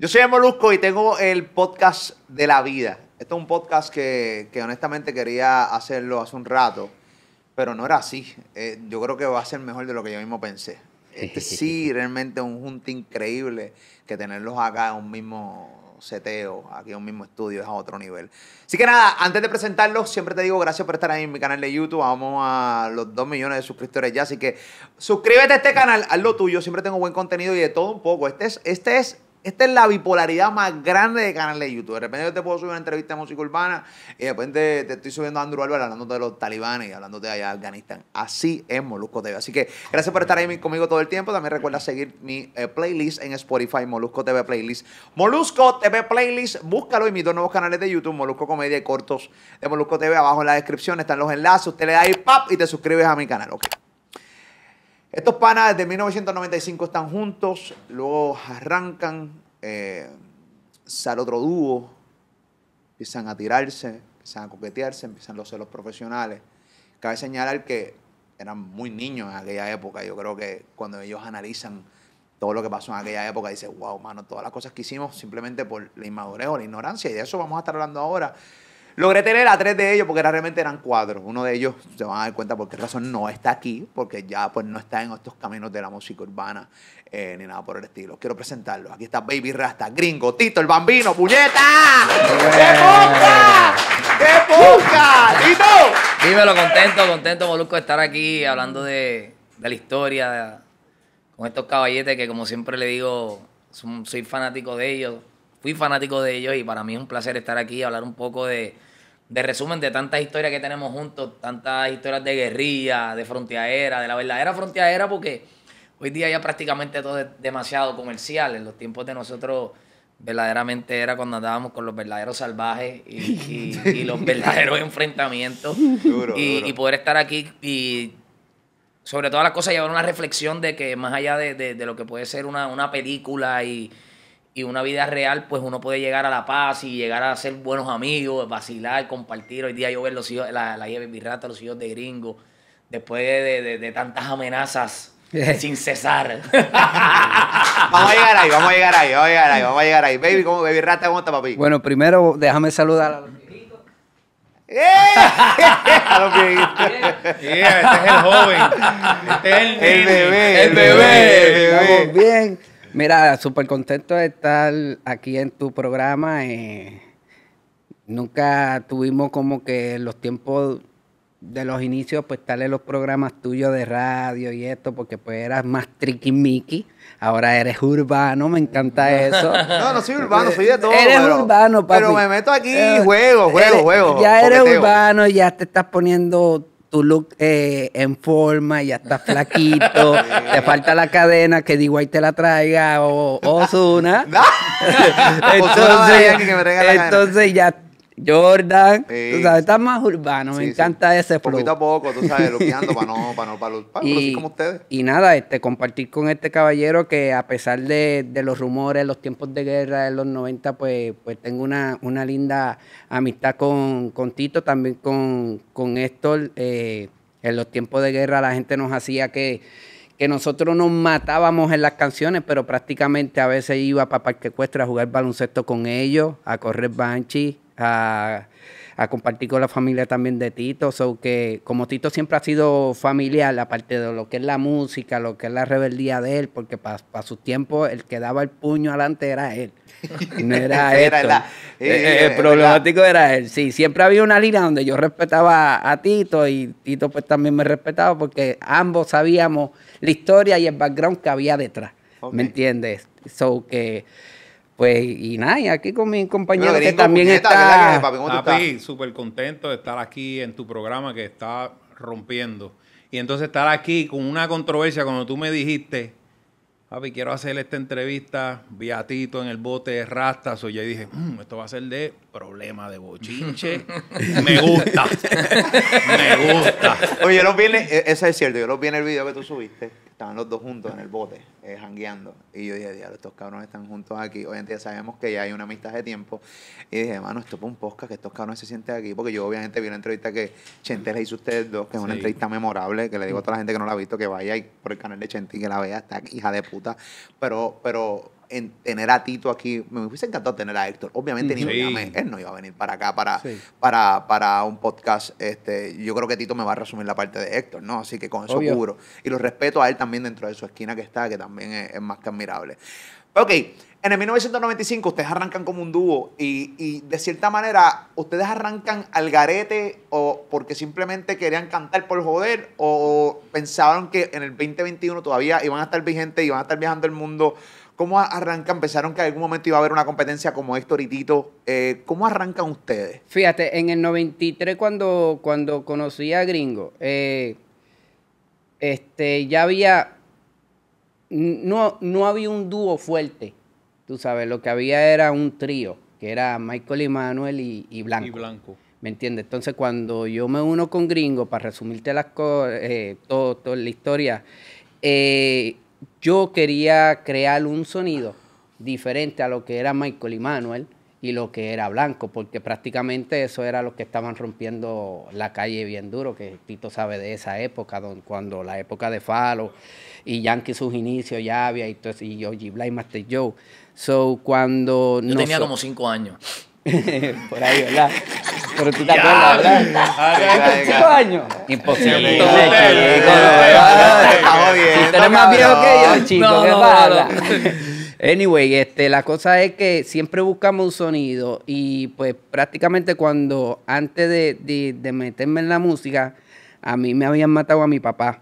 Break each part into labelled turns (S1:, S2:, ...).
S1: Yo soy Molusco y tengo el podcast de la vida. Esto es un podcast que, honestamente quería hacerlo hace un rato, pero no era así. Eh, yo creo que va a ser mejor de lo que yo mismo pensé. Este sí, realmente un junte increíble que tenerlos acá en un mismo seteo, aquí en un mismo estudio, es a otro nivel. Así que nada, antes de presentarlos, siempre te digo gracias por estar ahí en mi canal de YouTube. Vamos a los 2 millones de suscriptores ya, así que suscríbete a este canal, haz lo tuyo, siempre tengo buen contenido y de todo un poco. Este es, este es esta es la bipolaridad más grande de canales de YouTube. De repente yo te puedo subir una entrevista de música urbana y de repente te estoy subiendo a Andrew Álvarez hablando de los talibanes y hablando de allá Afganistán. Así es Molusco TV. Así que gracias por estar ahí conmigo todo el tiempo. También recuerda seguir mi eh, playlist en Spotify, Molusco TV Playlist. Molusco TV Playlist, búscalo y mis dos nuevos canales de YouTube, Molusco Comedia y Cortos de Molusco TV. Abajo en la descripción están los enlaces. Usted le da ahí, pap, y te suscribes a mi canal. Estos panas desde 1995 están juntos, luego arrancan, eh, sale otro dúo, empiezan a tirarse, empiezan a coquetearse, empiezan los celos profesionales. Cabe señalar que eran muy niños en aquella época. Yo creo que cuando ellos analizan todo lo que pasó en aquella época, dicen, wow, mano, todas las cosas que hicimos simplemente por la inmadurez o la ignorancia. Y de eso vamos a estar hablando ahora. Logré tener a tres de ellos porque realmente eran cuatro. Uno de ellos se van a dar cuenta por qué razón no está aquí, porque ya pues no está en estos caminos de la música urbana eh, ni nada por el estilo. Quiero presentarlos. Aquí está Baby Rasta, Gringo, Tito, el Bambino, puñeta. ¡Qué poca! ¡Qué poca! ¡Tito!
S2: Dímelo, contento, contento, Molusco, de estar aquí hablando de, la historia con estos caballetes que, como siempre le digo, soy fanático de ellos. Fui fanático de ellos y para mí es un placer estar aquí y hablar un poco de, de resumen de tantas historias que tenemos juntos, tantas historias de guerrilla, de fronteraera de la verdadera fronteraera porque hoy día ya prácticamente todo es demasiado comercial. En los tiempos de nosotros verdaderamente era cuando andábamos con los verdaderos salvajes y, los verdaderos enfrentamientos. y, poder estar aquí y sobre todas las cosas llevar una reflexión de que más allá de, lo que puede ser una, una película y y una vida real, pues uno puede llegar a la paz y llegar a ser buenos amigos, vacilar, compartir. Hoy día yo veo los hijos, la, la birrata, los hijos de gringo, después de, de, tantas amenazas sin cesar.
S1: vamos a llegar ahí, vamos a llegar ahí, vamos a llegar ahí, vamos a llegar ahí. Baby, como baby rata, ¿cómo está, papi? Bueno,
S3: primero déjame saludar a los viejitos.
S1: ¡Eh! a los viejitos.
S3: este es el joven. Este es el, bebé, el, bebé, el bebé. bien. Mira, súper contento de estar aquí en tu programa. Eh, nunca tuvimos como que los tiempos de los inicios, pues tales los programas tuyos de radio y esto, porque pues eras más triquimiqui, ahora eres urbano, me encanta eso. no, no soy urbano, soy de todo. Eres urbano, papi. Pero me
S1: meto aquí y eh, juego, juego, juego. Ya eres
S3: urbano, ya te estás poniendo tu look eh, en forma, ya estás flaquito, te falta la cadena, que digo ahí te la traiga, o Osuna.
S1: entonces, entonces
S3: ya Jordan. tú sabes, estás más urbano, me encanta ese flow. Poquito a poco, tú sabes, para no,
S1: para no, para, los para y, como ustedes.
S3: Y nada, este, compartir con este caballero que a pesar de, los rumores, los tiempos de guerra de los 90, pues, pues tengo una, linda amistad con, con Tito, también con, con Héctor. Eh, en los tiempos de guerra la gente nos hacía que que nosotros nos matábamos en las canciones, pero prácticamente a veces iba para Parque Ecuestre a jugar baloncesto con ellos, a correr banshee, a, compartir con la familia también de Tito. So que como Tito siempre ha sido familiar, aparte de lo que es la música, lo que es la rebeldía de él, porque para su tiempo, el que daba el puño adelante era él. No era él. Eh, eh, el, eh, problemático era él. Sí, siempre había una línea donde yo respetaba a Tito y Tito pues también me respetaba porque ambos sabíamos la historia y el background que había detrás. ¿Me entiendes? So que pues, y nada, y aquí con mi compañero que también está...
S4: papi, súper contento de estar aquí en tu programa que está rompiendo. Y entonces estar aquí con una controversia cuando tú me dijiste, papi, quiero hacer esta entrevista, viatito en el bote de rastas, oye, yo dije, mm, esto va a ser de
S1: problema de bochinche. me gusta. me gusta. Oye, yo no viene, e-, eso es cierto, yo no vi en el video que tú subiste estaban los dos juntos en el bote, eh, Y yo dije, diablo, estos cabrones están juntos aquí. Hoy en día sabemos que ya hay una amistad de tiempo. Y dije, mano, esto es un podcast, que estos cabrones se sienten aquí. Porque yo obviamente vi una entrevista que Chente le hizo a ustedes dos, que es una entrevista memorable, que le digo a toda la gente que no la ha visto que vaya por el canal de Chente y que la vea, está hija de puta. Pero, pero en tener a Tito aquí. Me hubiese encantado tener a Héctor. Obviamente ni Él no iba a venir para acá para, para, para un podcast. Este, yo creo que Tito me va a resumir la parte de Héctor, ¿no? Así que con eso cubro. Y lo respeto a él también dentro de su esquina que está, que también es, más que admirable. Ok, en el 1995 ustedes arrancan como un dúo y, y, de cierta manera ustedes arrancan al garete o porque simplemente querían cantar por joder o pensaron que en el 2021 todavía iban a estar vigentes y iban a estar viajando el mundo ¿Cómo arrancan? Pensaron que en algún momento iba a haber una competencia como esto y eh, ¿Cómo arrancan ustedes?
S3: Fíjate, en el 93 cuando, cuando conocí a Gringo, eh, este, ya había, no, no había un dúo fuerte, tú sabes, lo que había era un trío, que era Michael y Manuel y, Blanco. Y Blanco. ¿Me entiendes? Entonces cuando yo me uno con Gringo, para resumirte las eh, todo, toda la historia, yo quería crear un sonido diferente a lo que era Michael y y lo que era Blanco, porque prácticamente eso era lo que estaban rompiendo la calle bien duro, que Tito sabe de esa época, cuando la época de Falo y Yankee sus inicios, ya había y, yo y oye, Blind Master Joe. So, cuando... Yo no tenía como cinco años. Por ahí, hola Pero tú te acuerdas, ¿verdad? años. Imposible. Si ah, tú eres más viejo que yo, chico, Anyway, este, la cosa es que siempre buscamos un sonido y pues prácticamente cuando antes de, de, meterme en la música, a mí me habían matado a mi papá.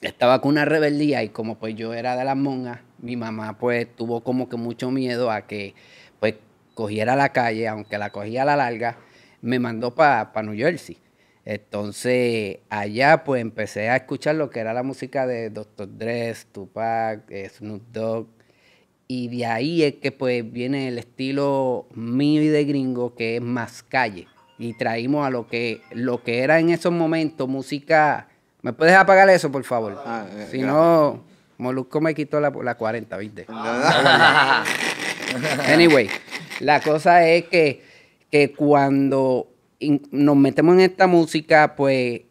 S3: Estaba con una rebeldía y como pues yo era de las monjas, mi mamá pues tuvo como que mucho miedo a que cogiera la calle, aunque la cogía a la larga, me mandó para pa New Jersey. Entonces, allá pues empecé a escuchar lo que era la música de Dr. Dre, Tupac, eh, Snoop Dogg. Y de ahí es que pues viene el estilo mío y de gringo que es más calle. Y traímos a lo que, lo que era en esos momentos música... ¿Me puedes apagar eso, por favor? Ah, eh, eh, si no, Molusco me quitó la, la 40, ¿viste? anyway, la cosa es que, cuando nos metemos en esta música, pues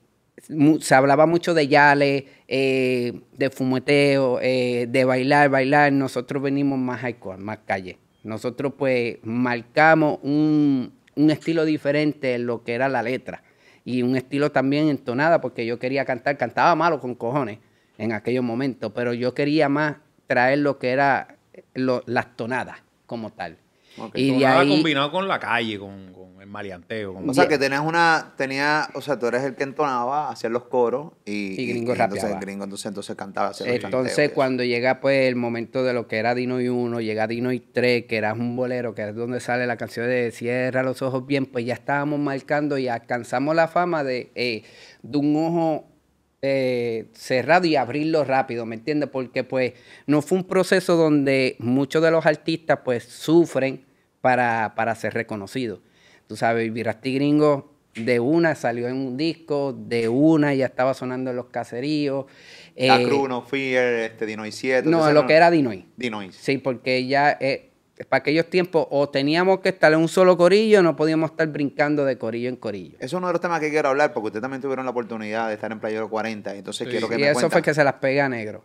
S3: se hablaba mucho de yale, eh, de fumeteo, eh, de bailar, bailar. Nosotros venimos más hardcore, más calle. Nosotros pues marcamos un, estilo diferente en lo que era la letra y un estilo también entonada porque yo quería cantar, cantaba malo con cojones en aquellos momentos, pero yo quería más traer lo que era las tonadas como tal. Y de combinado
S1: con la calle,
S3: con, el maleanteo. O sea, que tenías una,
S1: tenía, o sea, tú eres el que entonaba, hacía los coros y, gringo Entonces, gringo
S3: entonces, cantaba. entonces, cuando llega pues el momento de lo que era Dino y 1, llega Dino y 3, que era un bolero, que es donde sale la canción de Cierra los ojos bien, pues ya estábamos marcando y alcanzamos la fama de, eh, de un ojo eh, cerrado y abrirlo rápido, ¿me entiendes? Porque pues no fue un proceso donde muchos de los artistas pues sufren para, ser reconocidos. Tú sabes, Virasti Gringo de una salió en un disco, de una ya estaba sonando en los caseríos. La eh, Cruz,
S1: Fear, este, 7. No, lo que era Dinoy. Dinoy.
S3: Sí, porque ya para aquellos tiempos o teníamos que estar en un solo corillo, no podíamos estar brincando de corillo en corillo.
S1: Eso es uno de los temas que quiero hablar, porque ustedes también tuvieron la oportunidad de estar en Playero 40, entonces quiero que y eso fue que
S3: se las pega a negro.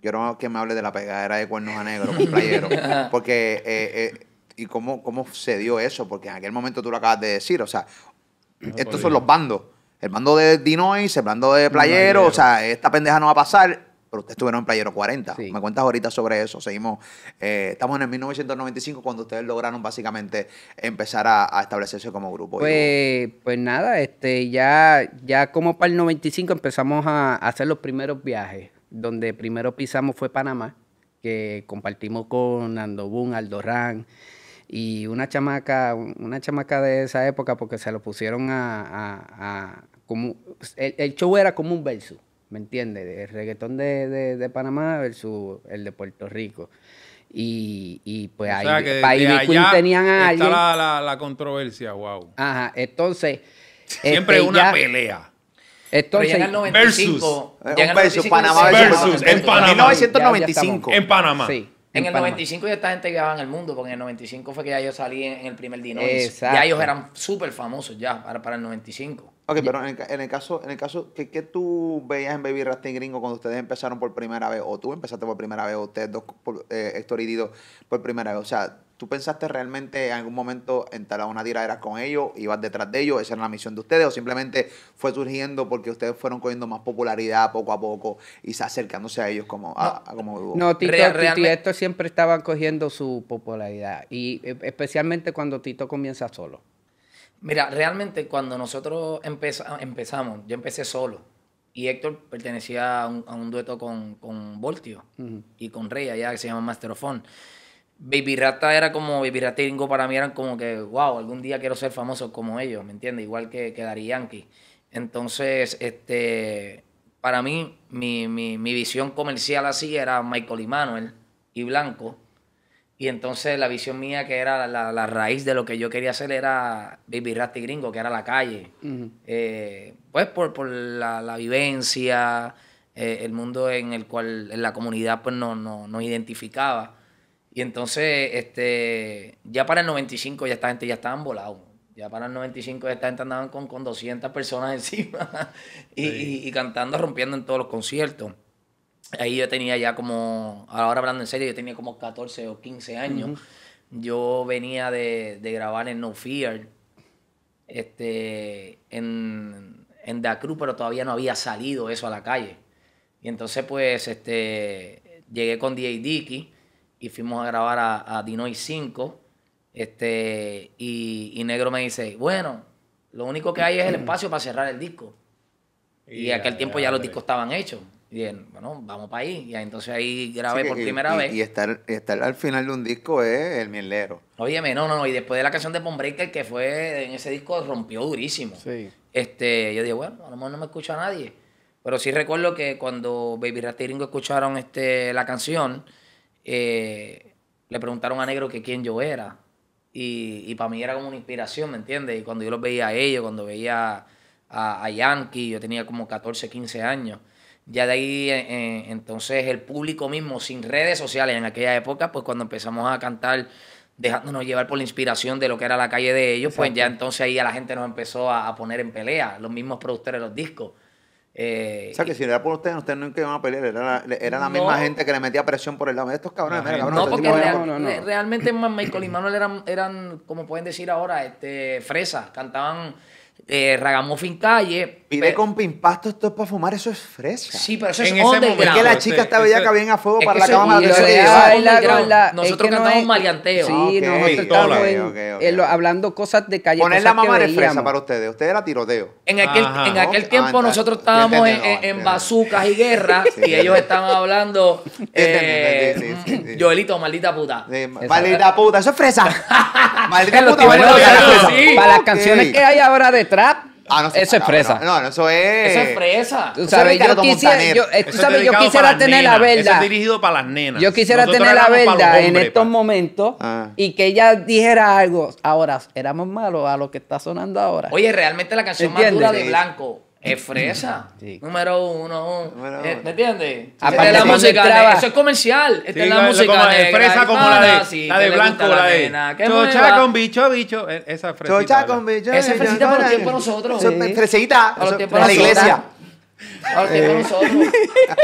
S1: Quiero que me hable de la pegadera de cuernos a negro con Playero, porque... Eh, eh, ¿Y cómo, cómo se dio eso? Porque en aquel momento tú lo acabas de decir, o sea, estos son los bandos. El bando de Dinois, el bando de Playero, o sea, esta pendeja no va a pasar pero ustedes estuvieron en Playero 40. Me cuentas ahorita sobre eso. Seguimos, eh, estamos en el 1995 cuando ustedes lograron básicamente empezar a, establecerse como grupo.
S3: Pues, pues, nada, este, ya, ya como para el 95 empezamos a, hacer los primeros viajes. Donde primero pisamos fue Panamá, que compartimos con Andobún, Boom, y una chamaca, una chamaca de esa época, porque se lo pusieron a, como, el, el show era como un verso. ¿me entiendes? El reggaetón de, de, de, Panamá versus el de Puerto Rico. Y, y pues ahí, que ahí tenían Está la,
S4: controversia, wow. Ajá, entonces. Siempre este, una pelea.
S1: Entonces, llega el 95, versus, 95 eh, en Panamá. en
S4: Panamá. En, el 95
S2: ya esta gente viajaba en el mundo, porque en el 95 fue que ya yo salí en, el primer Dinois. Ya ellos eran súper famosos ya para, para el 95. Ok, pero en
S1: el, caso, en el caso ¿qué, tú veías en Baby Rasting Gringo cuando ustedes empezaron por primera vez? O tú empezaste por primera vez, o ustedes dos, eh, Héctor y Dido, por primera vez. O sea, ¿tú pensaste realmente en algún momento entrar a una tiradera con ellos, ibas detrás de ellos, esa era la misión de ustedes, o simplemente fue surgiendo porque ustedes fueron cogiendo más popularidad poco a poco y se acercándose a ellos como... No, como Tito, esto
S3: siempre estaban cogiendo su popularidad, y eh, especialmente cuando Tito comienza solo.
S2: Mira, realmente cuando nosotros empezamos, yo empecé solo y Héctor pertenecía a un, dueto con, Voltio y con Rey allá que se llama Masterofon. Baby Rata era como, Baby Rata y para mí eran como que, wow, algún día quiero ser famoso como ellos, ¿me entiendes? Igual que, que Dari Yankee. Entonces, este, para mí, mi, mi, mi visión comercial así era Michael y Manuel y Blanco y entonces la visión mía, que era la, raíz de lo que yo quería hacer, era Baby Rasty Gringo, que era la calle. Eh, pues por, la, vivencia, eh, el mundo en el cual la comunidad pues nos no, no identificaba. Y entonces, este, ya para el 95 ya esta gente ya estaban volados. Ya para el 95 ya esta gente andaban con, con 200 personas encima y cantando, rompiendo en todos los conciertos. Ahí yo tenía ya como, ahora hablando en serio, yo tenía como 14 o 15 años. Yo venía de, grabar en No Fear, este, en, en Da Cruz, pero todavía no había salido eso a la calle. Y entonces, pues, este, llegué con DJ Dicky y fuimos a grabar a, a Dinoy 5. Este, y, Negro me dice, bueno, lo único que hay es el espacio para cerrar el disco. y aquel tiempo ya los discos estaban hechos. Y bien, bueno, vamos para ahí. Y entonces ahí grabé por primera vez. Y
S1: estar, estar al final de un disco es el mielero. Óyeme, no, no, no. Y
S2: después de la canción de Breaker, que fue en ese disco, rompió durísimo. Sí. Este, yo dije, bueno, a lo mejor no me escucha nadie. Pero sí recuerdo que cuando Baby Ratiringo escucharon este, la canción, eh, le preguntaron a Negro que quién yo era. Y, para mí era como una inspiración, ¿me entiendes? Y cuando yo los veía a ellos, cuando veía a, a Yankee, yo tenía como 14, 15 años ya de ahí, eh, eh, entonces, el público mismo, sin redes sociales en aquella época, pues cuando empezamos a cantar, dejándonos llevar por la inspiración de lo que era la calle de ellos, pues ya entonces ahí a la gente nos empezó a, poner en pelea, los mismos productores de los discos.
S1: Eh, o sea, que si no era por ustedes, ustedes no iban a pelear. Era la, misma gente que le metía presión por el lado. Estos cabrones, este No, porque
S2: realmente Michael y Manuel eran, como pueden decir ahora, este, fresas. Cantaban
S1: eh, Ragamuffin Calle. Pide con pimpasto, esto es para fumar, eso es fresa Sí, pero eso en ese momento Es que la chica estaba ya que bien a fuego para la cámara de Nosotros es cantamos Sí, ah, nosotros estábamos
S3: hablando cosas de calle. Poner la mamá de fresa para
S1: ustedes, ustedes era tiroteo. En aquel, en aquel
S2: ah, tiempo nosotros estábamos en, bazucas y guerras y ellos estaban hablando
S1: eh,
S2: Joelito, maldita puta. Maldita
S1: puta, eso es fresa.
S2: Maldita puta,
S1: Para las canciones que
S3: hay ahora de trap. Ah, eso, es fresa. No,
S1: eso es.
S3: presa eh, Tú sabes, yo, quisiera, yo quisiera tener la verdad.
S4: dirigido para las Yo quisiera tener la verdad en estos
S3: momentos ah. y que ella dijera algo. Ahora, éramos malos a lo que está sonando ahora. Oye, realmente la canción más dura de Blanco
S2: es fresa. Número uno. Eh, uno. ¿Me entiendes? es la música. De, eso es comercial. Esta es
S4: la música. Como de fresa como la de, la de blanco, la de. E- la con bicho, bicho. Esa
S1: fresita. Chocha con bicho. Esa fresita para los tiempo nosotros. Fresita. Para nosotros. la iglesia. Para los tiempos eh. nosotros.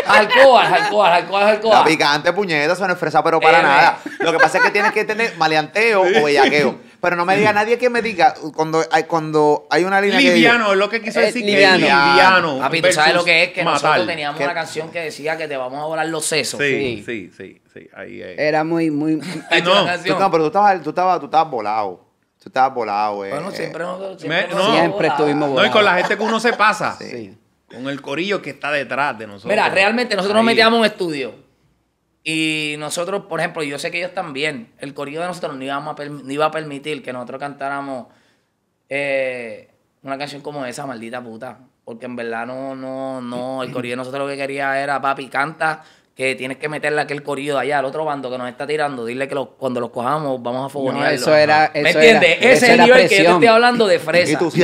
S1: Alcohol, alcohol, alcohol, alcohol. La picante, puñeta, son no fresa, pero para eh, nada. Lo que pasa es que tienes que tener maleanteo o bellaqueo. Pero no me diga nadie que me diga uh, cuando hay, cuando hay una línea Liviano, es lo que quiso eh, decir. liviano. liviano Papi, ¿tú sabes lo que es? Que nosotros teníamos una canción
S2: que decía que te vamos a volar los sesos. Sí, sí, sí. sí, ahí, ahí.
S1: Era muy, muy... no. no, pero tú estabas, tú estabas, tú estabas volado. Tú estabas volado, eh. Bueno, siempre,
S4: siempre, no, siempre estuvimos volados. No, y con la gente que uno se
S1: pasa. sí.
S4: Con el corillo que está detrás de nosotros. Mira, realmente nosotros nos metíamos
S2: en un estudio y nosotros, por ejemplo, yo sé que ellos también, el corrido de nosotros no, íbamos a iba a permitir que nosotros cantáramos eh, una canción como esa, maldita puta. Porque en verdad no, no, no, el corrido de nosotros lo que quería era, papi, canta, que tienes que meterle aquel corrido allá al otro bando que nos está tirando, dile que cuando los cojamos vamos a fogonearlo. eso era, ¿Me entiendes? Ese es el nivel que yo te estoy hablando de fresa. Y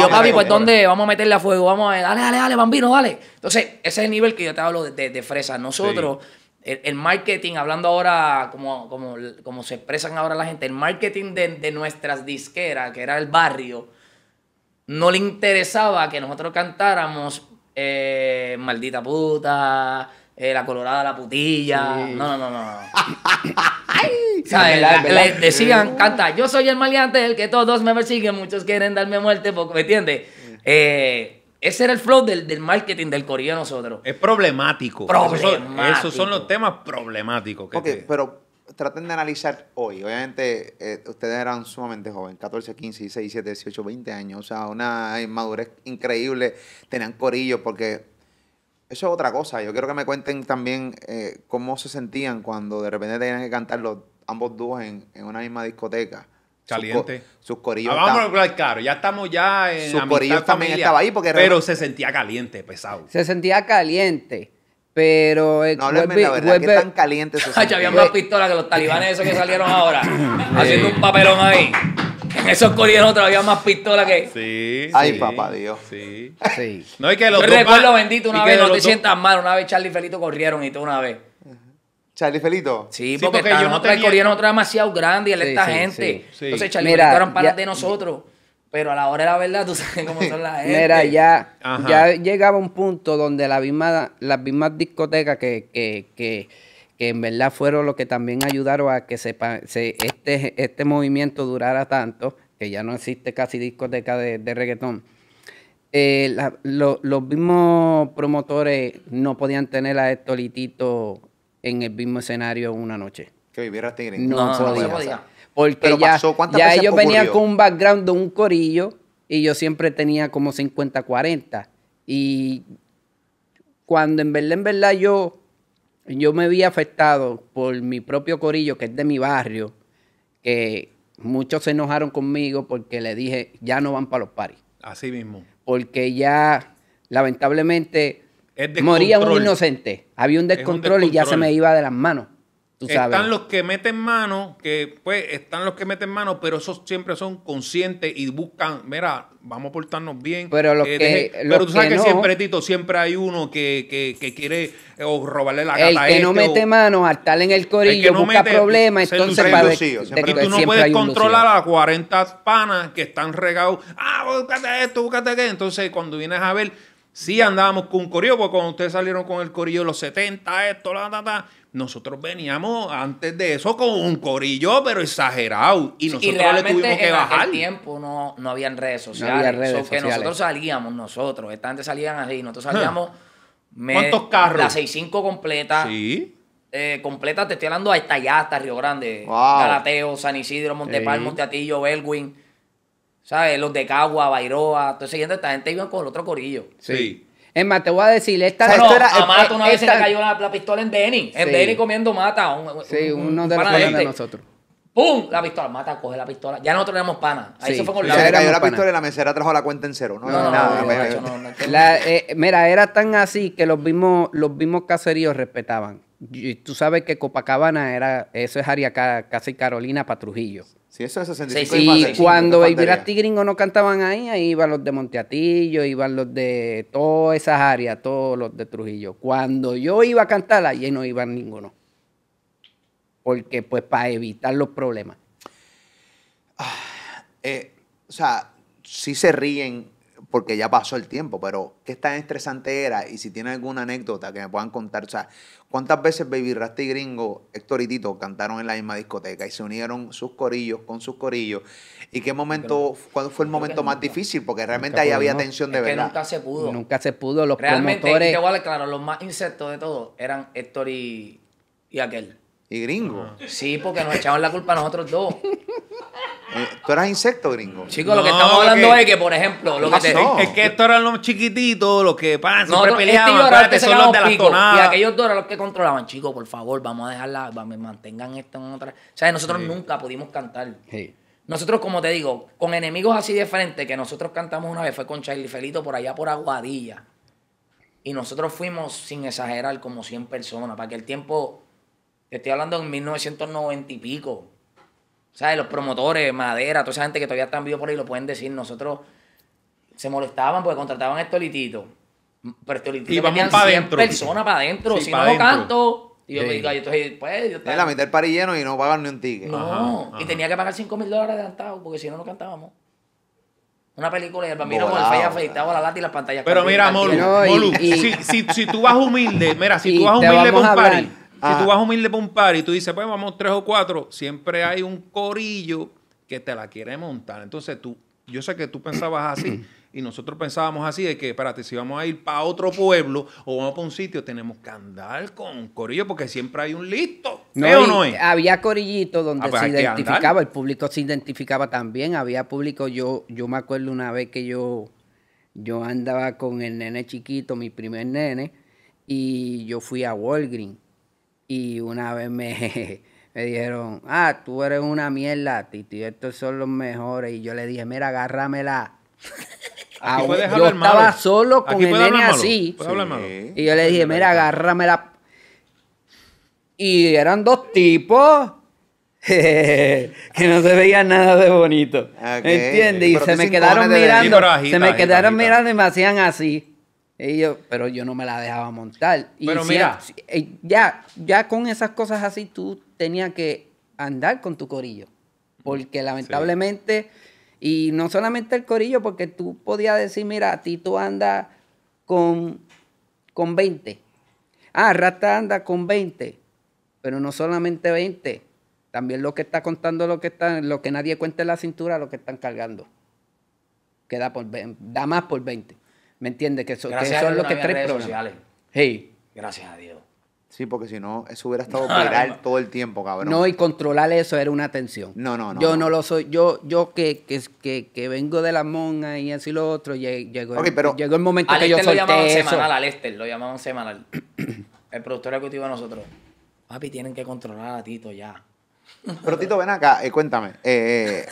S2: yo, papi, pues ¿dónde? Vamos a meterle a fuego, vamos a, dale, dale, dale, bambino, dale. Entonces, ese es el nivel que yo te hablo de, fresa. Nosotros el, marketing, hablando ahora como, se expresan ahora la gente, el marketing de, de, nuestras disqueras, que era el barrio, no le interesaba que nosotros cantáramos eh, Maldita puta, eh, La colorada la putilla. No, no, no, no. decían, canta, yo soy el maleante, el que todos me persiguen, muchos quieren darme muerte, ¿me entiendes? Eh, ese era el flow del,
S1: marketing del corillo nosotros. Es
S2: problemático.
S1: Esos, son, los
S4: temas problemáticos. Que
S1: pero traten de analizar hoy. Obviamente, eh, ustedes eran sumamente jóvenes, 14, 15, 16, 17, 18, 20 años. O sea, una inmadurez increíble. Tenían corillo porque eso es otra cosa. Yo quiero que me cuenten también eh, cómo se sentían cuando de repente tenían que cantar los ambos dúos en, en una misma discoteca. Caliente. Sus, sus
S4: vamos a claro, ya estamos ya en. Sus corillos también estaba ahí porque. Pero
S1: se sentía caliente,
S2: pesado.
S3: Se sentía caliente. Pero. El, eh, no es. la verdad, que tan caliente se había más
S2: pistolas que los talibanes esos que salieron ahora. haciendo un papelón ahí. En esos otros, había más pistola que. Sí. Ay, papá Dios. Sí. sí. No, hay que los Yo recuerdo bendito una vez, no te sientas mal. Una vez Charlie y Felito corrieron y todo una vez. Charlie
S3: Felito. Sí, porque, yo no corriendo
S2: otra demasiado grande y esta gente. Entonces Charlie eran para de nosotros. Pero a la hora de la verdad, tú sabes cómo son las gente. Mira, ya, ya
S3: llegaba un punto donde las mismas discotecas que, en verdad fueron lo que también ayudaron a que se, este, este movimiento durara tanto, que ya no existe casi discoteca de, reggaetón. Eh, los mismos promotores no podían tener a estos en el mismo escenario una noche. Que viviera Tigre. Este no, no, podía. no podía. Porque ya, ellos venían con un background de un corillo y yo siempre tenía como 50, 40. Y cuando en verdad, verdad yo, yo me vi afectado por mi propio corillo, que es de mi barrio, que muchos se enojaron conmigo porque le dije, ya no van para los paris. Así mismo. Porque ya, lamentablemente,
S4: Moría un inocente.
S3: Había un descontrol, y ya se me iba de las manos. Están
S4: los que meten mano, que pues están los que meten mano, pero esos siempre son conscientes y buscan, mira, vamos a portarnos bien. Pero eh, tú sabes que, siempre, Tito, siempre hay uno que, quiere robarle la gata este El que no mete
S3: mano al tal en el corillo, no busca problemas, entonces para lucido, de, tú no puedes controlar
S4: a 40 panas que están regados. Ah, búscate esto, búscate qué. Entonces, cuando vienes a ver Sí andábamos con un corillo, porque cuando ustedes salieron con el corillo de los 70, esto, la, la, la, nosotros veníamos antes de eso con un corillo, pero exagerado. Y nosotros le tuvimos que bajar. En
S2: tiempo no, no habían redes sociales. No había redes que nosotros salíamos, nosotros. Esta gente salían así. Nosotros salíamos. ¿Cuántos carros? La 65 completa. Sí. Eh, completa, te estoy hablando hasta allá, hasta Río Grande. Wow. Galateo, San Isidro, Montepal, Monteatillo, Belwin. ¿Sabes? Los de Cagua, Bairoa, todo siguiendo esta gente iban con el otro corillo.
S4: Sí.
S3: Es más, te voy a decir, esta era,
S2: a Mata una vez se le cayó la, pistola en Denny. En Denny comiendo mata. sí, uno de los
S3: de, de este.
S1: nosotros.
S2: ¡Pum! La pistola, mata, coge la pistola. Ya nosotros éramos pana.
S1: Ahí se fue con la Se cayó la pistola y la mesera trajo la cuenta en cero. No, no, nada.
S3: No, mira, era tan así que los mismos, los mismos caseríos respetaban. Y Tú sabes que Copacabana era, eso es área casi Carolina para Trujillo. Sí, eso es 65 sí, y, cuando los tigringo Gringo no cantaban ahí, ahí iban los de Monteatillo, iban los de todas esas áreas, todos los de Trujillo. Cuando yo iba a cantar, allí no iban ninguno. Porque, pues, para evitar los problemas. Ah,
S1: eh, o sea, sí se ríen porque ya pasó el tiempo, pero qué tan estresante era y si tienen alguna anécdota que me puedan contar, o sea, ¿Cuántas veces Baby Rasta y Gringo, Héctor y Tito cantaron en la misma discoteca y se unieron sus corillos con sus corillos? ¿Y qué momento, ¿Cuándo fue el momento más difícil? Porque realmente ahí había tensión de es verdad. Que nunca se pudo.
S3: Nunca se pudo. Los realmente,
S1: promotores...
S2: claro, los más insectos de todos eran Héctor y aquel. Y gringo. Sí,
S4: porque nos echaban
S1: la culpa a nosotros dos. Eh, Tú eras insecto, gringo. Chicos, lo que estamos hablando es que, por ejemplo, lo que ah, te... no. es que
S4: estos eran los chiquititos, los que siempre no, este peleaban, este son los de las tonadas. Y
S2: aquellos dos eran los que controlaban, chicos, por favor, vamos a dejarla, mantengan esto en otra. O sea, nosotros nunca pudimos cantar. Sí. Nosotros, como te digo, con enemigos así de frente, que nosotros cantamos una vez, fue con Charlie Felito por allá por Aguadilla. Y nosotros fuimos, sin exagerar, como 100 personas, para que el tiempo te estoy hablando en 1990 y pico. ¿Sabes? Los promotores, Madera, toda esa gente que todavía están vivos por ahí lo pueden decir. Nosotros se molestaban porque contrataban a estos Pero estos lititos una 100 personas para adentro. si no, lo canto. Y yo, sí. entonces, pues, yo estaba... la mitad
S1: del pari lleno y no pagan ni un ticket. No, y
S2: tenía que pagar 5 mil dólares de adelantado porque si no, no cantábamos. Una película y el bambino con el fey afeitado a la lata y las pantallas. Pero
S1: mira, Molu,
S4: si, si, si, tú vas humilde, mira, si tú vas humilde por un pari, si tú ah. vas humilde para un par y tú dices, pues vamos tres o cuatro, siempre hay un corillo que te la quiere montar. Entonces tú, yo sé que tú pensabas así y nosotros pensábamos así de que, espérate, si vamos a ir para otro pueblo o vamos para un sitio, tenemos que andar con corillo porque siempre hay un listo.
S3: No, no Había corillito donde ah, pues se identificaba, el público se identificaba también, había público, yo, yo me acuerdo una vez que yo, yo andaba con el nene chiquito, mi primer nene, y yo fui a Walgreens y una vez me, dijeron, ah, tú eres una mierda, Titi, estos son los mejores. Y yo le dije, mira, agárramela. Ah, yo estaba solo con el nene así. Y yo le dije, mira, agárramela. Y eran dos tipos que no se veían nada de bonito. entiende ¿Entiendes? Y se me quedaron mirando. Se me quedaron mirando y me hacían así pero yo no me la dejaba montar. Y pero mira. Eh, ya, ya con esas cosas así tú tenías que andar con tu corillo. Porque lamentablemente, y no solamente el corillo, porque tú podías decir, mira, a ti tú andas con, con 20. Ah, Rata anda con 20. Pero no solamente 20. También lo que está contando, lo que está, lo que nadie cuenta en la cintura, lo que están cargando. Que por, da más por 20. ¿Me entiendes? Que, son los que tres problemas.
S1: Gracias a Dios. Sí, porque si no, eso hubiera estado viral todo el tiempo, cabrón. No, y
S3: controlar eso era una tensión. No, no, no. Yo no, lo soy. Yo, yo que, que, que, vengo de la monga y así lo otro, llegó, el, pero llegó el momento que yo solté lo llamaban semanal,
S2: a Lester lo llamaban semanal. el productor ejecutivo de nosotros. Papi, tienen que controlar a Tito ya.
S1: Pero Tito, ven acá, eh, cuéntame. Eh,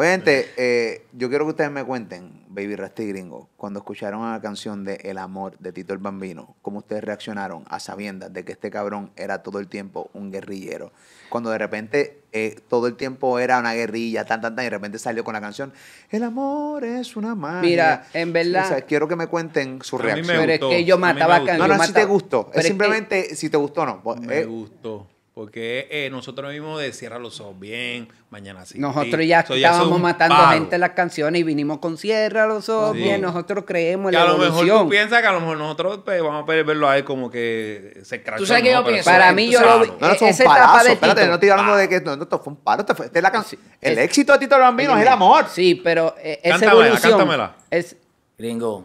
S1: eh, eh yo quiero que ustedes me cuenten Baby y Gringo, cuando escucharon la canción de El Amor de Tito el Bambino, cómo ustedes reaccionaron a sabiendas de que este cabrón era todo el tiempo un guerrillero. Cuando de repente eh, todo el tiempo era una guerrilla, tan, tan, tan, y de repente salió con la canción El Amor es una magia. Mira, en verdad. quiero que me cuenten su reacción. Pero es que yo mataba canciones. No, no, si te gustó. es simplemente si te gustó o no. Pues, me eh, gustó.
S4: Porque eh, nosotros mismos de cierra los ojos bien, mañana sí. Nosotros ya estábamos matando gente
S3: las canciones y vinimos con cierra los ojos bien. Nosotros creemos en la evolución. a lo mejor tú
S4: piensas que a lo mejor nosotros pues, vamos a verlo ahí como que se crachó. ¿Tú sabes qué yo pienso? Para mí yo lo vi. No, no, e- un parazo. Espérate, no
S1: estoy hablando de que no, fue un paro. Fue, la canción. El éxito de Tito Bambino es el
S3: amor. Sí, pero e- esa evolución. Cántamela, cántamela. Es...
S2: Gringo.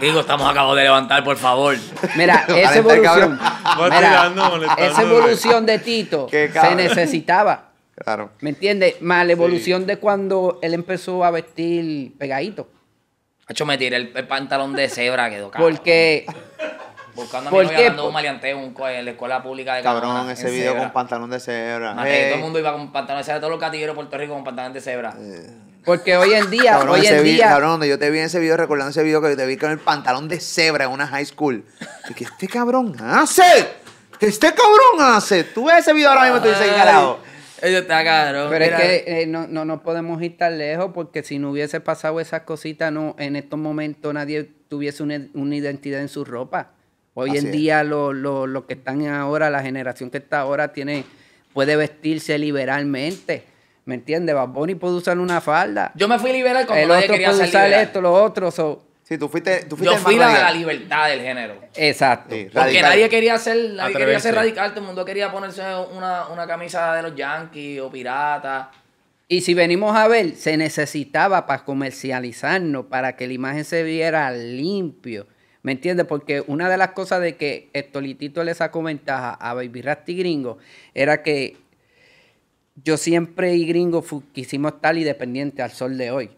S2: Digo, estamos acabados de levantar, por favor.
S3: Mira, esa evolución. mira, esa evolución de Tito se necesitaba. Claro. ¿Me entiendes? Más la evolución de cuando él empezó a vestir pegadito. hecho,
S2: me tiré el, pantalón de cebra, quedó cabrón.
S3: Porque. Buscando a mi novia
S2: un maleanteo en la escuela pública de Cabrón, ese video con
S1: pantalón de cebra. Todo eh. el mundo
S2: iba con pantalón de cebra, todos los catilleros de Puerto Rico con pantalón de cebra. Eh.
S1: Porque hoy en día, hoy en día... Cabrón, yo te vi en ese video, recordando ese video que yo te vi con el pantalón de cebra en una high school. ¿Qué que este cabrón hace, que este cabrón hace. Tú ves ese video ahora mismo y te dices, carajo. está cabrón. Pero es que
S3: eh, no, no, podemos ir tan lejos porque si no hubiese pasado esas cositas, no, en estos momentos nadie tuviese una, identidad en su ropa. Hoy en día los lo, que están ahora, la generación que está ahora tiene, puede vestirse liberalmente ¿Me entiendes? Bad Bunny puede usar una falda. Yo me fui liberal cuando el nadie otro quería puede usar esto, lo otro. Sí, tú fuiste, tú Yo fui la, la
S2: libertad del género.
S1: Exacto.
S3: Porque nadie
S2: quería ser, nadie quería ser radical. Todo el mundo quería ponerse una, camisa de los Yankees o piratas.
S3: Y si venimos a ver, se necesitaba para comercializarnos, para que la imagen se viera limpio. ¿Me entiendes? Porque una de las cosas de que Estolitito le sacó ventaja a Baby Rasty Gringo era que yo siempre y gringo quisimos estar independiente al sol de hoy.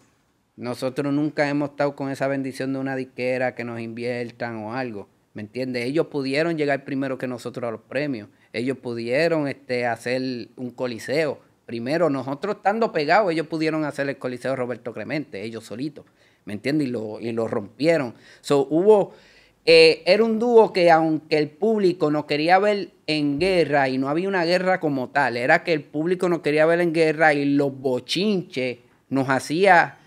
S3: Nosotros nunca hemos estado con esa bendición de una diquera que nos inviertan o algo. ¿Me entiendes? Ellos pudieron llegar primero que nosotros a los premios. Ellos pudieron este, hacer un coliseo. Primero, nosotros estando pegados, ellos pudieron hacer el coliseo Roberto Clemente, ellos solitos. ¿Me entiendes? Y lo, y lo rompieron. So, hubo eh, era un dúo que aunque el público no quería ver en guerra y no había una guerra como tal, era que el público no quería ver en guerra y los bochinches nos hacía,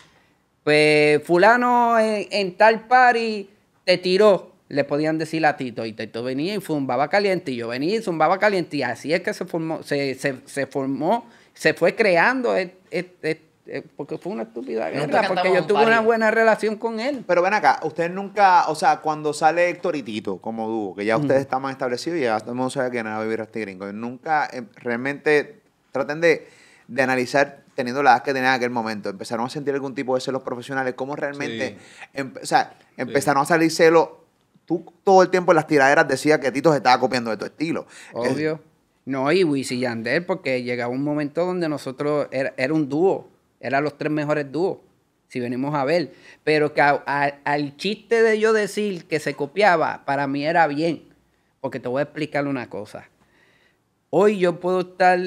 S3: pues fulano en, tal party te tiró, le podían decir a Tito y Tito venía y zumbaba caliente y yo venía y zumbaba caliente y así es que se formó, se, formó, se fue creando este, eh, porque fue una estúpida guerra, porque yo tuve una buena relación con él. Pero
S1: ven acá, ustedes nunca, o sea, cuando sale Héctor y Tito como dúo, que ya ustedes ustedes estaban establecidos y ya todo el mundo sabe quién va a vivir este gringo, nunca eh, realmente traten de, de, analizar teniendo la edad que tenían en aquel momento, empezaron a sentir algún tipo de celos profesionales, cómo realmente, o sea,
S3: empezaron a salir
S1: celos, tú todo el tiempo en las tiraderas decías que Tito se estaba copiando de tu
S3: estilo. Obvio. no, y y Yandel, porque llegaba un momento donde nosotros era, era un dúo. Eran los tres mejores dúos, si venimos a ver. Pero que al chiste de yo decir que se copiaba, para mí era bien. Porque te voy a explicar una cosa. Hoy yo puedo estar.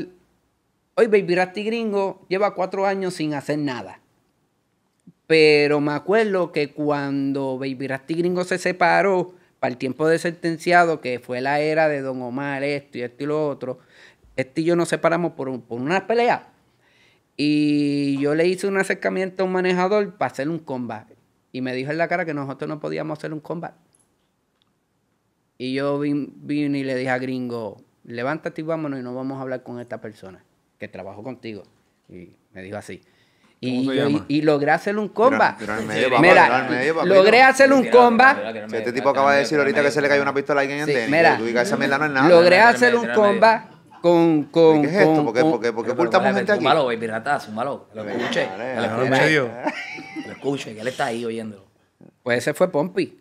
S3: Hoy Baby Rasty Gringo lleva cuatro años sin hacer nada. Pero me acuerdo que cuando Baby Rasty Gringo se separó, para el tiempo de sentenciado, que fue la era de Don Omar, esto y esto y lo otro, este y yo nos separamos por, por una pelea. Y yo le hice un acercamiento a un manejador para hacer un combat. Y me dijo en la cara que nosotros no podíamos hacer un combat. Y yo vine, y le dije a Gringo, levántate y vámonos y no vamos a hablar con esta persona que trabajó contigo. Y me dijo así. Y, y, logré hacer un combat Mira, logré hacer un combat.
S1: este tipo acaba de decir ahorita que se le cayó una pistola a alguien en Mira, logré hacer un combat
S3: con. con ¿Qué es esto? ¿Por qué, ocultamos aquí?
S1: baby
S2: Lo escuché. Lo escuché, que él está ahí oyéndolo.
S3: Pues ese fue Pompi.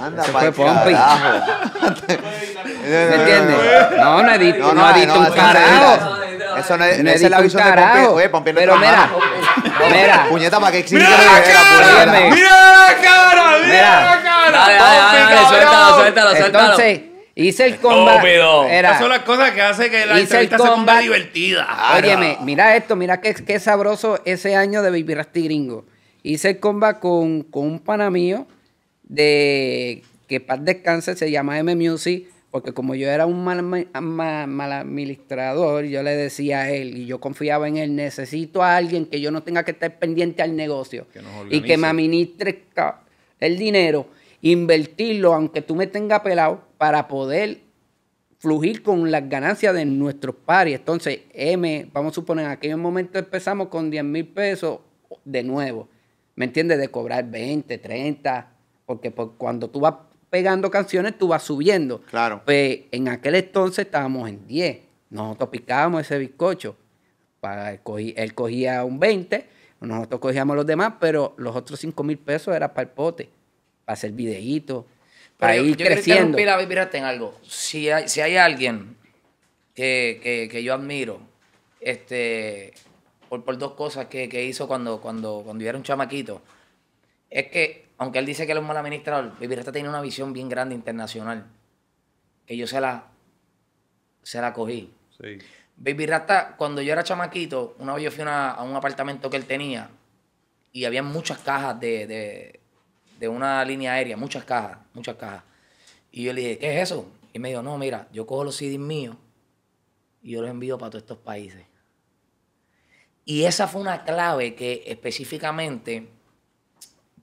S3: Anda, ese fue
S1: ¿Me entiendes? No, no edito, un carajo. Eso no, es, no es de Pompi. Oye, no Pero mira, Puñeta, ¿para existe?
S3: ¡Mira la cara! ¡Mira cara! ¡Mira la cara! suéltalo, Hice el comba... Esa es la
S4: cosa que hace que la entrevista se divertida. Ah, óyeme,
S3: mira esto, mira qué, sabroso ese año de Baby Rasty Gringo. Hice el comba con, un pana mío de que paz descanse, se llama M Music, porque como yo era un mal, mal, administrador, yo le decía a él, y yo confiaba en él, necesito a alguien que yo no tenga que estar pendiente al negocio y que me administre el dinero invertirlo, aunque tú me tengas pelado, para poder fluir con las ganancias de nuestros pares. Entonces, M, vamos a suponer, en aquel momento empezamos con 10 mil pesos de nuevo. ¿Me entiendes? De cobrar 20, 30, porque cuando tú vas pegando canciones, tú vas subiendo. Claro. Pues en aquel entonces estábamos en 10. Nosotros picábamos ese bizcocho. Para, él, cogía, él cogía un 20, nosotros cogíamos los demás, pero los otros 5 mil pesos era para el pote para hacer videíto, para Pero ir yo, yo creciendo. Quiero
S2: en algo. Si hay, si hay alguien que, yo admiro, este, por, dos cosas que, hizo cuando, cuando, cuando yo era un chamaquito, es que, aunque él dice que él es un mal administrador, Vivirata tiene una visión bien grande internacional, que yo se la, se la cogí. Sí. Baby Rasta, cuando yo era chamaquito, una vez yo fui a un apartamento que él tenía y había muchas cajas de, de una línea aérea, muchas cajas, muchas cajas. Y yo le dije, ¿qué es eso? Y me dijo, no, mira, yo cojo los CDs míos y yo los envío para todos estos países. Y esa fue una clave que específicamente,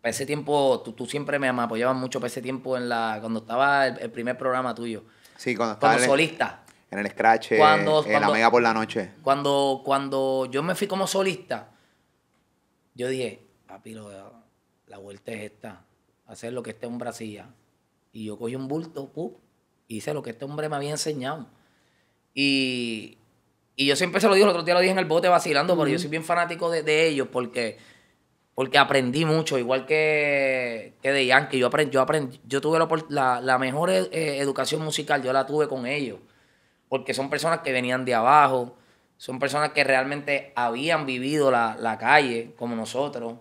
S2: para ese tiempo, tú, siempre me apoyabas mucho para ese tiempo en la, cuando estaba el, primer programa tuyo. Sí, cuando estaba. Como solista.
S1: En el Scratch, eh, en la Mega por la noche.
S2: Cuando, cuando yo me fui como solista, yo dije, papi, la vuelta es esta hacer lo que este hombre hacía. Y yo cogí un bulto, ...y hice lo que este hombre me había enseñado. Y, y yo siempre se lo digo, el otro día lo dije en el bote vacilando, pero yo soy bien fanático de, ellos porque, porque aprendí mucho, igual que, que de Yankee. Yo, aprendí, yo, yo tuve la, la mejor eh, eh, educación musical, yo la tuve con ellos. Porque son personas que venían de abajo, son personas que realmente habían vivido la, la calle, como nosotros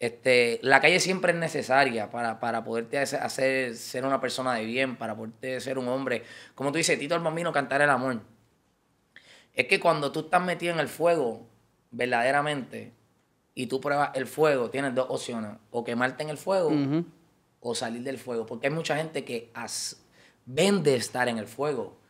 S2: este, la calle siempre es necesaria para, poderte hacer ser una persona de bien, para poderte ser un hombre. Como tú dices, Tito el cantar el amor. Es que cuando tú estás metido en el fuego, verdaderamente, y tú pruebas el fuego, tienes dos opciones. O quemarte en el fuego o salir del fuego. Porque hay mucha gente que vende estar en el fuego.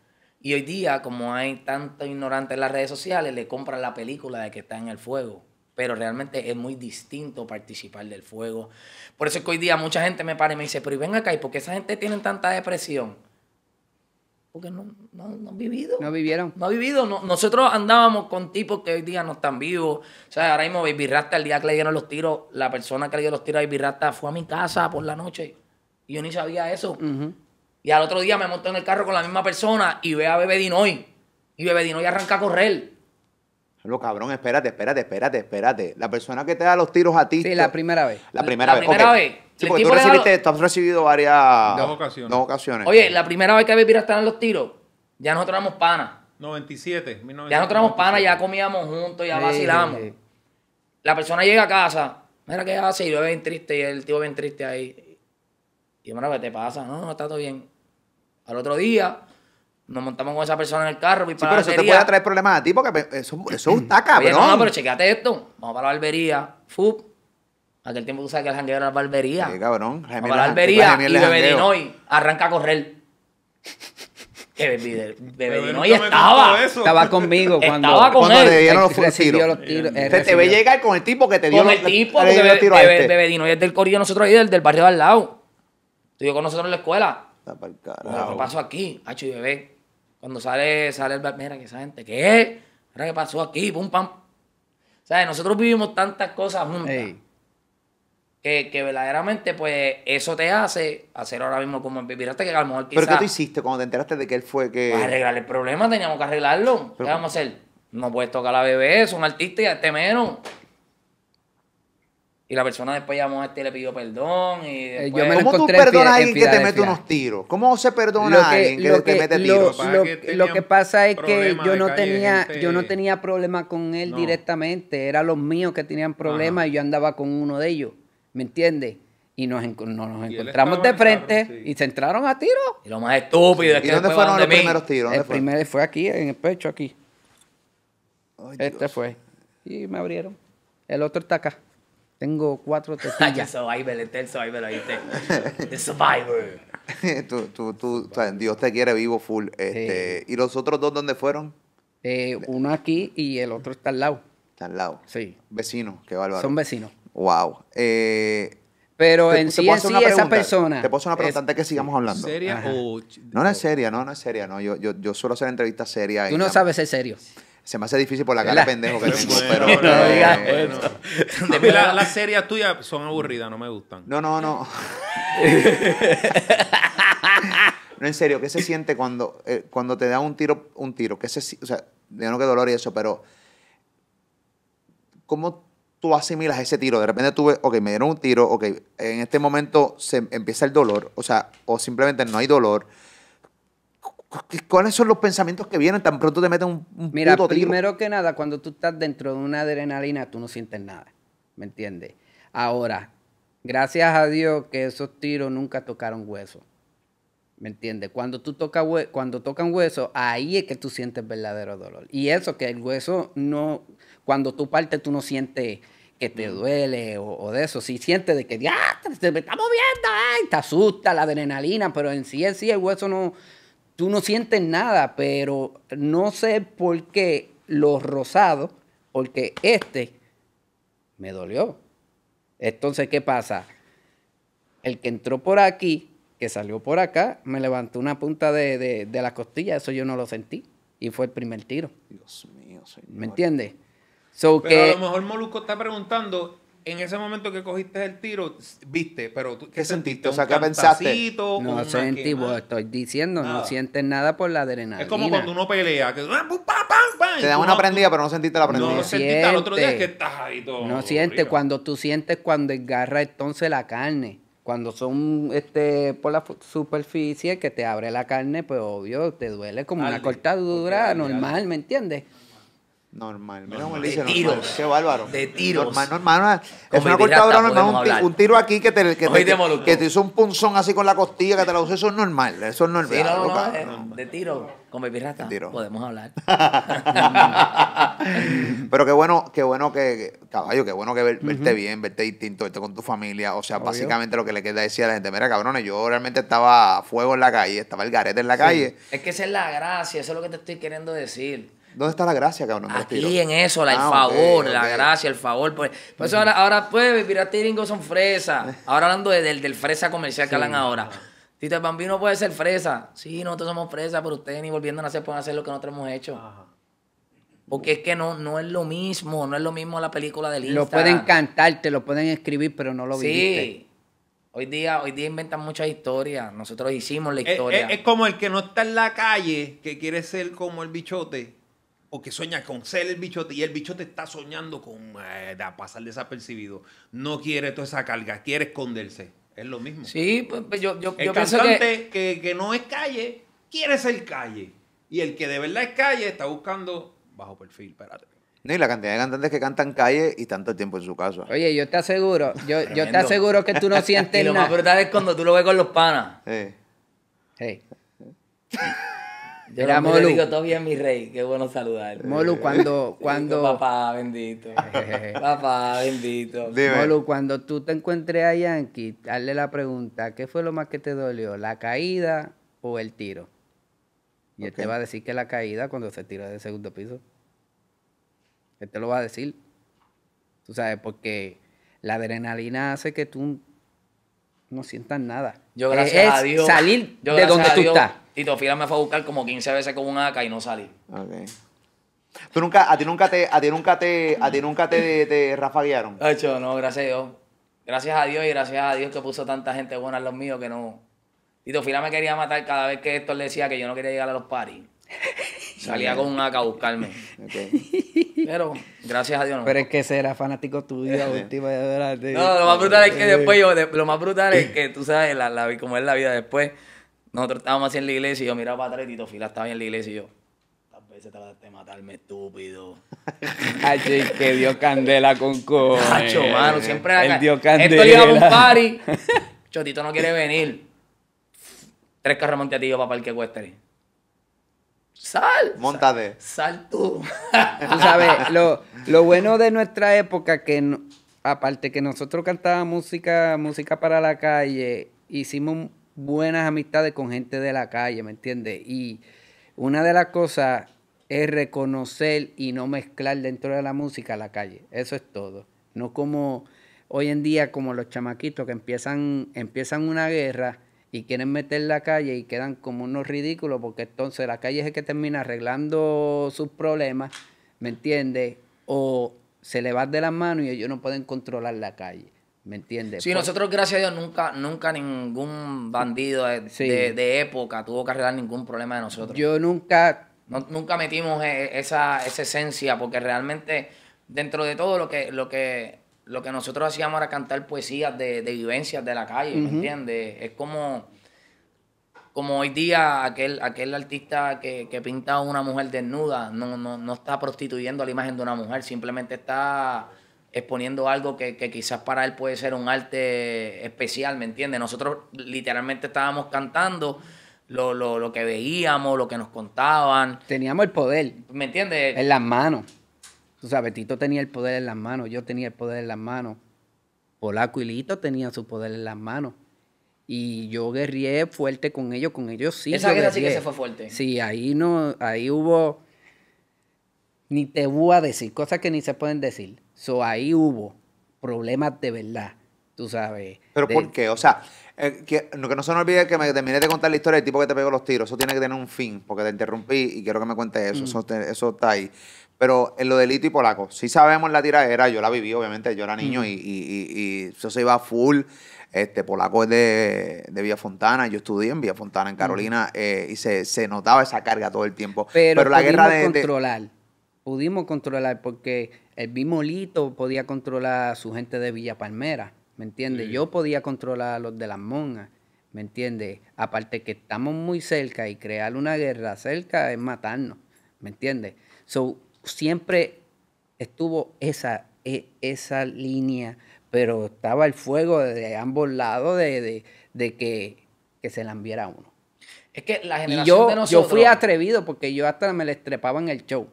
S2: Y hoy día, como hay tanto ignorante en las redes sociales, le compran la película de que está en el fuego pero realmente es muy distinto participar del fuego. Por eso es que hoy día mucha gente me para y me dice, pero y ven acá, ¿y por qué esa gente tiene tanta depresión? Porque no, han vivido. No vivieron. No han vivido. nosotros andábamos con tipos que hoy día no están vivos. O sea, ahora mismo Baby Rasta, el día que le dieron los tiros, la persona que le dio los tiros a Baby fue a mi casa por la noche. Y yo ni sabía eso. Y al otro día me monté en el carro con la misma persona y ve a Bebedinoy Y Bebedinoy arranca a correr.
S1: Lo cabrón, espérate, espérate, espérate, espérate. La persona que te da los tiros a ti. Sí, la primera vez. La primera la Primera vez. Sí, porque tú, has recibido varias. Dos ocasiones. Dos ocasiones. Oye,
S2: la primera vez que Bebira estaba en los tiros, ya nosotros éramos pana. 97, Ya nosotros éramos panas, ya comíamos juntos, ya vacilamos. La persona llega a casa, mira que hace, y yo bien triste, y el tío bien triste ahí. Y mira, ¿qué te pasa? No, no, está todo bien. Al otro día, nos montamos con esa persona en el carro, y para pero eso te puede
S1: traer problemas a ti porque pues, eso, eso está cabrón. pero no, pero
S2: chequeate esto. Vamos para la barbería. Fup. Aquel tiempo tú sabes que el jangueo era la barbería. Sí, cabrón. Vamos para la barbería y Bebedinoy arranca a correr.
S3: Bebedinoy estaba. Estaba conmigo cuando, estaba con cuando le dieron los, tiros. Los te, ve
S1: llegar con el tipo que te dio con el tipo, te
S3: porque Bebedinoy
S2: es del corillo nosotros ahí, del, del barrio de al lado. dio con nosotros en la escuela. Está para el carajo. ¿Qué pasó aquí? H y bebé cuando sale, sale el mira que esa gente, ¿qué? Mira qué pasó aquí, pum, pam. O sea, nosotros vivimos tantas cosas juntas que, verdaderamente, pues, eso te hace hacer ahora mismo como en que a lo mejor ¿Pero qué tú hiciste
S1: cuando te enteraste de que él fue que...? arreglar
S2: el problema teníamos que arreglarlo. ¿Qué vamos a hacer? No puedes tocar a la bebé, es un artista y a este menos. Y la persona después llamó a este y le pidió perdón. Y eh, ¿Cómo tú perdonas a alguien que te mete unos
S1: tiros? ¿Cómo se perdona a alguien que, te mete tiros? Lo, que,
S3: pasa es que yo no, tenía, yo no tenía problema con él directamente. Eran los míos que tenían problemas y yo andaba con uno de ellos. ¿Me entiendes? y nos, nos encontramos de frente y se entraron a tiros. Y lo más estúpido es ¿Y que dónde fueron los primeros tiros? El primero fue aquí, en el pecho, aquí. este fue. Y me abrieron. El otro está acá. Tengo cuatro testañas,
S2: survivor, el survivor, The survivor.
S1: tú, tú, tú, Dios te quiere vivo full. Este, ¿Y los otros dos dónde fueron?
S3: Eh, uno aquí y el otro está al lado.
S1: Está al lado. Sí. Vecinos, qué bárbaro. Son
S3: vecinos. Wow.
S1: Eh,
S3: pero en sí, en sí esa persona. Te puedo hacer una pregunta antes antes que sigamos hablando. ¿Seria
S1: o.? No, no es seria, no, no es seria. No. Yo, yo, yo suelo hacer entrevistas serias. Tú no sabes ser serio. Se me hace difícil por la cara de pendejo que pero... las
S4: series tuyas son aburridas, no me gustan. No, no, no.
S1: no, en serio, ¿qué se siente cuando, eh, cuando te da un tiro? Un tiro, ¿qué se O sea, de no que dolor y eso, pero ¿cómo tú asimilas ese tiro? De repente tú ves, ok, me dieron un tiro, ok, en este momento se empieza el dolor, o sea, o simplemente no hay dolor, ¿Cuáles son los pensamientos que vienen tan pronto te meten
S3: un, Mira, primero que nada, cuando tú estás dentro de una adrenalina, tú no sientes nada. ¿Me entiendes? Ahora, gracias a Dios que esos tiros nunca tocaron hueso. ¿Me entiendes? Cuando tú tocas cuando tocan hueso, ahí es que tú sientes verdadero dolor. Y eso que el hueso no, cuando tú partes, tú no sientes que te mm. duele o, de eso. Si sientes de que ya te, está moviendo, ay, te asusta la adrenalina, pero en sí en sí el hueso no, tú no sientes nada, pero no sé por qué los rosados, porque este me dolió. Entonces, ¿qué pasa? El que entró por aquí, que salió por acá, me levantó una punta de, la costilla, eso yo no lo sentí. Y fue el primer tiro. Dios mío, ¿Me entiendes? que, a lo
S4: mejor Moluco está preguntando, en ese momento que cogiste el tiro, viste, pero ¿qué, sentiste? O sea, ¿qué pensaste? No sentí,
S3: estoy diciendo, no ah. sientes nada por la adrenalina. Es como cuando
S4: uno pelea, que ah,
S3: te dan una prendida, pero no sentiste la prendida. No, sentiste otro día que estás
S1: ahí todo. No sientes,
S3: cuando tú sientes cuando desgarra entonces la carne. Cuando son este por la superficie que te abre la carne, pues obvio, te duele como una cortadura normal, ¿me entiendes? Normal. Menos dice. De tiros. Qué bárbaro. De tiros. Normal, normal. Es una cortadora
S1: normal. Un, tiro aquí que te, que, que, te hizo un punzón así con la costilla que te la usé Eso es normal. Eso es normal.
S2: Eh, de, tiro. Con mi pirata. Podemos hablar.
S1: Pero qué bueno, qué bueno que, caballo, qué bueno que verte bien, verte distinto, verte con tu familia. O sea, básicamente lo que le queda decir a la gente, mira, cabrones, yo realmente estaba a fuego en la calle, estaba el garete en la calle.
S2: Es que esa es la gracia, eso es lo que te estoy queriendo decir
S1: ¿Dónde está la gracia, cabrón? Aquí en eso, el ah, favor, la gracia,
S2: el favor. Pues. Por, eso ahora, ahora pues, Pirata son fresa. Ahora hablando del, fresa comercial que hablan ahora. Tito el Bambino puede ser fresa. Sí, nosotros somos fresa, pero ustedes ni volviendo a nacer pueden hacer lo que nosotros hemos hecho. Porque es que no, no es lo mismo, no es lo mismo la película del Instagram. Lo pueden
S3: cantar, te lo pueden escribir, pero no lo viviste.
S2: Sí. Hoy día, hoy día inventan muchas historias. Nosotros hicimos la historia. es
S4: como el que no está en la calle, que quiere ser como el bichote porque sueña con ser el bichote y el bichote está soñando con eh, pasar desapercibido. No quiere toda esa carga, quiere esconderse. Es lo mismo. Sí, pues, pues yo, yo, el yo que... que... no es calle, quiere ser calle. Y el que de verdad es calle está buscando bajo perfil,
S1: espérate. No, y la cantidad de cantantes que cantan calle y tanto tiempo en su casa. Oye, yo te aseguro,
S3: yo, te aseguro que tú no sientes nada. y lo más
S2: brutal es cuando tú lo ves con los panas.
S3: Sí. Hey. Yo Era digo, todo
S2: bien, mi rey. Qué bueno saludar. Molu, cuando... cuando... papá, bendito. papá, bendito. Molu,
S3: cuando tú te encuentres a Yankee, hazle la pregunta, ¿qué fue lo más que te dolió? ¿La caída o el tiro? Y él te va a decir que la caída cuando se tira del segundo piso. Él te lo va a decir. Tú sabes, porque la adrenalina hace que tú no sientas nada. Yo, gracias a Dios. Salir de donde tú estás.
S2: Tito Fila me fue a buscar como 15 veces con un AK y no salí.
S3: ¿Tú
S1: nunca, a ti nunca te, a ti nunca te, a ti nunca te, te rafaguearon? Hecho, no, gracias a Dios.
S2: Gracias a Dios y gracias a Dios que puso tanta gente buena en los míos que no. Tito Fila me quería matar cada vez que esto le decía que yo no quería llegar a los paris.
S3: Salía con un
S2: AK a buscarme. Okay. Pero, gracias a Dios
S3: no. Pero es que será fanático tuyo, última de verdad. No, lo más brutal es que después yo,
S2: lo más brutal es que tú sabes la, la, cómo es la vida después. Nosotros estábamos así en la iglesia y yo miraba para atrás y Tito Fila estaba en la iglesia y yo, tal veces trataste de matarme, estúpido.
S3: Ay, que dio candela con cojones. Cacho, mano, siempre el dio candela. Esto le iba a un party.
S2: Chotito no quiere venir. Tres carros monteatillos para Parque Western. Sal. Montate. Sal, sal
S3: tú. tú sabes, lo, lo bueno de nuestra época que... aparte que nosotros cantábamos música, música para la calle, hicimos buenas amistades con gente de la calle, ¿me entiendes? Y una de las cosas es reconocer y no mezclar dentro de la música la calle. Eso es todo. No como hoy en día, como los chamaquitos que empiezan, empiezan una guerra y quieren meter la calle y quedan como unos ridículos, porque entonces la calle es el que termina arreglando sus problemas, ¿me entiendes? O se le va de las manos y ellos no pueden controlar la calle. ¿Me entiendes? Sí, nosotros,
S2: gracias a Dios, nunca, nunca ningún bandido
S3: de,
S2: época tuvo que arreglar ningún problema de nosotros.
S3: Yo nunca.
S2: nunca metimos e, e, esa, esencia, porque realmente, dentro de todo, lo que, lo que, lo que nosotros hacíamos era cantar poesías de, vivencias de la calle, ¿me entiendes? Es como. Como hoy día aquel, aquel artista que, que pinta una mujer desnuda no, no está prostituyendo la imagen de una mujer, simplemente está exponiendo algo que, quizás para él puede ser un arte especial, ¿me entiendes? Nosotros literalmente estábamos cantando lo, que veíamos, lo que nos contaban. Teníamos el poder. ¿Me entiendes?
S3: En las manos. O sea, Betito tenía el poder en las manos, yo tenía el poder en las manos, Polaco y Lito tenían su poder en las manos. Y yo guerrié fuerte con ellos, con ellos sí. Esa guerra sí que se fue fuerte. Sí, ahí no, ahí hubo, ni te voy a decir, cosas que ni se pueden decir So, ahí hubo problemas de verdad,
S1: tú sabes. ¿Pero por qué? O sea, eh, que, no se nos olvide que me terminé de contar la historia del tipo que te pegó los tiros. Eso tiene que tener un fin, porque te interrumpí y quiero que me cuentes eso. Mm. Eso, está ahí. Pero en lo delito y Polaco, sí sabemos la tiradera, yo la viví, obviamente, yo era niño mm. y, y, eso se iba full. Este, Polaco es de, de, Villa Fontana, yo estudié en Villa Fontana, en mm. Carolina, eh, y se, notaba esa carga todo el tiempo. Pero, la guerra de...
S3: controlar, pudimos controlar, porque el mismo Lito podía controlar a su gente de Villa Palmera, ¿me entiendes? Yo podía controlar a los de las monjas, ¿me entiendes? Aparte que estamos muy cerca y crear una guerra cerca es matarnos, ¿me entiendes? So, siempre estuvo esa, e, esa línea, pero estaba el fuego de ambos lados de, que, que, se la enviara uno. Es que la generación yo, de nosotros... Yo fui atrevido porque yo hasta me le estrepaba en el show.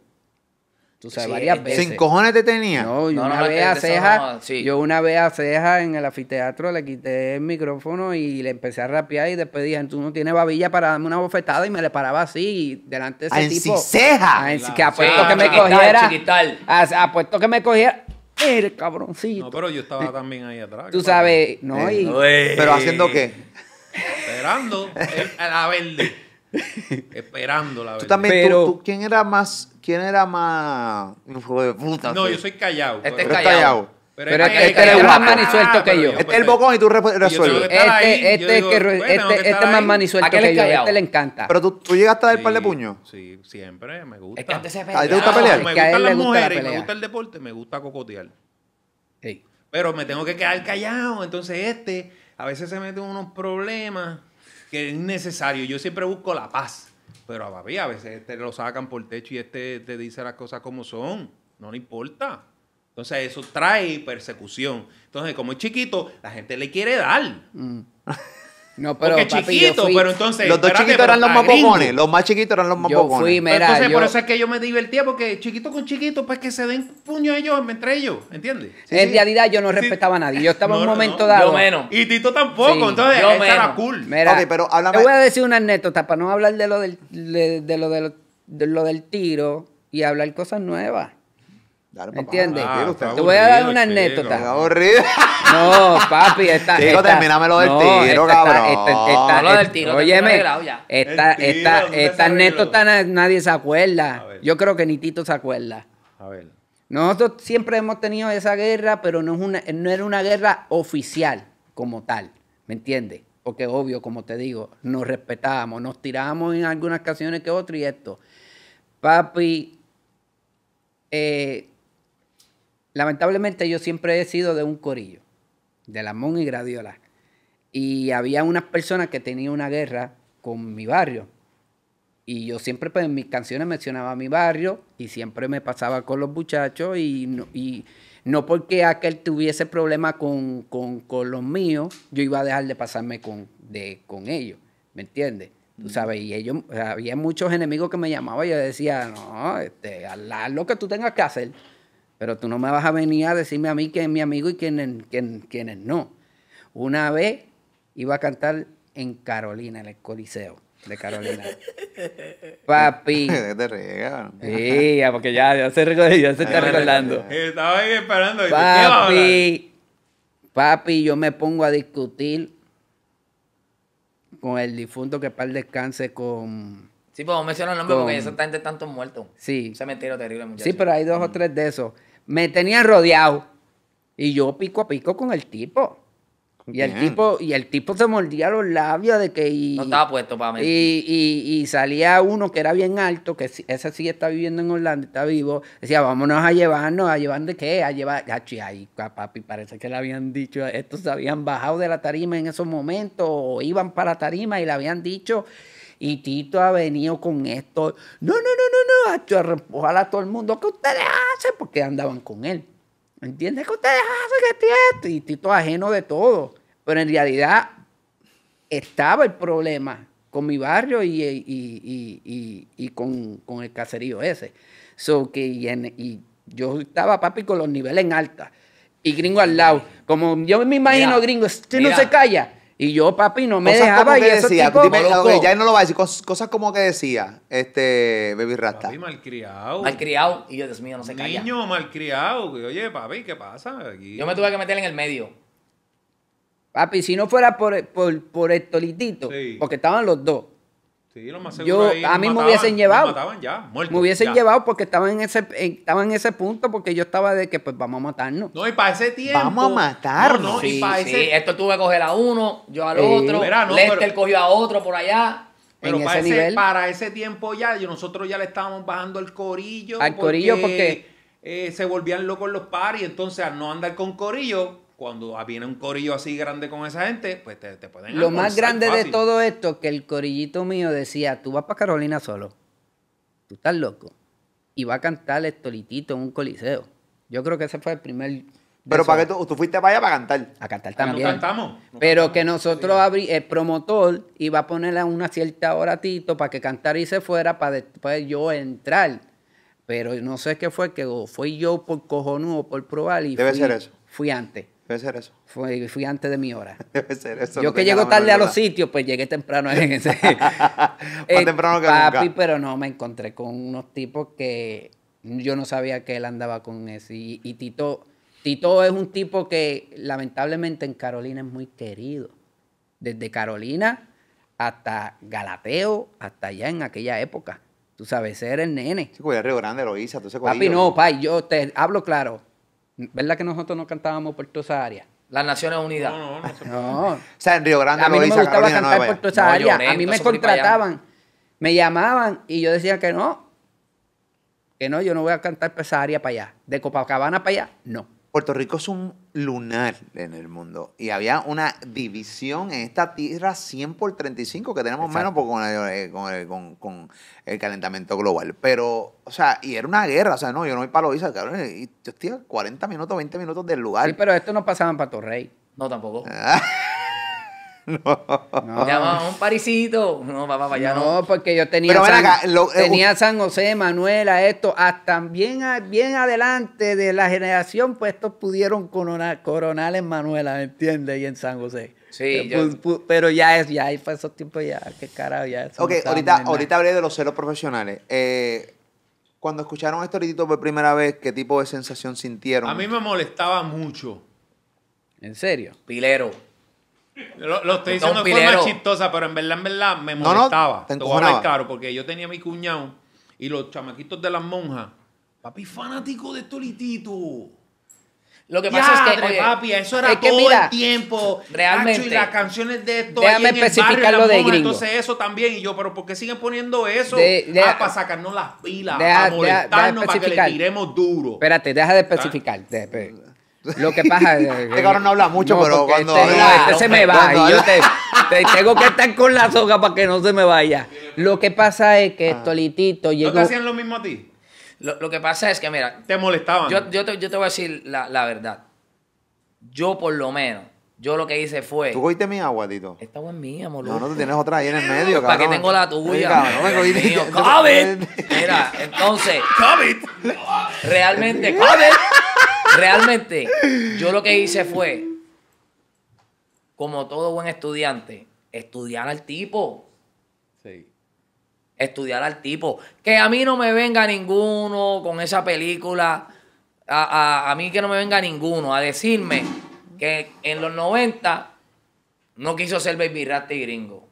S3: Tú sabes, varias eh, veces. ¿Sin cojones te tenía? No, yo una vez a este, Ceja, yo una vez a Ceja en el anfiteatro le quité el micrófono y le empecé a rapear y después dije, tú no tienes babilla para darme una bofetada y me le paraba así delante de ese tipo. Ceja! Que apuesto que me cogiera. Chiquital. A, apuesto que me cogiera. El cabroncito. No, pero yo estaba
S4: también ahí atrás. Tú
S3: sabes, no, eh, y...
S4: Eh, ¿Pero haciendo qué? Esperando a la verde.
S3: Esperando la verde. Tú también, tú,
S1: ¿quién era más ¿Quién era más No, yo soy callado. Este es callado. Pero, este, es más manisuelto que yo. Este es el pues. bocón y tú resuelves. Este, este, este, este, es más manisuelto que yo. Este le encanta. Pero tú, tú llegaste a dar el sí, par de puños. Sí, siempre. Me gusta. Es ¿A ti te gusta pelear? me gustan las mujeres, gusta me
S4: gusta el deporte, me gusta cocotear. Pero me tengo que quedar callado. Entonces este, a veces se mete en unos problemas que es necesario. Yo siempre busco la paz. Pero a a veces te lo sacan por techo y este te dice las cosas como son. No le importa. Entonces eso trae persecución. Entonces, como es chiquito, la gente le quiere dar. Mm.
S3: No,
S1: pero Porque chiquito, pero entonces. Los dos chiquitos
S4: eran los más bobones.
S3: Los más chiquitos eran los más yo Fui, mira, entonces, por eso
S4: es que yo me divertía, porque chiquito con chiquito, pues que se den puños ellos entre ellos, ¿entiendes?
S3: en realidad yo no respetaba a nadie. Yo estaba en un momento dado. Yo menos.
S1: Y Tito tampoco, entonces yo era cool. Mira, pero
S3: Te voy a decir una anécdota para no hablar de lo del, de, lo, de lo del tiro y hablar cosas nuevas me ¿Entiendes? Ah, te voy a dar una anécdota. No, papi, está terminámelo del tiro, cabrón. Esta, anécdota nadie se acuerda. Yo creo que ni Tito se acuerda. A ver. Nosotros siempre hemos tenido esa guerra, pero no, es una, no era una guerra oficial como tal. ¿Me entiendes? Porque obvio, como te digo, nos respetábamos, nos tirábamos en algunas ocasiones que otras y esto. Papi, eh, lamentablemente yo siempre he sido de un corillo, de Lamón y Gradiola. Y había unas personas que tenían una guerra con mi barrio. Y yo siempre pues, en mis canciones mencionaba mi barrio y siempre me pasaba con los muchachos y no, y no porque aquel tuviese problema con, con, los míos, yo iba a dejar de pasarme con, de, con ellos, ¿me entiendes? Tú sabes, y ellos, había muchos enemigos que me llamaban y yo decía, no, haz este, lo que tú tengas que hacer pero tú no me vas a venir a decirme a mí quién es mi amigo y quién es, no. Una vez iba a cantar en Carolina, en el Coliseo de Carolina. Papi. Sí, porque ya, ya se, ya se está arreglando.
S4: Estaba ahí esperando. Papi,
S3: papi, yo me pongo a discutir con el difunto que para el descanse con...
S2: Sí, pues mencionar el nombre con, porque entre tantos muertos. Sí. Se me terrible muchachos. Sí, pero hay dos o
S3: tres de esos me tenían rodeado. Y yo pico a pico con el tipo. Y el, tipo, y el tipo se mordía los labios de que... Y, no estaba puesto para mí. Y, y, salía uno que era bien alto, que ese sí está viviendo en Orlando, está vivo. Decía, vámonos a llevarnos, ¿a llevar de qué? A llevar... Ahí, papi, parece que le habían dicho, estos habían bajado de la tarima en esos momentos, o iban para la tarima y le habían dicho y Tito ha venido con esto. No, no, no, no, no. A empujar a todo el mundo. ¿Qué ustedes hacen? Porque andaban con él. ¿Entiendes? ¿Qué ustedes hacen? ¿Qué esto? Y Tito ajeno de todo. Pero en realidad estaba el problema con mi barrio y, con, el caserío ese. So, que, y, yo estaba, papi, con los niveles en alta. Y gringo al lado. Como yo me imagino, gringo, si no se calla. Y yo, papi, no me dejaba y decía, tipo, ya
S1: no lo va a decir, cosas, como que decía este Baby Rasta. Papi,
S2: malcriado. Malcriado. Y yo, Dios mío,
S4: no se calla. Niño malcriado. Oye, papi, ¿qué pasa Yo me tuve que meter en el medio.
S3: Papi, si no fuera por, por, por porque estaban los dos,
S4: yo, a mí me hubiesen llevado. Me hubiesen
S3: llevado porque estaba en, ese, en ese punto porque yo estaba de que pues vamos a matarnos. No, y para ese tiempo. Vamos a matarnos. esto
S2: tuve que coger a uno, yo
S4: al otro.
S3: Lester
S2: cogió a otro por allá.
S3: Pero para,
S4: ese, tiempo ya, nosotros ya le estábamos bajando el corillo. Al porque, corillo porque... Eh, se volvían locos los paris, entonces al no andar con corillo, cuando viene un corillo así grande con esa gente, pues te, te pueden... Lo más grande de todo
S3: esto, que el corillito mío decía, tú vas para Carolina solo, tú estás loco, y va a cantar Estolitito en un coliseo. Yo creo que ese fue el primer... Pero para que tú, tú, fuiste para allá para cantar. A cantar ah, también. Pero que nosotros, el promotor iba a ponerle a una cierta hora para que cantara y se fuera para después yo entrar. Pero no sé qué fue, que fue yo por o por probar y Debe ser eso. fui antes. Debe ser eso. Fui, antes de mi hora. Debe ser eso. Yo que llego tarde a los sitios, pues llegué temprano en ese. Eh, temprano que papi, pero no, me encontré con unos tipos que yo no sabía que él andaba con ese. Y, Tito, Tito es un tipo que lamentablemente en Carolina es muy querido. Desde Carolina hasta Galateo, hasta allá en aquella época. Tú sabes, ser el nene. Sí, Río Grande, lo tú Papi, no, pai, yo te hablo claro ¿Verdad que nosotros no cantábamos por toda esa área?
S2: Las Naciones Unidas.
S3: No, no, no. O
S1: sea, en Río Grande a mí no me cantar por a mí me contrataban,
S3: me llamaban y yo decía que no, que no, yo no voy a cantar por esa área para allá. De Copacabana para allá,
S1: no. Puerto Rico es un lunar en el mundo y había una división en esta tierra 100 por 35 que tenemos menos con, el, con, calentamiento global. Pero, o sea, y era una guerra, o sea, no, yo no voy para Loiza, cabrón, y yo estoy a 40 minutos, 20 minutos del lugar. Sí, pero esto no pasaba en Pato Rey. No,
S3: tampoco. No. no. un
S2: parisito. No, papá, no. No,
S3: porque yo tenía, eh, San, José, Manuela, esto. Hasta bien, bien adelante de la generación, pues estos pudieron coronar, en Manuela, ¿me entiendes? Y en San José. Sí, pero, ya es, ya, ahí pasó esos tiempos ya, qué carajo, ya. ok, ahorita, ahorita
S1: hablé de los celos profesionales. Eh, cuando escucharon esto ahorita por primera vez, ¿qué tipo de sensación sintieron? A mí
S4: me molestaba mucho.
S1: ¿En serio? Pilero.
S3: Lo, lo estoy diciendo de forma
S4: chistosa, pero en verdad, en verdad me molestaba. No, no, te caro, porque yo tenía a mi cuñado y los chamaquitos de las monjas. Papi, fanático de Tolitito. Lo que pasa es que. papi, eso era todo el
S2: tiempo. Realmente. y las
S4: canciones de esto. Déjame en el barrio, Entonces, eso también. Y yo, pero ¿por qué siguen poniendo eso? Ah, para sacarnos las pilas. para molestarnos, para que le tiremos
S3: duro. Espérate, deja de ¿Ah? especificar. Lo que pasa es que. Este cabrón no habla mucho, pero cuando. Este, este, se me va. Y yo te, tengo que estar con la soga para que no se me vaya. Lo que pasa es que ah. Tolitito llegó. ¿No te hacían
S2: lo mismo a ti? Lo, que pasa es que, mira.
S1: Te molestaban. Yo,
S2: yo, te, yo te, voy a decir la, la, verdad. Yo, por lo menos, yo lo que hice fue. ¿Tú
S1: cogiste mi agua, Tito? Esta agua es mía, boludo. No, no, te tienes otra ahí en el medio, cabrón. ¿Para qué tengo la
S2: tuya? cogí cabrón, Covid. Mira, entonces. ¡Covid! Realmente, ¡Covid! realmente, yo lo que hice fue, como todo buen estudiante, estudiar al tipo. Sí. Estudiar al tipo. Que a mí no me venga ninguno con esa película. A, mí que no me venga ninguno a decirme que en los 90 no quiso ser baby rat y gringo.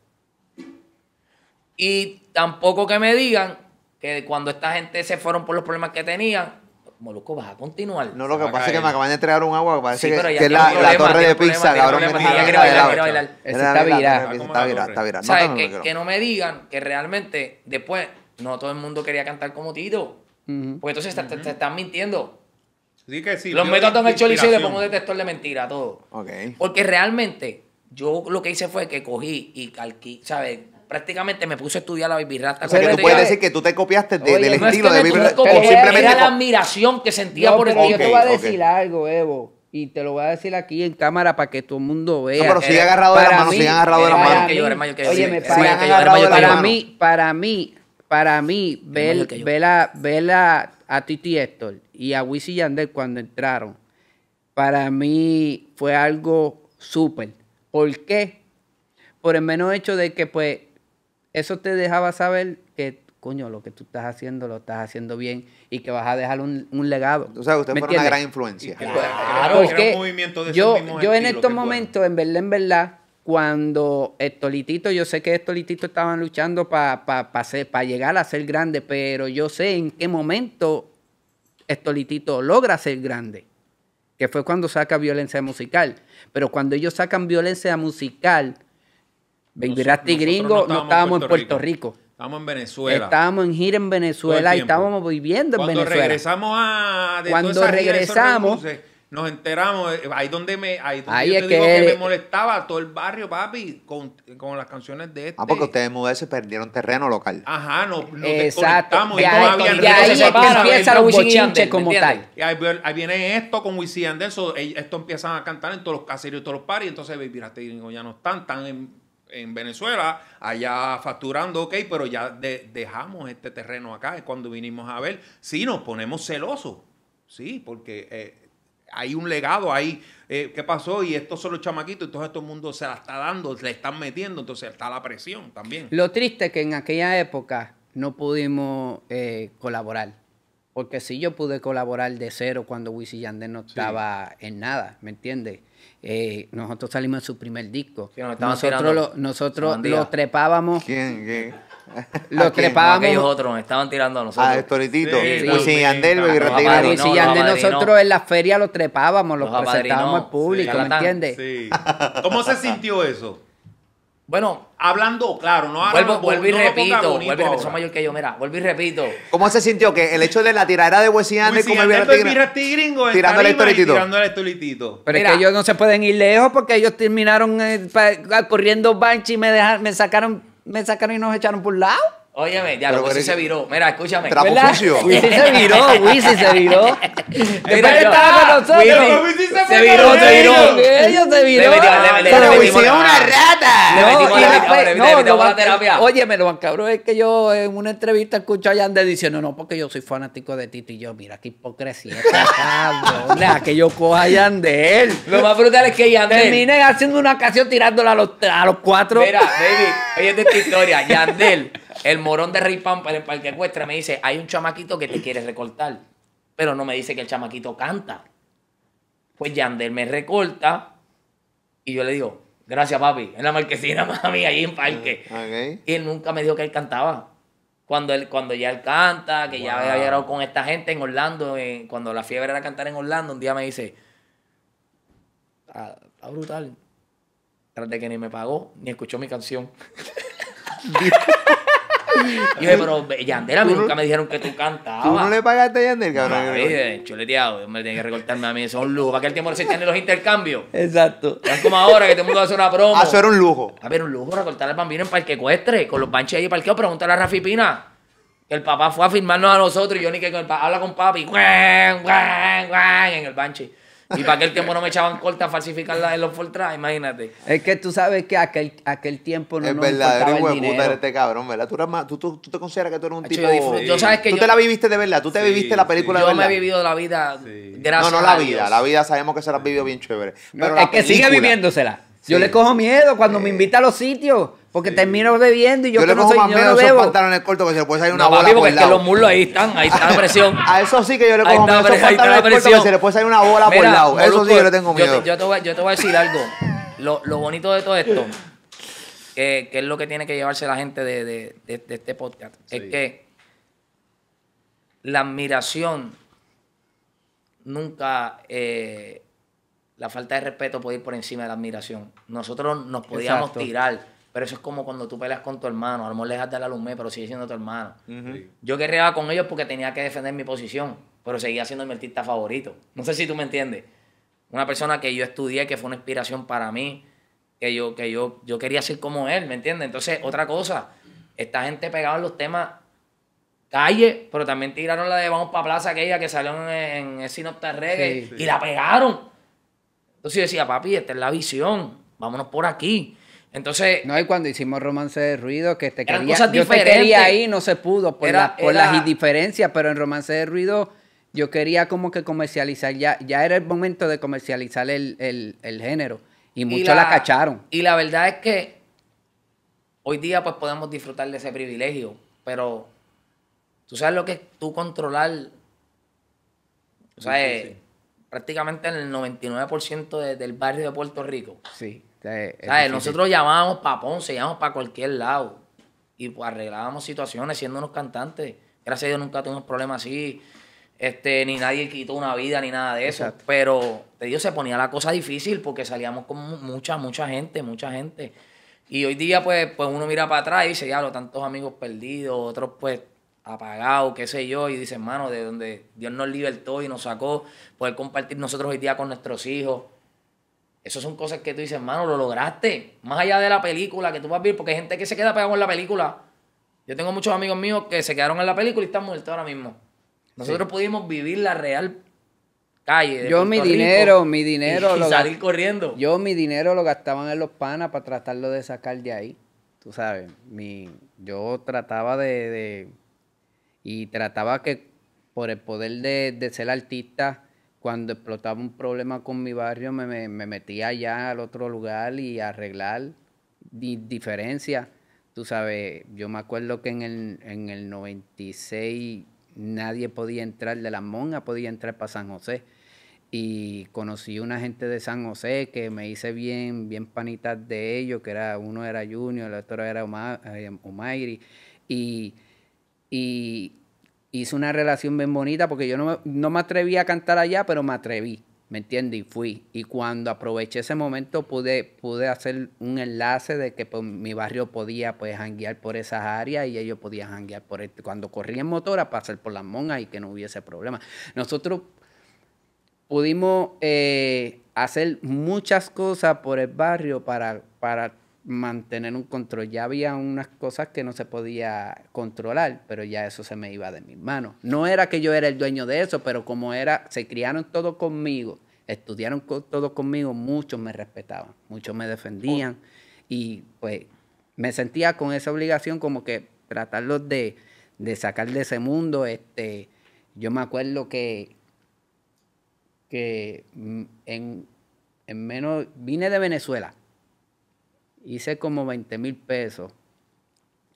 S2: Y tampoco que me digan que cuando esta gente se fueron por los problemas que tenían,
S1: Moluco, vas a continuar. No, lo que pasa es que me acaban de entregar un agua para parece que, es la, la, torre de pizza, cabrón. Me Está virada. Está virada, está virada. ¿Sabes? Que,
S2: no me digan que realmente después no todo el mundo quería cantar como Tito. Porque entonces te, están mintiendo. Sí que sí, los métodos a Don el y le pongo detector de mentira a todo.
S1: Ok. Porque
S2: realmente yo lo que hice fue que cogí y calquí, ¿sabes? prácticamente me puse a estudiar la Baby O sea, que tú puedes decir
S1: que tú te copiaste del
S3: estilo de Baby Simplemente era
S2: la
S1: admiración que sentía por el Yo te voy a decir
S3: algo, Evo. Y te lo voy a decir aquí en cámara para que todo el mundo vea. No, pero he agarrado de la mano, Oye, agarrado de la mano. para, mí, para mí, para mí, ver, a, Titi Héctor y a Wisi Yandel cuando entraron, para mí fue algo súper. ¿Por qué? Por el menos hecho de que, pues, eso te dejaba saber que, coño, lo que tú estás haciendo lo estás haciendo bien y que vas a dejar un, legado. O sea, usted fue una gran influencia.
S1: Pues, yo, yo en estos momentos,
S3: en verdad, en verdad, cuando Estolitito, yo sé que Estolitito estaban luchando para llegar a ser grande, pero yo sé en qué momento Estolitito logra ser grande, que fue cuando saca violencia musical. Pero cuando ellos sacan violencia musical, Baby Gringo no estábamos, en Puerto Rico.
S4: Estamos Estábamos en Venezuela.
S3: Estábamos en gira en Venezuela y estábamos viviendo en Cuando Venezuela. Regresamos
S4: a, Cuando regresamos nos enteramos, eh, ahí donde me, ahí, donde que, me molestaba todo el barrio, papi, con, las canciones de este. Ah, porque este.
S1: ustedes mudarse perdieron terreno local. Ajá, no, Exacto. Y, ahí, ahí es empieza los bochinches como
S4: tal. Y ahí, viene esto con Wisin Anderson, esto empiezan a cantar en todos los caseros y todos los Y entonces Baby Gringo ya no están, tan en en Venezuela, allá facturando, ok, pero ya dejamos este terreno acá. Es cuando vinimos a ver, sí, nos ponemos celosos, sí, porque eh, hay un legado ahí. Eh, ¿Qué pasó? Y estos son los chamaquitos, Y todo este mundo se la está dando, le están metiendo, entonces está la presión también.
S3: Lo triste es que en aquella época no pudimos eh, colaborar. Porque si yo pude colaborar de cero cuando Wisi Yander no estaba en nada, ¿me entiendes? Eh, nosotros salimos en su primer disco. nosotros los nosotros trepábamos. ¿Quién? Los trepábamos. aquellos otros nos
S2: estaban tirando a nosotros. Ah, Estoritito Sí, sí, y Yandel,
S3: sí, nosotros en la feria los trepábamos, los, presentábamos al público, ¿me entiendes? Sí.
S2: ¿Cómo se sintió eso? Bueno, hablando claro, no Vuelvo, vuelvo y repito, vuelvo y repito, son mayor que yo, mira, vuelvo y repito.
S1: ¿Cómo se sintió que el hecho de la tiradera de Wes como el
S3: tirándole el tolitito? Tirándole
S2: el
S1: Pero es que ellos no
S3: se pueden ir lejos porque ellos terminaron eh, corriendo banchi y me, dejaron, me sacaron me sacaron y nos echaron por un lado.
S2: Óyeme, ya, lo pues se viró. Mira, escúchame. Trapo sucio. se viró, Wisi se viró. Mira, estaba con nosotros. se, viró, se viró. Ellos se viró. Pero Wisi es una
S3: rata. Le metimos la terapia. Óyeme, lo más cabrón es que yo en una entrevista escucho a Yandel diciendo, no, porque yo soy fanático de Tito. Y yo, mira, qué hipocresía. Cabrón, que yo coja
S2: a Yandel. Lo más brutal es que Yandel Terminé
S3: haciendo una canción tirándola a los, cuatro. Mira,
S2: baby, oye esta historia. Yandel... El morón de Rey Pampa en el Parque Ecuestre me dice, hay un chamaquito que te quiere recortar, pero no me dice que el chamaquito canta. Pues Yandel me recorta y yo le digo, gracias papi, en la marquesina, mami, ahí en Parque. Ah, y él nunca me dijo que él cantaba. Cuando, él, cuando ya él canta, que ya había llegado con esta gente en Orlando, cuando la fiebre era cantar en Orlando, un día me dice, ah, está, brutal. Tras de que ni me pagó, ni escuchó mi canción. yo dije, pero Yandel, a mí nunca me dijeron que
S1: tú cantabas. ¿Tú no le pagaste a Yandel, cabrón? No, dije,
S2: chuleteado, me tenía que recortarme a mí, eso es un lujo. Para el tiempo no tiene los intercambios.
S3: Exacto. Es
S2: como ahora que tengo que hacer una broma ah, Eso era un lujo. A ver, un lujo recortar al bambino en Parque Ecuestre, con los banches ahí parqueados. pregunta a la rafipina El papá fue a firmarnos a nosotros y yo ni que con habla con papi. En el banche. Y para aquel tiempo no me echaban corta falsificarla en los Fortran,
S1: imagínate.
S3: Es que tú sabes que aquel, aquel tiempo no es nos verdadero el dinero.
S1: este cabrón, ¿verdad? Tú, tú, tú, te consideras que tú eres un tipo... Yo, sabes que tú te la viviste de verdad, tú te viviste la película de verdad. Yo me he vivido la
S3: vida gracias No, no la vida, la
S1: vida sabemos que se la has vivido bien chévere. es que sigue viviéndosela.
S3: Yo le cojo miedo cuando me invita a los sitios. Porque termino bebiendo y yo, yo le no soy, más miedo a esos pantalones cortos que se le puede salir una bola papi, porque por el es que los
S2: mulos ahí están, ahí está la presión.
S1: a ah,
S3: eso sí que yo le cojo miedo A
S2: esos pantalones cortos que se le puede salir una bola por el lado. eso sí que le tengo miedo. Yo te, voy, yo te voy a decir algo. Lo, lo, bonito de todo esto, que, es lo que tiene que llevarse la gente de, de, este podcast, es que la admiración nunca eh, la falta de respeto puede ir por encima de la admiración. Nosotros nos podíamos tirar, pero eso es como cuando tú peleas con tu hermano. A lo mejor de la lumé, pero sigue siendo tu hermano. Yo guerreaba con ellos porque tenía que defender mi posición, pero seguía siendo mi artista favorito. No sé si tú me entiendes. Una persona que yo estudié, que fue una inspiración para mí, que yo, que yo, yo quería ser como él, ¿me entiendes? Entonces, otra cosa, esta gente pegaba en los temas calle, pero también tiraron la de Vamos para Plaza aquella que salió en, el Reggae y la pegaron. Entonces yo decía, papi, esta es la visión,
S3: vámonos por aquí. Entonces. No, y cuando hicimos romance de ruido, que te quería. yo te quería ahí, no se pudo por, las indiferencias, pero en romance de ruido yo quería como que comercializar, ya, ya era el momento de comercializar el, el, género. Y muchos la, cacharon. Y la verdad es que
S2: hoy día pues podemos disfrutar de ese privilegio, pero tú sabes lo que es tú controlar. O sea, prácticamente en el 99% del barrio de Puerto Rico. Sí. Nosotros llamábamos papón, Ponce, llamábamos para cualquier lado. Y pues arreglábamos situaciones siendo unos cantantes. Gracias a Dios nunca tuvimos problemas así. Este, ni nadie quitó una vida ni nada de eso. Pero Dios, se ponía la cosa difícil porque salíamos con mucha, mucha gente, mucha gente. Y hoy día, pues, pues uno mira para atrás y dice, ya, los tantos amigos perdidos, otros, pues, apagado, qué sé yo, y dice, hermano, de donde Dios nos libertó y nos sacó, poder compartir nosotros hoy día con nuestros hijos. Esas son cosas que tú dices, hermano, lo lograste. Más allá de la película que tú vas a ver, porque hay gente que se queda pegado en la película. Yo tengo muchos amigos míos que se quedaron en la película y están muertos ahora mismo. Nosotros pudimos vivir la real calle. De yo mi dinero, mi dinero. Y, lo salir corriendo.
S3: Yo mi dinero lo gastaban en los panas para tratarlo de sacar de ahí. Tú sabes, mi, yo trataba de y trataba que por el poder de, de ser artista, cuando explotaba un problema con mi barrio, me, me, metía allá al otro lugar y arreglar diferencia Tú sabes, yo me acuerdo que en el, en el 96 nadie podía entrar de la monga, podía entrar para San José. Y conocí una gente de San José que me hice bien, bien panitas de ellos, que era, uno era Junior, el otro era eh, Omairi Y, y hice una relación bien bonita porque yo no me, no me atreví a cantar allá, pero me atreví, ¿me entiendes? Y fui. Y cuando aproveché ese momento pude, pude hacer un enlace de que pues, mi barrio podía pues janguear por esas áreas y ellos podían janguear por este Cuando corría en motora, pasar por las monjas y que no hubiese problema. Nosotros pudimos eh, hacer muchas cosas por el barrio para, para mantener un control. Ya había unas cosas que no se podía controlar, pero ya eso se me iba de mis manos. No era que yo era el dueño de eso, pero como era, se criaron todos conmigo, estudiaron todos conmigo, muchos me respetaban, muchos me defendían oh. y pues me sentía con esa obligación como que tratarlos de, sacar de ese mundo. Este, yo me acuerdo que, mm, en, en menos, vine de Venezuela hice como 20 mil pesos.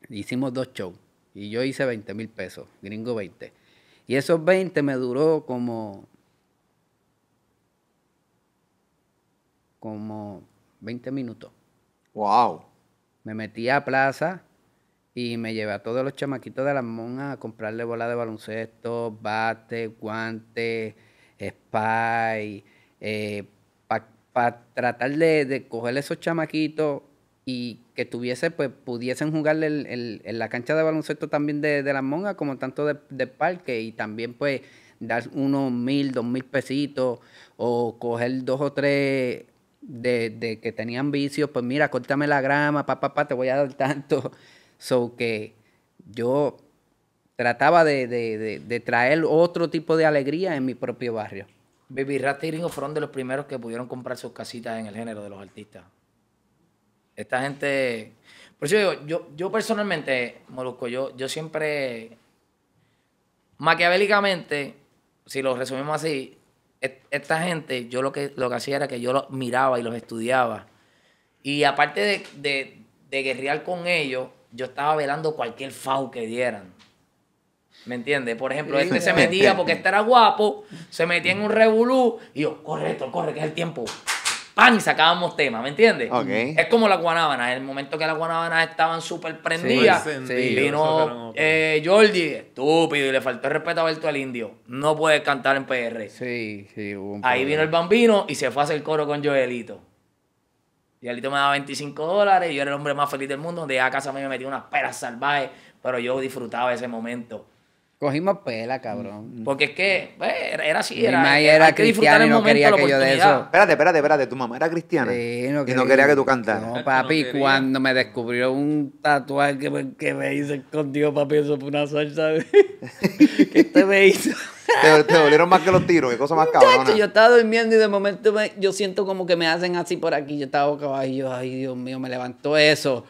S3: Hicimos dos shows y yo hice 20 mil pesos, gringo 20. Y esos 20 me duró como... como 20 minutos. ¡Wow! Me metí a plaza y me llevé a todos los chamaquitos de las monjas a comprarle bola de baloncesto, bate, guantes, spy, eh, para tratar de, de coger esos chamaquitos y que tuviese, pues pudiesen jugar en la cancha de baloncesto también de, de las mongas, como tanto de, parque, y también pues dar unos mil, dos mil pesitos, o coger dos o tres de, que tenían vicios, pues mira, córtame la grama, papá, papá, pa, te voy a dar tanto. So que yo trataba de, traer otro tipo de alegría en mi propio barrio. Baby
S2: Rat fueron de los primeros que pudieron comprar sus casitas en el género de los artistas. Esta gente. Por eso digo, yo, yo personalmente, Molusco, yo, yo siempre. Maquiavélicamente, si lo resumimos así, esta gente, yo lo que, lo que hacía era que yo los miraba y los estudiaba. Y aparte de, de, de guerrear con ellos, yo estaba velando cualquier fau que dieran. ¿Me entiendes? Por ejemplo, este se metía porque este era guapo, se metía en un revolú y yo, corre, corre, que es el tiempo. ¡pam! y sacábamos temas, ¿me entiendes? Es como las guanábanas. el momento que las guanábanas estaban súper prendidas, sí, vino eh, Jordi, estúpido, y le faltó respeto a Berto el Indio. No puede cantar en PR.
S3: Sí, sí, Ahí vino el
S2: bambino y se fue a hacer coro con Joelito. Joelito me daba 25 dólares, yo era el hombre más feliz del mundo. De a casa a mí me metía unas peras salvajes, pero yo disfrutaba ese momento.
S3: Cogimos pela, cabrón.
S1: Mm.
S2: Porque es que pues, era así,
S1: era, Mi era, cristiana y no quería que yo de eso. Espérate, espérate, espérate. Tu mamá era cristiana y no quería que tú
S3: cantaras. No, papi, cuando me descubrió un tatuaje que me, que me hice escondido, papi, eso fue una salsa. que te este me hizo. te, dolieron más que los
S1: tiros, qué cosa más cabrona. Yo
S3: estaba durmiendo y de momento yo siento como que me hacen así por aquí. Yo estaba boca yo, ay, Dios mío, me levantó eso.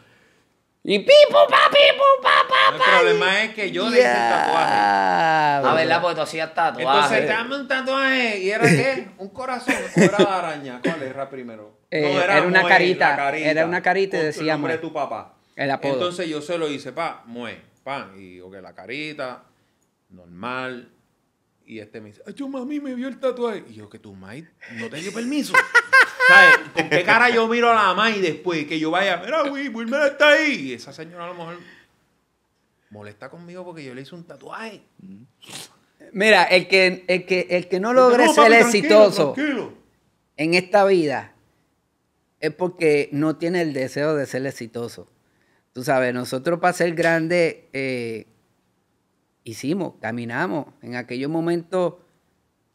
S3: Y pipu, pa, pipu, pa, pa, pa. El problema es que yo le hice tatuaje. A ver la
S4: tú hacías tatuaje. Entonces, dame un tatuaje. ¿Y era qué? ¿Un corazón o era araña? ¿Cuál era primero? Eh, no, era, una carita, Era una carita y decía de tu papá.
S3: El apodo. Entonces,
S4: yo se lo hice, pa, Mue, pan. Y, que la carita, normal. Y este me dice, ay, yo mami me vio el tatuaje. Y yo, que tu mami no te dio permiso. ¿Sabes? ¿Con qué cara yo miro a la mamá y después que yo vaya, mira, Wilmer está ahí? Y esa señora a lo mejor molesta conmigo porque yo le hice un tatuaje.
S3: Mira, el que, que, el que no logre ser exitoso en esta vida es porque no tiene el deseo de ser exitoso. Tú sabes, nosotros para ser grande eh, hicimos, caminamos. En aquellos momentos.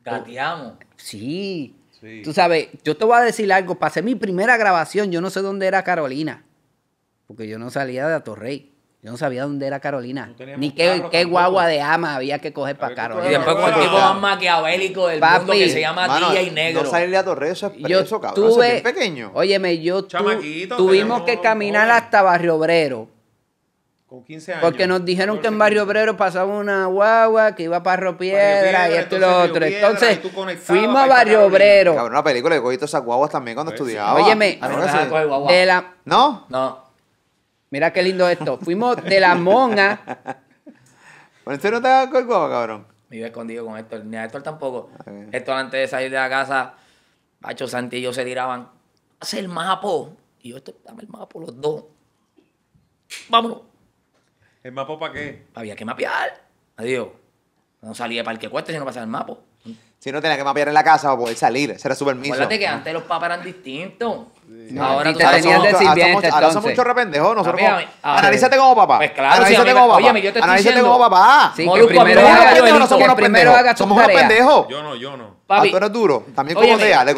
S3: Gateamos. Sí, Tú sabes, yo te voy a decir algo. Pasé mi primera grabación, yo no sé dónde era Carolina. Porque yo no salía de Atorrey. Yo no sabía dónde era Carolina. ni qué, qué guagua de ama había que coger para Carolina. Y después con el tipo más
S2: maquiavélico
S3: del Papi, mundo que se llama tía y Negro. No salir de Atorrey, eso es yo cabrón. Tuve, pequeño. Óyeme, yo tuvimos que caminar hasta Barrio Obrero con 15 años. Porque nos dijeron que en Barrio Obrero pasaba una guagua que iba para Piedra y esto y lo otro. entonces, fuimos a Barrio Obrero.
S1: Cabrón, una película de cogiste esas guaguas también cuando pues estudiaba. Oye, Óyeme, de
S3: la... ¿No? No. Mira qué lindo esto. Fuimos de la monga.
S1: ¿Por eso no te hagas el guagua, cabrón?
S2: Me iba escondido con esto. Ni a Héctor tampoco. Esto antes de salir de la casa, Bacho Santi y yo se tiraban. Hace el mapo. Y yo, dame el mapo los dos. Vámonos ¿El mapa para qué? Había que mapear. Adiós. No salía para el que cueste si no pasaba el mapa. Si
S1: no tenía que mapear en la casa para pues, poder salir, ese era su permiso. Acuérdate
S2: que antes los papas eran distintos. Ahora
S1: tú decían somos, bien somos, ahora somos muchos rependejos. Nosotros como, analízate como papá. Pues claro, analízate como papá. Oye, yo te estoy analízate como papá. Sí, primero somos unos pendejos. Somos unos pendejos. Yo no, yo no. Ah, Papi, tú eres duro. También cogotea. Le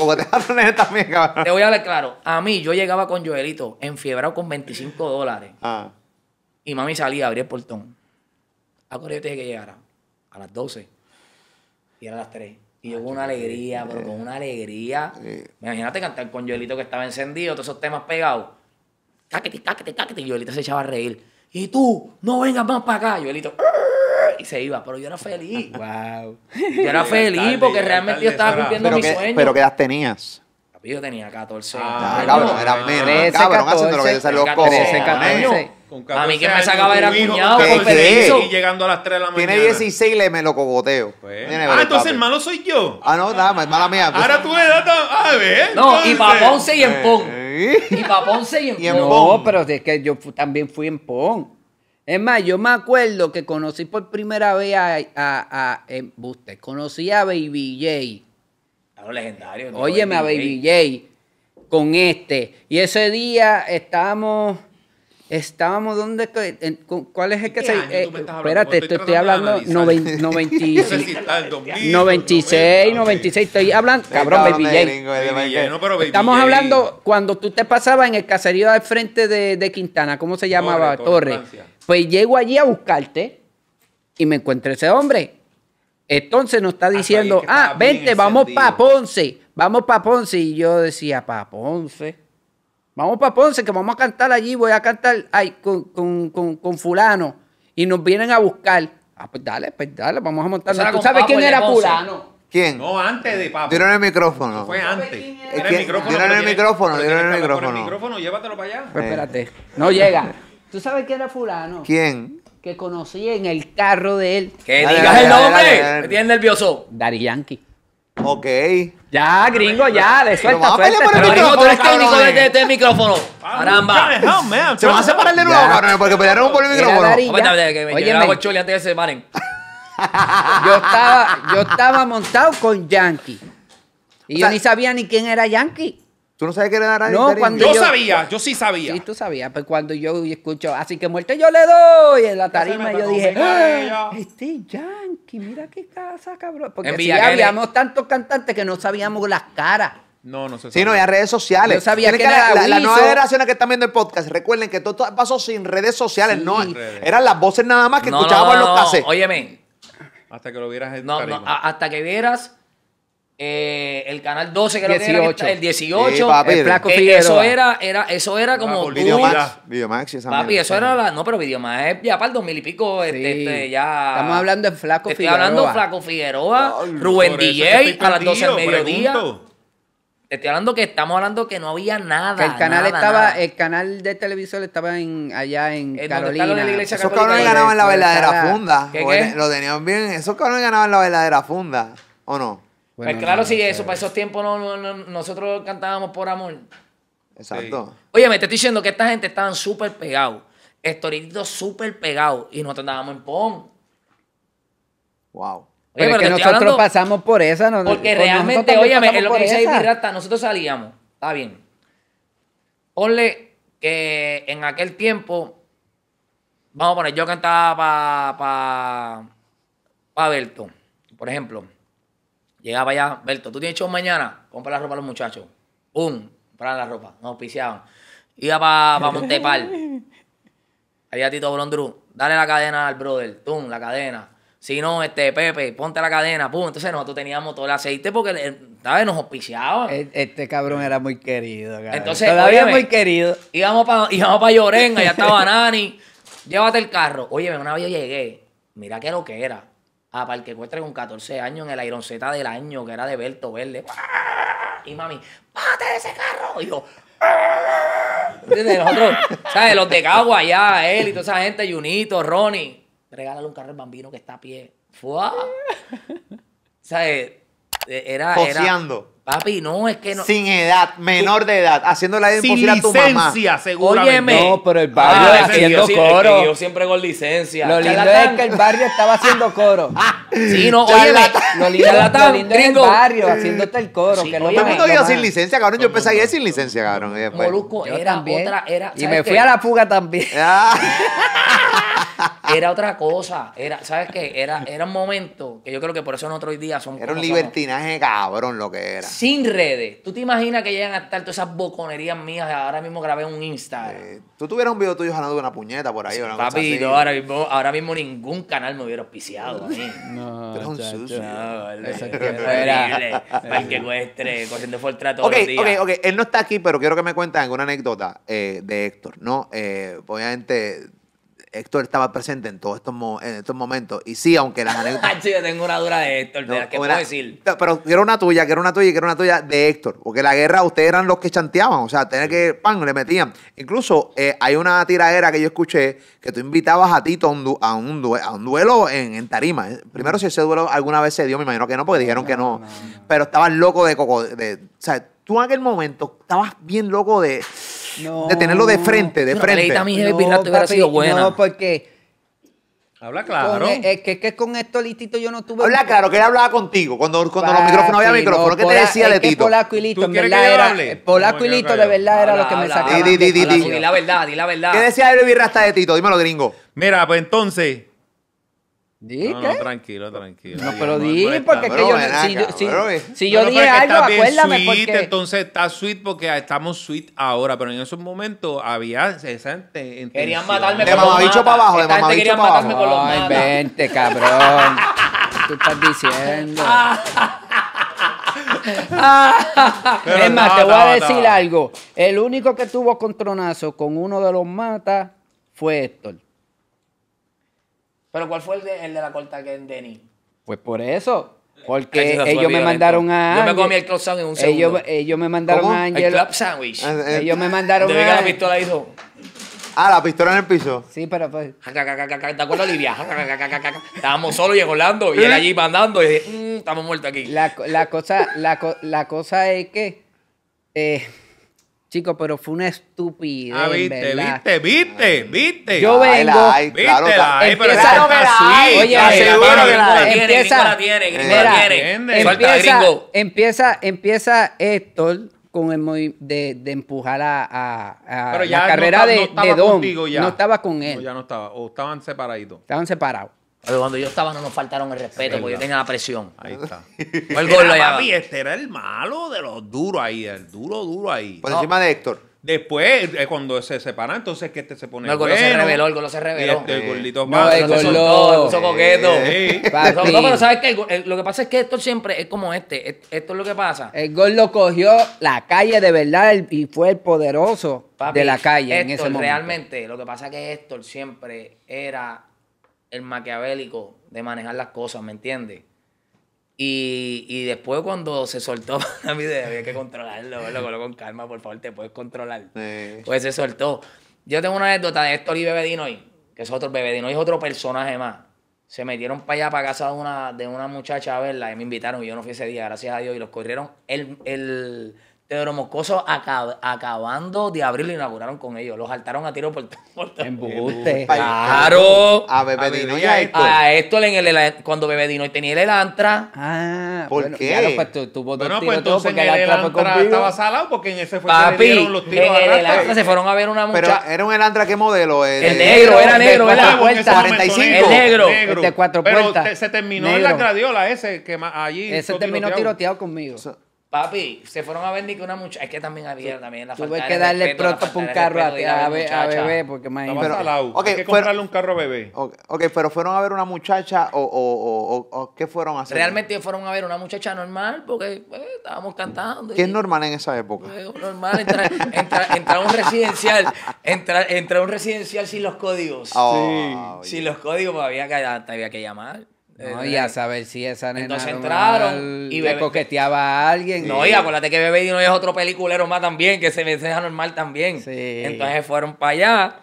S1: a
S2: también, cabrón. Te voy a hablar claro. A mí, yo llegaba con Joelito enfiebrado con 25 dólares. Ah y mami salía, abría el portón. Acordé yo te dije que llegara a las 12 y era a las 3. Y ah, yo con una alegría, pero con una alegría. Imagínate cantar con Joelito que estaba encendido, todos esos temas pegados. Cáquete, cáquete, cáquete. Y Joelito se echaba a reír. Y tú, no vengas más para acá. Joelito, y se iba, pero yo era feliz. wow. Yo era feliz porque realmente yo estaba cumpliendo mi sueño. Pero ¿qué
S1: edad tenías?
S2: Yo tenía 14 años. Ah,
S1: ah, cabrón, era menos. cabrón, haciendo lo que los a mí que me sacaba era cuñado con permiso. Y
S4: llegando a las 3 de la mañana. Tiene
S1: 16 le me lo cogoteo. Pues, ah, entonces el
S4: malo soy yo.
S3: Ah, no, nada, mala mía.
S4: Ahora tú edad a ah, ver. No, y para Ponce
S3: y en eh, Pon. Eh. Y papón Ponce y en, y No, pero es que yo también fui en Pon. Es más, yo me acuerdo que conocí por primera vez a, a, a, a Conocí a Baby
S2: J. ¿no? legendario. Óyeme a Baby
S3: J. Con este. Y ese día estábamos Estábamos donde. ¿Cuál es el que se.? Eh, espérate, estoy, estoy hablando. 96, 96. Estoy hablando. Cabrón, Baby
S1: J. Estamos
S3: hablando cuando tú te pasabas en el caserío al frente de, Quintana. ¿Cómo se llamaba? Torre. Pues llego allí a buscarte y me encuentro ese hombre. Entonces nos está diciendo, ah, vente, vamos para Ponce, vamos para Ponce. Y yo decía, para Ponce. Vamos para Ponce, que vamos a cantar allí, voy a cantar con, fulano. Y nos vienen a buscar. Ah, pues dale, pues dale, vamos a montar. ¿Tú sabes quién era fulano?
S1: ¿Quién? No, antes de Papá. Dieron el micrófono. Fue antes. Dieron el micrófono. Dieron el micrófono, el micrófono. el
S3: micrófono, llévatelo para allá. Eh. espérate, no llega. ¿Tú sabes quién era fulano? ¿Quién? Que conocí en el carro de él. Que digas el nombre. Me tienes nervioso. Dari Yankee. Ok. Ya, gringo, ya, de suelta, suelta. Pero gringo, tú eres técnico de este, este micrófono. Caramba. Se van a separar de nuevo, cabrones, porque pelearon por el micrófono. Oye, me
S2: chuli antes que se separen.
S3: Yo estaba, yo estaba montado con Yankee. Y yo ni sabía ni quién era Yankee. ¿Tú no sabes qué le no, yo, sabía, yo sí sabía. Sí, tú sabías. Pues cuando yo escucho, así que muerte yo le doy en la tarima, yo dije, ¡ay! Ah, este yankee, mira qué casa, cabrón. Porque sí, habíamos tantos cantantes que no sabíamos las caras.
S1: No, no sé. Sí, no, y redes sociales. Yo sabía que, era la, la, nueva que están viendo el podcast. Recuerden que todo, pasó sin redes sociales, no. Eran las voces nada más que escuchábamos en los cassettes.
S2: Óyeme. Hasta que lo vieras en no, hasta que vieras eh, el canal 12 creo que era el 18 el Flaco Figueroa eso era era eso era como ah, Videomax
S1: Videomax papi eso era
S2: la, no pero Videomax ya para el 2000 y pico
S3: este, este, ya estamos hablando de Flaco estoy Figueroa estoy hablando
S2: Flaco Figueroa Rubén DJ a las 12 del mediodía te Estoy hablando que estamos hablando que no había nada. Que el canal
S3: estaba, el canal de televisión estaba en, allá en Carolina. La Esos cabrones ganaban la verdadera funda. Lo
S1: tenían bien. Esos cabrones ganaban la verdadera funda. ¿O no? Pues claro, sí, eso, para
S2: esos tiempos nosotros cantábamos por amor. Exacto. Oye, me estoy diciendo que esta gente estaba súper pegado, estorilito súper pegado, Y nosotros andábamos en pon. Wow. pero, que nosotros
S3: pasamos por esa, ¿no? Porque pues realmente, oye, es lo que dice
S2: nosotros salíamos. Está bien. Ponle que en aquel tiempo, vamos a poner, yo cantaba para pa, pa por ejemplo. Llegaba allá, Berto, ¿tú tienes show mañana? Compra la ropa a los muchachos. ¡Pum! para la ropa. Nos auspiciaban. Iba para pa Montepal. Allá Tito Blondru. Dale la cadena al brother. ¡Tum! La cadena. Si no, este, Pepe, ponte la cadena, pum. Entonces nosotros teníamos todo el aceite porque, eh,
S3: ¿sabes? Nos auspiciaban. E, este cabrón era muy querido, Entonces, Todavía muy
S2: querido. Íbamos para Llorenga, ya estaba Nani. Llévate el carro. Oye, una vez yo llegué. Mira qué lo que era a que Cuestre un 14 años en el aironceta del año, que era de Berto Verde. Y mami, ¡bájate de ese carro! Y yo, ¿Entiendes? ¿sabes? Los de Cagua allá, él y toda esa gente, Junito, Ronnie. Regálale un carro al bambino que está a pie. ¡Fua! ¿Sabes?
S1: E-, era. era Poseando. Papi, no, es que no. Sin edad, menor de edad, haciendo la Sin imposible a licencia, seguramente. No, pero el ah, barrio estaba
S2: haciendo coro. yo siempre con licencia. Lo lindo
S3: es que el barrio estaba haciendo ah. coro. Ah, Sí, no, oye, lo lindo, lo lindo el barrio haciéndote el coro. que no Todo el mundo sin
S1: licencia, cabrón. Yo empecé a ir sin licencia, cabrón. y Molusco
S2: era otra, era, y me fui a la
S3: fuga también. Ah.
S1: Era otra
S2: cosa. Era, ¿sabes qué? Era, era un momento que yo creo que por eso nosotros hoy día son. era un libertinaje,
S1: cabrón, lo que era sin redes.
S2: ¿Tú te imaginas que llegan a estar todas esas boconerías mías? Ahora mismo grabé un Instagram? Eh,
S1: Tú tuvieras un video tuyo jalando una puñeta por ahí. o papi, yo ahora mismo, ahora mismo ningún canal me hubiera auspiciado a No, Tú un chacho. No, es que
S2: cuestre, cogiendo Fortra todos los días. Ok,
S1: ok, él no está aquí, pero quiero que me cuentes alguna anécdota eh, de Héctor, ¿no? Eh, obviamente Héctor estaba presente en todos estos, estos momentos. Y sí, aunque las ah,
S2: sí, tengo una dura de Héctor, ¿qué puedo decir?
S1: Pero quiero una tuya, quiero una tuya y quiero una tuya de Héctor. Porque la guerra, ustedes eran los que chanteaban, o sea, tener que, ¡Pam! le metían. Incluso eh, hay una tiradera que yo escuché que tú invitabas a Tito a un, a un, duelo en, tarima. Eh, primero, si ese duelo alguna vez se dio, me imagino que no, porque dijeron que no. Pero estabas loco de coco. de, o sea, tú en aquel momento estabas bien loco de
S3: de tenerlo de frente, de no, frente. mi no, pirata hubiera sido buena. No, porque.
S1: Habla claro.
S3: E, es que, con esto listito yo no tuve. Habla claro, que
S1: él hablaba contigo. Cuando, cuando los micrófonos había micrófono, ¿qué te decía de Tito? Polaco y Lito, en verdad era. Eh, Polaco y Lito, de verdad era lo que me sacaba. Di, di, di, di,
S4: la
S2: verdad, di la verdad.
S4: ¿Qué
S1: decía el birrasta de Tito? Dímelo, gringo. Mira, pues entonces,
S4: no, no, tranquilo, tranquilo. No, pero di, porque que yo. si, yo dije algo, acuérdame. Sweet, Entonces está sweet porque estamos sweet ahora, pero en esos momentos había esa intención. Querían matarme de con los mamabicho para abajo, de para abajo.
S1: Ay, vente, cabrón. ¿Qué estás diciendo?
S3: es más, te voy a decir algo. El único que tuvo contronazo con uno de los matas fue Héctor.
S2: Pero ¿cuál fue el de, la corta que en Denny?
S3: Pues por eso. Porque ellos me mandaron a. Yo me comí el club
S2: sandwich en un segundo. Ellos,
S3: me mandaron a Angel. El club sandwich. Ah, eh. Ellos me ah, mandaron a. la
S1: pistola hizo.
S3: Ah, la pistola en el piso. Sí, pero pues.
S2: ¿Te acuerdas, Olivia? Estábamos solos y en Orlando y él ¿Eh? allí mandando y dije, mm, estamos muertos aquí.
S3: La, la cosa, la, la cosa es que. Eh, Chico, pero fue una estupidez. Ah, viste, viste,
S4: viste, viste. Yo vengo.
S3: viste, la pero empieza,
S1: no me la Oye, la tiene, empieza, la tiene, gringo la tiene.
S3: Empieza, empieza, con el de, de empujar a, a, a la carrera de, no de Don. ya. No estaba con él. No, ya
S4: no estaba. O estaban separaditos.
S3: Estaban separados. Pero
S1: cuando
S2: yo estaba no nos faltaron el respeto
S1: porque yo tenía la presión. Ahí está. Fue el gol papi, este era el malo de los duros ahí, el duro, duro ahí. Por encima de Héctor. Después,
S4: eh, cuando se separan, entonces que este se pone. No, el gol se reveló, el gol no se reveló. este, el eh, gordito No, más. el gordo, se
S2: soltó, se puso coqueto. Eh, pero sabes que lo que pasa es que Héctor siempre es como este. Esto es lo que pasa.
S3: El gol cogió la calle de verdad y fue el poderoso de la calle en ese momento. realmente,
S2: lo que pasa es que Héctor siempre era el maquiavélico de manejar las cosas, ¿me entiendes? Y, después cuando se soltó la mí había que controlarlo, velo con calma, por favor, te puedes controlar. Pues se soltó. Yo tengo una anécdota de Héctor y y que es otro Bebedinoy, es otro personaje más. Se metieron para allá, para casa de una, de una muchacha a verla, y me invitaron, y yo no fui ese día, gracias a Dios, y los corrieron. El, el, Teodoro Moscoso acabando de abrir lo inauguraron con ellos. Los saltaron a tiro por todo. Embuste. Claro.
S1: A Bebedino y a esto. A
S2: esto en el, cuando Bebedino tenía el Elantra.
S1: Ah, ¿por qué? No, pues, pues entonces porque el Elantra estaba
S4: salado porque en ese fue que le los tiros en el Elantra se
S1: fueron a ver una muchacha. Pero era un Elantra, ¿qué modelo? El, negro, era negro, era 45. El negro. de
S4: cuatro Pero se terminó en la gradiola ese que allí. Ese terminó tiroteado conmigo.
S2: Papi, se fueron a ver ni que una muchacha. Es que también había también la Tuve que darle pronto
S4: un carro a, a, bebé, porque imagínate. un carro
S1: bebé. ok, pero fueron a ver una muchacha o, o, qué fueron a hacer. Realmente
S2: fueron a ver una muchacha normal porque pues, estábamos cantando. ¿Qué es normal
S1: en esa época?
S2: es pues, normal, entrar,
S1: a un
S3: residencial,
S2: entrar, entrar, un residencial sin los códigos. sí. Oh, sin los códigos, pues, había que, había que llamar.
S3: No, y a saber si esa nena Entonces entraron y coqueteaba a alguien. No, y,
S2: acuérdate que Bebé Dino es otro peliculero más también, que se me normal también. Sí. Entonces fueron para allá.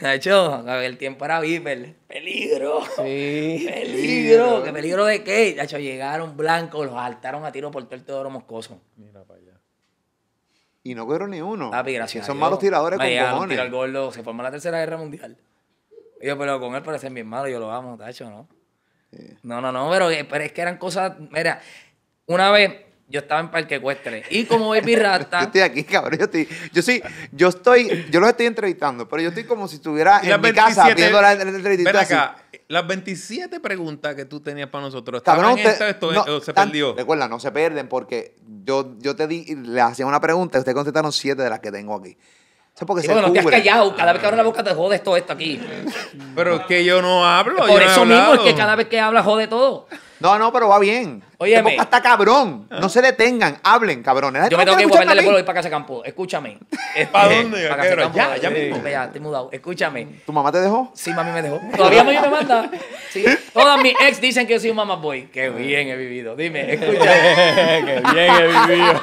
S2: De hecho, el tiempo era viper. Peligro. Sí. Peligro. ¿Qué peligro de qué? De hecho, llegaron blancos, los saltaron a tiro por todo el Teodoro Moscoso. Mira para allá.
S1: Y no cogieron ni uno. Son malos tiradores con
S2: Se forma la tercera guerra mundial. yo, pero con él parece bien malo, yo lo amo, tacho, ¿no? No, no, no, pero, eh, pero, es que eran cosas. Mira, una vez yo estaba en Parque Cuestre y como baby
S1: rata. yo estoy aquí, cabrón. Yo, estoy, yo sí, yo estoy, yo los estoy entrevistando, pero yo estoy como si estuviera en mi casa viendo las entrevistas. acá,
S4: las 27 preguntas que tú tenías para nosotros, cabrón, se
S1: perdió? Recuerda, no se pierden porque yo, yo te di, le hacía una pregunta y ustedes contestaron 7 de las que tengo aquí. No porque se bueno, te has callado.
S2: Cada vez que abro ah. la boca te jodes todo esto aquí.
S1: Pero es que yo no hablo. Por eso mismo es que cada
S2: vez que hablas jode todo.
S1: No, no, pero va bien. Oye, hasta está cabrón. No se detengan. Hablen, cabrones. Yo me tengo que ir del vuelo y
S2: para Casa Campo. Escúchame. ¿Para eh, dónde? Para Campo. Ya, ya eh, mudado. Escúchame.
S1: ¿Tu mamá te dejó? Sí, mami me dejó. Todavía
S2: mami me manda. Sí. Todas mis ex dicen que yo soy un mamá boy. Qué eh. bien he vivido. Dime, escúchame. Qué bien he vivido.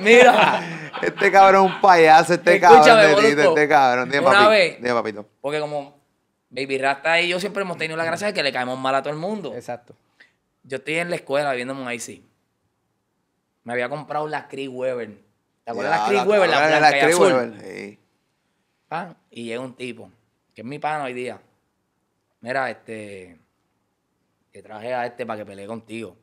S2: Mira.
S1: Este cabrón es un payaso, este cabrón este cabrón. Una papito.
S2: Porque como Baby Rasta y yo siempre hemos tenido la gracia de que le caemos mal a todo el mundo. Exacto. Yo estoy en la escuela viéndome un IC. Me había comprado la Cree Weber. ¿Te acuerdas de la Cree Weber? La, blanca la y azul. Weber, sí. y llega un tipo, que es mi pan hoy día. Mira, este. que traje a este para que pelee contigo.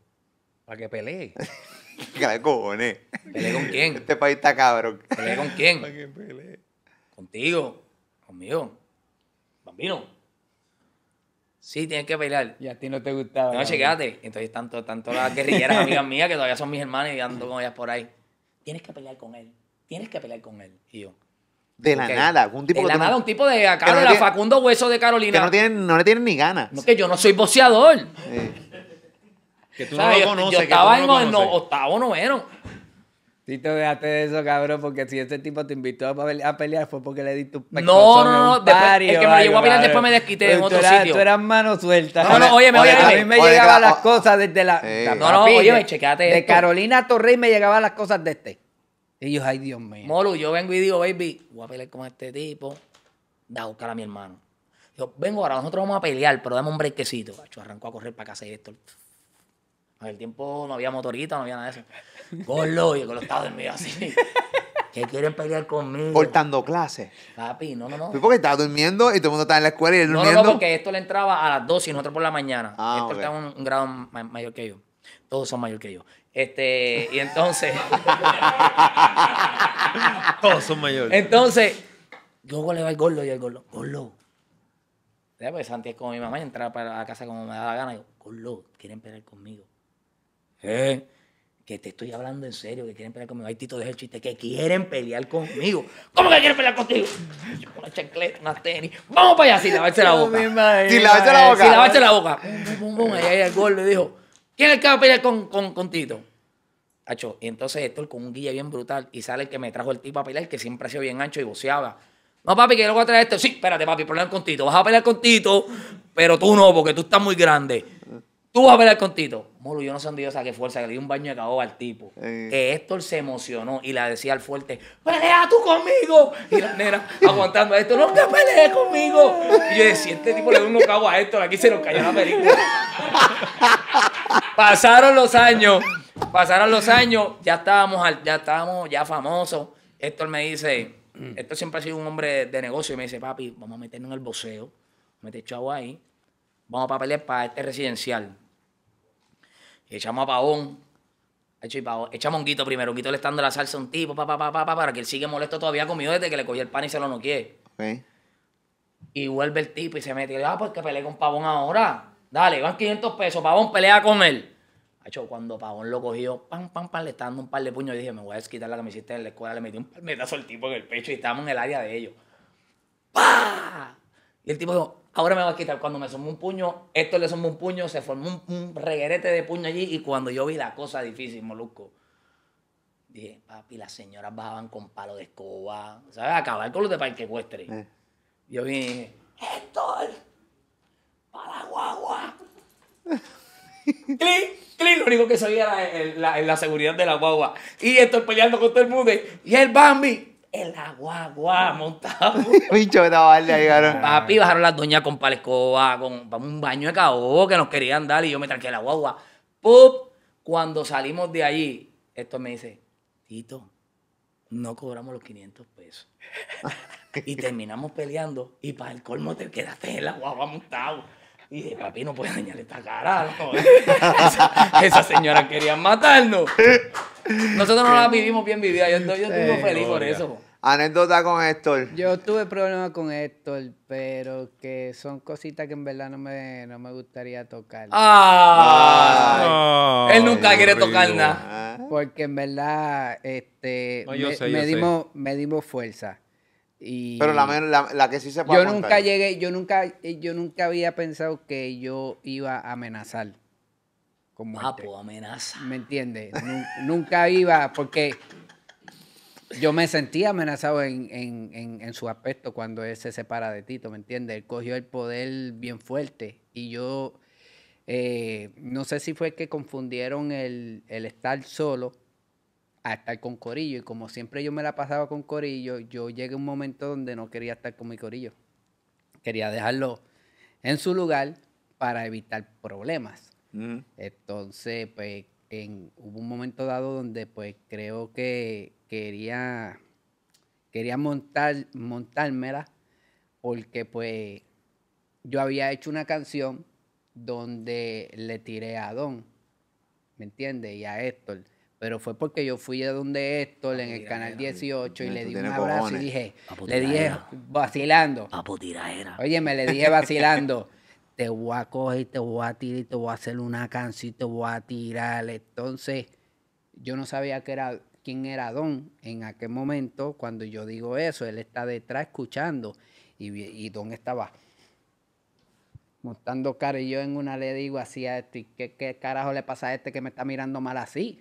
S1: ¿Para que pelee? ¿Qué con quién? Este país está cabrón. ¿Pelea con quién? quién peleé? Contigo. Conmigo. Bambino.
S2: Sí, tienes que pelear. Y a ti no te gustaba. No, chequéate. Entonces, tanto, tanto las guerrilleras amigas mías que todavía son mis hermanas y ando con ellas por ahí. Tienes que pelear con él. Tienes que pelear con él. Y yo.
S1: De la nada, un tipo de la nada, un
S2: tipo de acá, la Facundo Hueso de Carolina.
S1: Que no, no le tienen ni ganas. No, que yo no soy boxeador. Eh.
S2: Que tú no lo conoces. Yo estaba que no en
S3: octavo, noveno. Si te dejaste de eso, cabrón, porque si ese tipo te invitó a pelear, fue porque le tu tu No, no, no. Después, el que me llevó a pelear después me desquité en otro sitio. Tú eras mano suelta. No, no, oye, me A mí me llegaban las cosas desde la... Eh, no, no, oye, De Carolina Torrey me llegaban las cosas de este. Y yo, ay, Dios mío. Molu,
S2: yo vengo y digo, baby, voy a pelear con este tipo. Da a buscar a mi hermano. Yo, vengo ahora, nosotros vamos a pelear, pero dame un brequecito. arrancó a correr para casa y esto en el tiempo no había motorita, no había nada de eso. Gollo, y el estaba dormido así.
S1: que quieren pelear conmigo. Cortando clases.
S2: Papi, no, no, no. Pues
S1: qué estaba durmiendo y todo el mundo estaba en la escuela y él no, durmiendo. No, no,
S2: porque esto le entraba a las 12 y nosotros por la mañana. Ah, esto okay. está un, grado mayor que yo. Todos son mayor que yo. Este, y entonces. Todos son mayores. Entonces, yo le va al gollo y al gollo. Gollo. Ya pues, Santi es como mi mamá y entraba para la casa como me daba la gana. Y yo, quieren pelear conmigo. ¿Eh? que te estoy hablando en serio, que quieren pelear conmigo. Ay, Tito, deja el chiste, que quieren pelear conmigo. ¿Cómo que quieren pelear contigo? Una chancleta, una tenis. Vamos para allá, si sin lavarse la boca. Sin lavarse la eh, boca. Sin lavarse la boca. Bum, bum, Ahí el gol le dijo, ¿quién es el que va a pelear con, con, Tito? Hacho, y entonces Héctor con un guille bien brutal y sale el que me trajo el tipo a pelear, que siempre ha sido bien ancho y boceaba. No, papi, que luego traer esto. Sí, espérate, papi, problema con Tito. Vas a pelear con Tito, pero tú no, porque tú estás muy grande. Tú vas a pelear con Tito. Molo, yo no sé dónde yo saqué fuerza, que le di un baño de caoba al tipo. Que Héctor se emocionó y le decía al fuerte, pelea tú conmigo. Y la nena aguantando a esto no te pelees conmigo. Y yo decía, este tipo le dio un cago a Héctor, aquí se nos cayó la película. pasaron los años, pasaron los años, ya estábamos, ya estábamos ya famosos. Héctor me dice, mm. Héctor siempre ha sido un hombre de negocio y me dice, papi, vamos a meternos en el boceo, meter chavo ahí, vamos a pelear para este residencial echamos a Pavón. Echamos un guito primero, un guito le está dando la salsa a un tipo, pa, pa, pa, para que él sigue molesto todavía conmigo desde que le cogió el pan y se lo no quiere Y vuelve el tipo y se mete. Y le ah, pues que peleé con Pavón ahora. Dale, van 500 pesos, Pavón, pelea con él. hecho, cuando Pavón lo cogió, pam, pam, pam, le está un par de puños. Y dije, me voy a desquitar la camiseta en la escuela. Le metí un palmetazo al tipo en el pecho y estábamos en el área de ellos. Y el tipo dijo, ahora me va a quitar. Cuando me sumó un puño, esto le sumó un puño, se formó un, reguerete de puño allí y cuando yo vi la cosa difícil, molusco, dije, papi, las señoras bajaban con palo de escoba, ¿sabes? Acabar con los de parque eh. Yo vine y dije, Héctor, para guagua. ¡Click! ¡Clic! Lo único que sabía era la, seguridad de la guagua. Y estoy peleando con todo el mundo. Y el Bambi, el guagua, montado.
S1: Bicho, llegaron.
S2: Ah. Papi, bajaron las doñas con palescoba, con un baño de caobo que nos querían dar y yo me tranqué la guagua. ¡Pup! Cuando salimos de allí, esto me dice, Tito, no cobramos los 500 pesos. y terminamos peleando y para el colmo te quedaste en la guagua montado. Y dije, papi, no puede dañar esta cara. esa, señora quería matarnos. Nosotros no la vivimos bien vivida. Yo, yo estuve feliz por eso.
S3: Anécdota con Héctor. Yo tuve problemas con Héctor, pero que son cositas que en verdad no me, no me gustaría tocar. Ah. Él nunca quiere tocar nada. Ah. Porque en verdad este, me dimos, me dimos fuerza. Pero la, la, la, que sí se puede Yo nunca llegué, yo nunca, eh, yo nunca había pensado que yo iba a amenazar. Como ah, este. Papo, amenaza. ¿Me entiendes? nunca iba, porque yo me sentía amenazado en, su aspecto cuando él se separa de Tito, ¿me entiendes? Él cogió el poder bien fuerte y yo, eh, no sé si fue que confundieron el, el estar solo a estar con Corillo. Y como siempre yo me la pasaba con Corillo, yo llegué a un momento donde no quería estar con mi Corillo. Quería dejarlo en su lugar para evitar problemas. Mm. Entonces, pues, en, hubo un momento dado donde, pues, creo que quería, quería montar, montármela porque, pues, yo había hecho una canción donde le tiré a Don, ¿me entiendes? Y a Héctor pero fue porque yo fui a donde esto en el canal 18 y le di un abrazo y dije, le dije vacilando. Oye, me le dije vacilando. Te voy a coger, te voy a tirar, te voy a hacer una canción, te voy a tirar. Entonces, yo no sabía que era, quién era Don en aquel momento. Cuando yo digo eso, él está detrás escuchando. Y, y Don estaba montando cara. Y yo en una le digo así a este, ¿qué, ¿qué carajo le pasa a este que me está mirando mal así?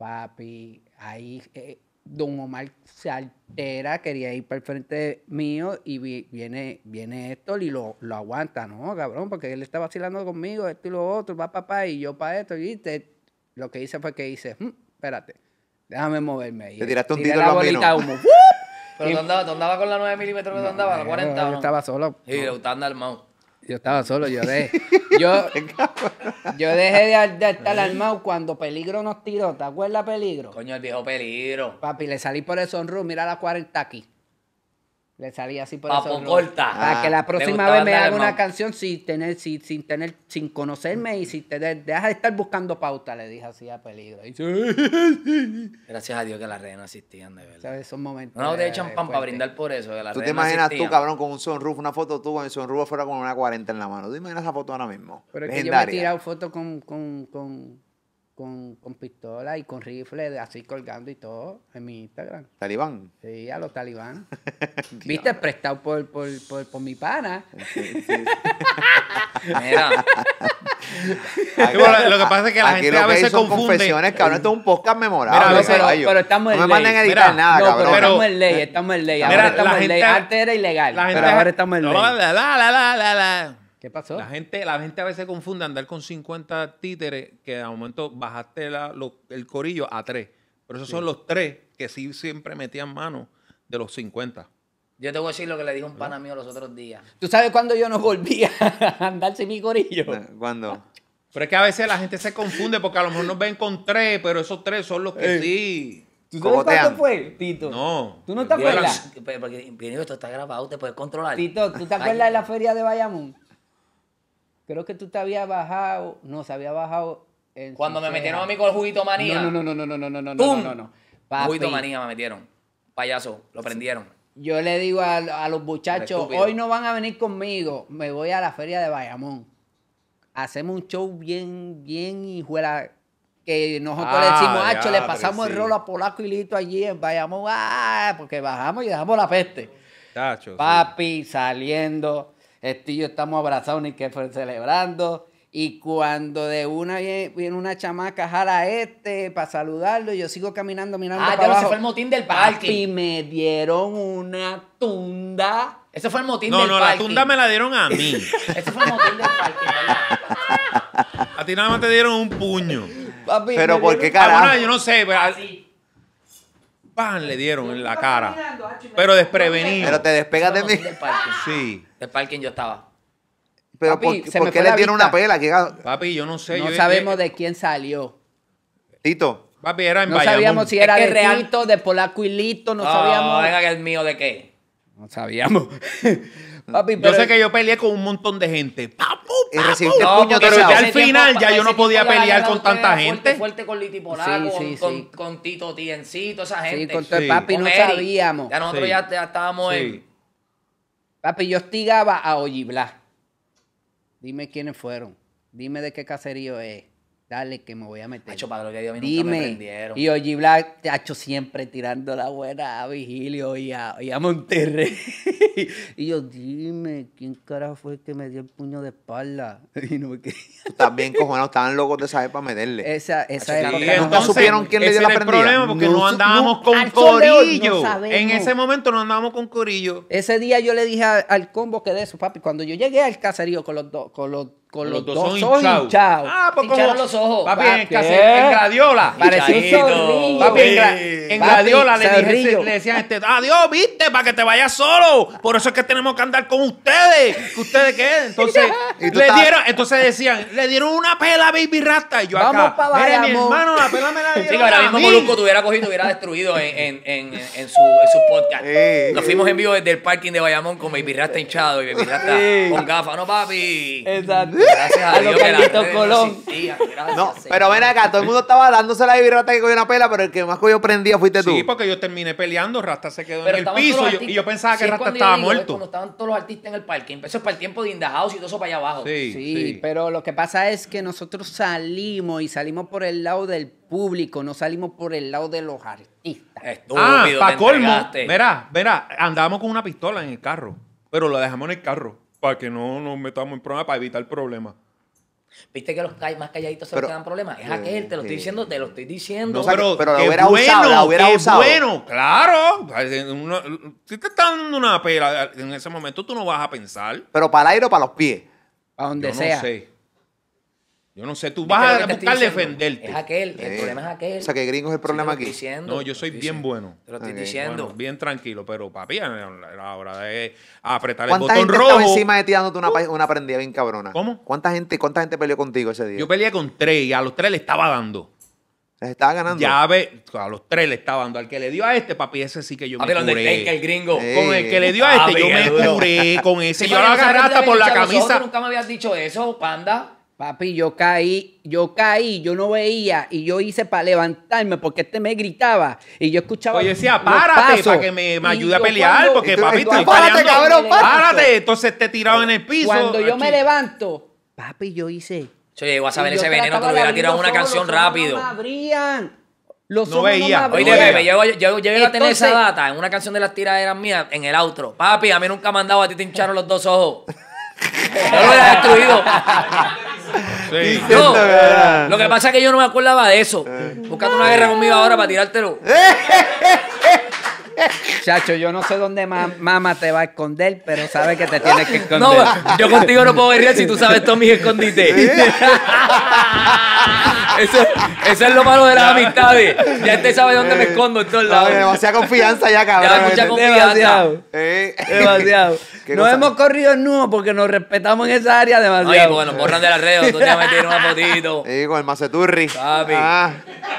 S3: Papi, ahí eh, Don Omar se altera, quería ir para el frente mío y viene, viene esto y lo, lo, aguanta, ¿no, cabrón? Porque él está vacilando conmigo, esto y lo otro, va papá y yo para esto. Y lo que hice fue que hice, hm, espérate, déjame moverme. Y te tiraste un tiro la bolita humo. ¿Pero y, tú andabas, andaba con la 9 milímetros dónde tú andabas? ¿La 40? Yo estaba solo. Y le usted anda mouse yo estaba solo, yo dejé. Yo, dejé de, estar armado cuando Peligro nos tiró. ¿Te acuerdas, Peligro? Coño, el viejo Peligro. Papi, le salí por el sunroof, mira la 40 aquí. Le salía así por Papo corta. Para que la ah, próxima vez me haga una canción sin tener, sin, sin tener, sin conocerme y sin tener, deja de estar buscando pauta, le dije así a peligro. Gracias a Dios que las redes no
S2: existían, de
S3: verdad. Esos momentos. No, de hecho, pan para brindar por eso. Que las tú te imaginas tú, cabrón,
S1: con un sunroof, una foto tú con el sunroof fuera con una 40 en la mano. Tú imaginas esa foto ahora mismo. Pero es que yo me he tirado
S3: fotos con con, con pistola y con rifle así colgando y todo en mi Instagram. ¿Talibán? Sí, a los talibán. Viste, prestado por, por, por, por mi pana. lo que pasa es que la gente a veces confunde. confesiones, cabrón. Esto
S1: es un podcast memorable. pero, estamos en no ley. No me manden a editar nada, cabrón. estamos
S3: en ley, estamos en ley. Mira, ahora estamos en Antes era ilegal, la gente, pero ahora estamos en ley. La, la, la, la, la.
S4: ¿Qué pasó? La gente, la gente a veces confunde andar con 50 títeres que de momento bajaste el corillo a tres. Pero esos son los tres que sí siempre metían mano de los 50.
S2: Yo te voy a decir lo que le dijo un pana mío los otros días.
S4: ¿Tú
S3: sabes cuándo yo
S4: no volvía a andar sin mi corillo? Eh, ¿Cuándo? Pero es que a veces la gente se confunde porque a lo
S2: mejor nos ven con tres, pero esos tres son los que sí. cómo sabes fue, Tito? No. ¿Tú no te acuerdas? Porque, viene esto está grabado, te puedes controlar. Tito, ¿tú te acuerdas de
S3: la feria de Bayamón? creo que tú te habías bajado, no, se había bajado. En Cuando me metieron a mí con el juguito manía. No, no,
S2: no, no, no, no, no, no, no, no, no. Papi, Juguito manía me metieron. Payaso, lo prendieron.
S3: Yo le digo a, a los muchachos, hoy no van a venir conmigo, me voy a la feria de Bayamón. Hacemos un show bien, bien y hijuela que nosotros le ah, decimos, hacho, le pasamos el rolo a Polaco y Lito allí en Bayamón, ah, porque bajamos y dejamos la peste. Tacho, Papi saliendo este y yo estamos abrazados ni que fue celebrando. Y cuando de una viene, una chamaca, jala a este para saludarlo, y yo sigo caminando, mirando. Ah, ya abajo. se fue el motín del parque. Y me
S2: dieron una tunda. Ese fue el motín del parque. No, no, la tunda me la dieron a mí. Ese fue el motín del parque.
S4: A ti nada más te dieron un puño. Papi, Pero ¿por qué ah, carajo? yo no sé. Pues, ah, le dieron en la
S1: cara. Pero desprevenido. Pero te despegas de mí. De parking. Sí. De parking yo estaba. Pero Papi, ¿por, se me qué le dieron una pela? Que- Papi, yo no sé. No sabemos
S3: de quién salió.
S4: Tito, Papi, era en No sabíamos si era que
S3: de de Polaco y Lito, no
S4: sabíamos. venga que
S2: es mío de qué.
S4: No sabíamos.
S2: yo sé que yo peleé con un
S4: montón de gente. Y puño Pero al final ya yo no podía pelear con tanta gente. Fuerte,
S2: con Liti Polaco, con, Tito Tiencito, esa gente. Sí, con papi no sabíamos. Ya nosotros ya, estábamos en...
S3: Papi, yo hostigaba a Ollibla. Dime quiénes fueron. Dime de qué caserío es dale que me voy a meter. Hacho, padre, que Dios, a mí Dime. Nunca me prendieron. Y OG Black, hacho, siempre tirando la buena a Vigilio y a, Monterrey. y yo, dime, ¿quién carajo fue el que me dio el puño de espalda? Y no me quería.
S1: También, cojones estaban locos de saber para meterle. Esa, esa era la nunca supieron quién le dio la prendida. Ese problema, porque no, andábamos con corillo. No en ese
S3: momento no andábamos con corillo. Ese día yo le dije al combo que de eso, papi, cuando yo llegué al caserío con los, dos, con los con los, dos, son hinchados. Ah, pues los ojos. Papi, ¿eh? papi en, Gradiola. en Gradiola Parecía un Papi, en, le, decían
S4: este, adiós, viste, para que te vayas solo. Por eso es que tenemos que andar con ustedes. ¿Que ¿Ustedes qué? Entonces, le dieron, entonces decían, le dieron una pela Baby Rasta. Y yo Vamos para mi hermano, la pela me la dieron Sí, que ahora mismo Molusco te
S2: hubiera cogido, te hubiera destruido en, en, en, su, podcast. Nos fuimos en vivo desde el parking de Bayamón con Baby Rasta hinchado y Baby Rasta con gafas. No, papi. Exacto.
S1: Gracias a, Dios Colón. pero ven acá, todo el mundo estaba dándose la rata que cogió una pela, pero el que más cogió prendía fuiste tú. Sí,
S4: porque yo terminé peleando, Rasta
S2: se quedó
S3: en el piso y yo pensaba que Rasta estaba muerto. Como estaban todos los
S2: artistas en el parque, empezó es para el tiempo de Indahouse y todo eso para allá abajo. Sí, sí,
S3: pero lo que pasa es que nosotros salimos y salimos por el lado del público, no salimos por el lado de los artistas. Estúpido, ah, para colmo.
S4: Mira, mira, andábamos con una pistola en el carro, pero la dejamos en el carro para que no nos metamos en problemas, para evitar problemas.
S2: ¿Viste que los más calladitos se pero, quedan problemas? Es aquel, te lo estoy diciendo, te lo estoy diciendo.
S4: pero, la hubiera usado, la hubiera usado. bueno, claro. si te están dando una pela en ese momento, tú no vas a pensar.
S1: Pero para el aire o para los pies. A donde Yo sea. No
S4: sé. Yo no sé, tú vas a buscar defenderte. Es aquel, el problema es aquel. O sea, que gringo
S1: es el problema aquí. no, yo soy bien bueno. Te
S4: lo estoy diciendo. bien tranquilo, pero papi, la hora de apretar el botón gente rojo. Estaba encima
S1: de ti dándote una, uh. una prendida bien cabrona? ¿Cómo? ¿Cuánta gente, ¿Cuánta gente peleó contigo ese día? Yo
S4: peleé con tres y a los tres le estaba dando. Les estaba ganando. Ya ve,
S1: a los tres le estaba dando. Al que le dio a este, papi, ese sí que yo a
S4: me curé. el
S2: gringo. Con el que le dio a este, yo me
S4: curé con ese. yo lo agarré hasta por la camisa. Nunca
S3: me habías dicho eso, panda. Papi, yo caí, yo caí, yo no veía y yo hice para levantarme porque este me gritaba y yo escuchaba. Oye, decía, párate para que me, ayude a pelear porque papi, estoy párate, cabrón, párate.
S4: Entonces te tirado en el piso. Cuando yo
S3: me levanto, papi, yo hice.
S2: Oye llegó
S4: a saber
S3: ese veneno, te hubiera tirado una canción rápido. No abrían. Los no veía. Oye, bebé, yo,
S2: yo, llegué a tener esa data en una canción de las tiraderas mías en el outro. Papi, a mí nunca me han dado a ti te hincharon los dos ojos. yo lo he destruido lo que pasa es que yo no me acordaba
S3: de eso. Buscando una guerra conmigo ahora
S2: para tirártelo.
S3: Chacho, yo no sé dónde mamá te va a esconder, pero sabes que te tienes que esconder. No, yo contigo
S2: no puedo guerrear si tú sabes todos mis escondites. Eso, es lo malo de las amistades. Ya este sabe dónde me escondo en todos lados. demasiada
S3: confianza ya, cabrón. Ya mucha confianza. Demasiado. Eh. demasiado. Nos hemos corrido en nudo porque nos respetamos en esa área demasiado. Oye, bueno, borran de la red, tú te meter
S1: una fotito. Sí, con el maceturri. Papi. Ah.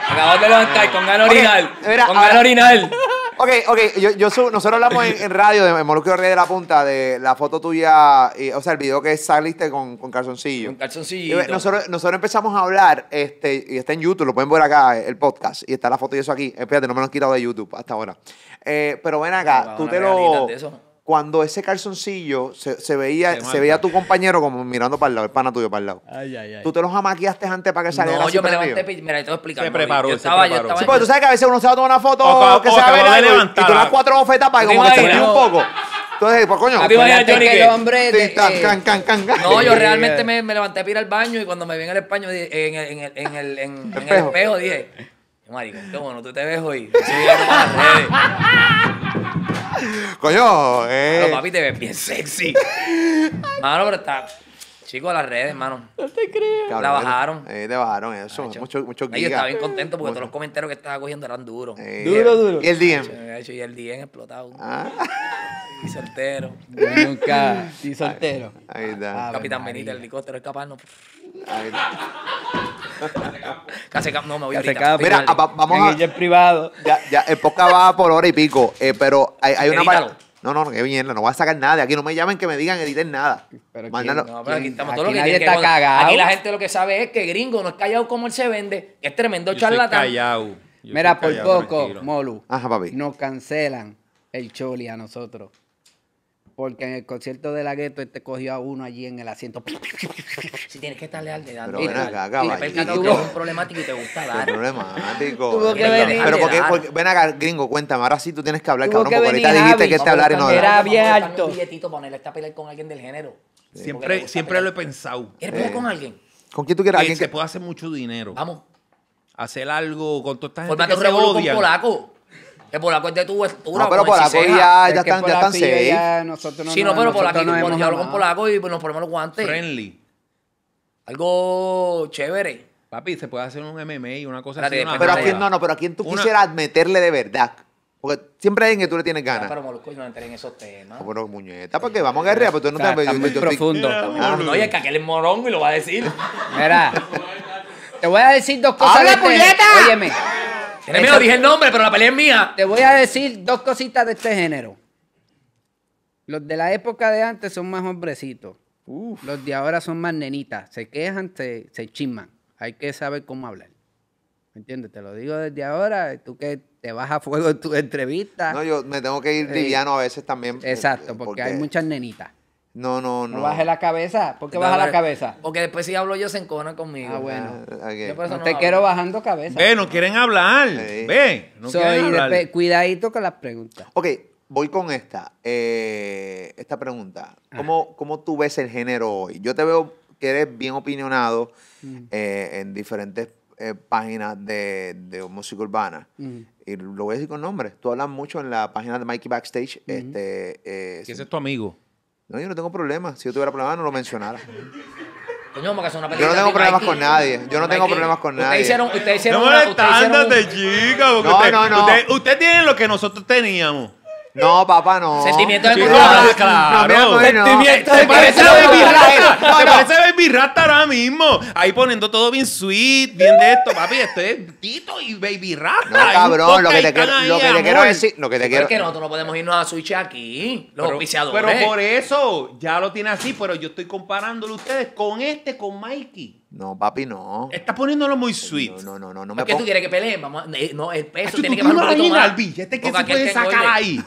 S1: Acabas de levantar con ganas orinal. con ganas orinal. Ok, ok, yo, yo nosotros hablamos en, radio de Molusco Rey de la Punta de la foto tuya, o sea, el video que saliste con, con calzoncillo. Con
S2: calzoncillo. Eh, nosotros,
S1: empezamos a hablar, este, y está en YouTube, lo pueden ver acá, el podcast, y está la foto y eso aquí. Espérate, no me lo han quitado de YouTube hasta ahora. Eh, pero ven acá, tú te lo cuando ese calzoncillo se, se veía, se veía tu compañero como mirando para el lado, el pana tuyo para el lado. Ay, ay, ay. Tú te los amaqueaste antes para que saliera. No, yo me levanté,
S2: mira, te voy a explicar. Se preparó, estaba, sí, porque tú sabes
S1: que a veces uno se va a tomar una foto que se va a ver y tú das cuatro bofetas para que como que te un poco. Entonces, pues coño. No, yo realmente
S2: me, me levanté para ir al baño y cuando me vi en el en el, espejo, dije, marico cómo no, tú te ves hoy.
S1: Coño, eh. Pero papi, te ves bien sexy.
S2: Mano, pero está. Chicos, las redes, hermano. No te
S1: creas. la bajaron. Eh, te bajaron eso. mucho, mucho gigas. Yo estaba bien
S2: contento porque todos los comentarios que estaba cogiendo eran duros. Eh, duro, duro. Y el DM. y el DM explotado. Ah. Y soltero. nunca. Y soltero. Ahí está. Ah, Capitán Benito el helicóptero es Ahí está. Casi no me voy a ahorita. Mira, vamos a- en el
S1: privado. Ya, ya, el podcast va por hora y pico. Eh, pero hay, hay una no, no, no, qué no voy a sacar nada de aquí. No me llamen que me digan editen nada. Pero aquí, no, aquí estamos todos los que, está cagado.
S3: Aquí la gente
S2: lo que sabe es que gringo no es callado como él se vende. Es
S3: tremendo charlatán. Callado. Mira, por poco, Molu, Ajá, papi. nos cancelan el choli a nosotros. Porque en el concierto de la gueto este cogió a uno allí en el asiento.
S1: Si
S2: tienes que estar leal de Pero ven acá, caballo. que es un problemático y te gusta dar. problemático. Pero porque,
S1: ven acá, gringo, cuéntame. Ahora sí tú tienes que hablar, cabrón, que porque ahorita dijiste que este hablar y no hablar. Era
S2: bien alto. Un billetito para ponerle esta pelea con alguien del género. siempre siempre lo he pensado. ¿Quieres pelear eh, con alguien?
S4: ¿Con quién tú quieres? Alguien que, pueda hacer mucho dinero. Vamos. Hacer algo con toda esta gente Formate que se un
S2: polaco. El Polaco es de tu altura. No, pero
S4: Polaco ya, ya, están, ya están sí, no, pero Polaco, yo hablo con Polaco y nos ponemos los guantes. Friendly. Algo chévere. Papi, se puede hacer un MMI
S1: y una cosa así. pero aquí, no, no, pero a quién tú quisieras meterle de verdad. Porque siempre hay en que tú le tienes ganas. Ah, pero Molusco, yo no entré en esos temas. Ah, bueno, pero muñeca, porque vamos a guerrear, pero tú no te yo, muy profundo.
S2: Oye, que aquel es morón y lo va a decir. Mira,
S3: te voy a decir dos cosas. ¡Habla, puñeta! dije el nombre, pero la pelea es mía. Te voy a decir dos cositas de este género. Los de la época de antes son más hombrecitos. Los de ahora son más nenitas. Se quejan, se, chiman chisman. Hay que saber cómo hablar. ¿Me entiendes? Te lo digo desde ahora. Tú que te vas a fuego en tu entrevista. No, yo me tengo que ir liviano a veces también. Exacto, eh, porque hay muchas nenitas.
S1: No, no, no. no baje la cabeza.
S3: ¿Por qué baja la cabeza? Porque después si hablo yo se encona conmigo. Ah, bueno.
S1: Ah, te quiero
S3: bajando cabeza. Ve, no quieren hablar. Ve, no cuidadito con las preguntas.
S1: Ok, voy con esta. Eh, esta pregunta. Ah. ¿Cómo, ¿Cómo, tú ves el género hoy? Yo te veo que eres bien opinionado mm. eh, en diferentes eh, páginas de, música urbana. Mm. Y lo voy a decir con nombres. Tú hablas mucho en la página de Mikey Backstage. Mm. este, es tu amigo? No, yo no tengo problemas. Si yo tuviera problemas, no lo mencionara.
S2: Yo no tengo problemas con
S1: nadie. Yo no tengo problemas con nadie. Ustedes
S2: hicieron, no me
S4: chica. No, no, no. usted tiene lo que nosotros teníamos. No, papá, no. Sentimiento de sí, claro. de parece Baby Rata. Se parece Baby Rata ahora mismo. Ahí poniendo todo bien sweet, bien de esto, papi. Estoy es Tito y
S1: Baby Rata. No, cabrón, lo que te, quiero, lo que te quiero decir. Lo que te quiero. Es nosotros no
S2: podemos irnos a Switch
S4: aquí. Los pero, Pero por eso, ya lo tiene así, pero yo estoy comparándolo ustedes con este, con Mikey.
S1: No, papi, no. está poniéndolo muy sweet. No, no, no, no. me ¿Qué tú quieres que peleen? Vamos eh, no, eso tiene que bajar un al
S2: billete este
S4: que se puede sacar ahí.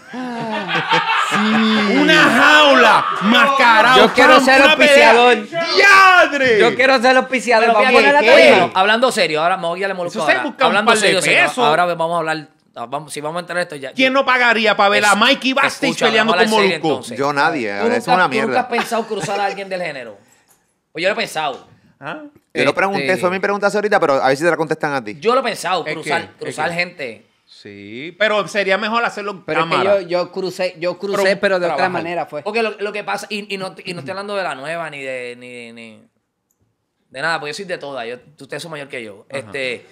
S3: Una jaula, mascarado. Yo quiero ser auspiciador. ¡Diadre! Yo quiero ser auspiciador. Vamos a poner la
S2: Hablando serio, ahora me voy a le Hablando serio, ahora vamos a hablar ah, Vamos, si vamos a entrar esto ya. ¿Quién
S1: no pagaría para ver a Mikey Bastillo peleando con Molusco? Yo nadie, es una mierda. ¿Tú nunca has
S2: pensado cruzar a alguien del género? Pues yo lo he pensado. ¿Ah?
S4: Yo lo pregunté, eso este mi
S1: pregunta ahorita, pero a ver si te la contestan a ti. Yo lo he pensado, cruzar,
S2: gente.
S3: Sí,
S2: pero sería mejor hacerlo
S1: pero cámara.
S3: yo, yo, crucé, yo crucé, pero, de otra manera fue. Porque
S2: lo, que pasa, y, no, estoy hablando de la nueva, ni de, ni, ni de nada, porque yo soy de todas. ustedes son mayor que yo. Este,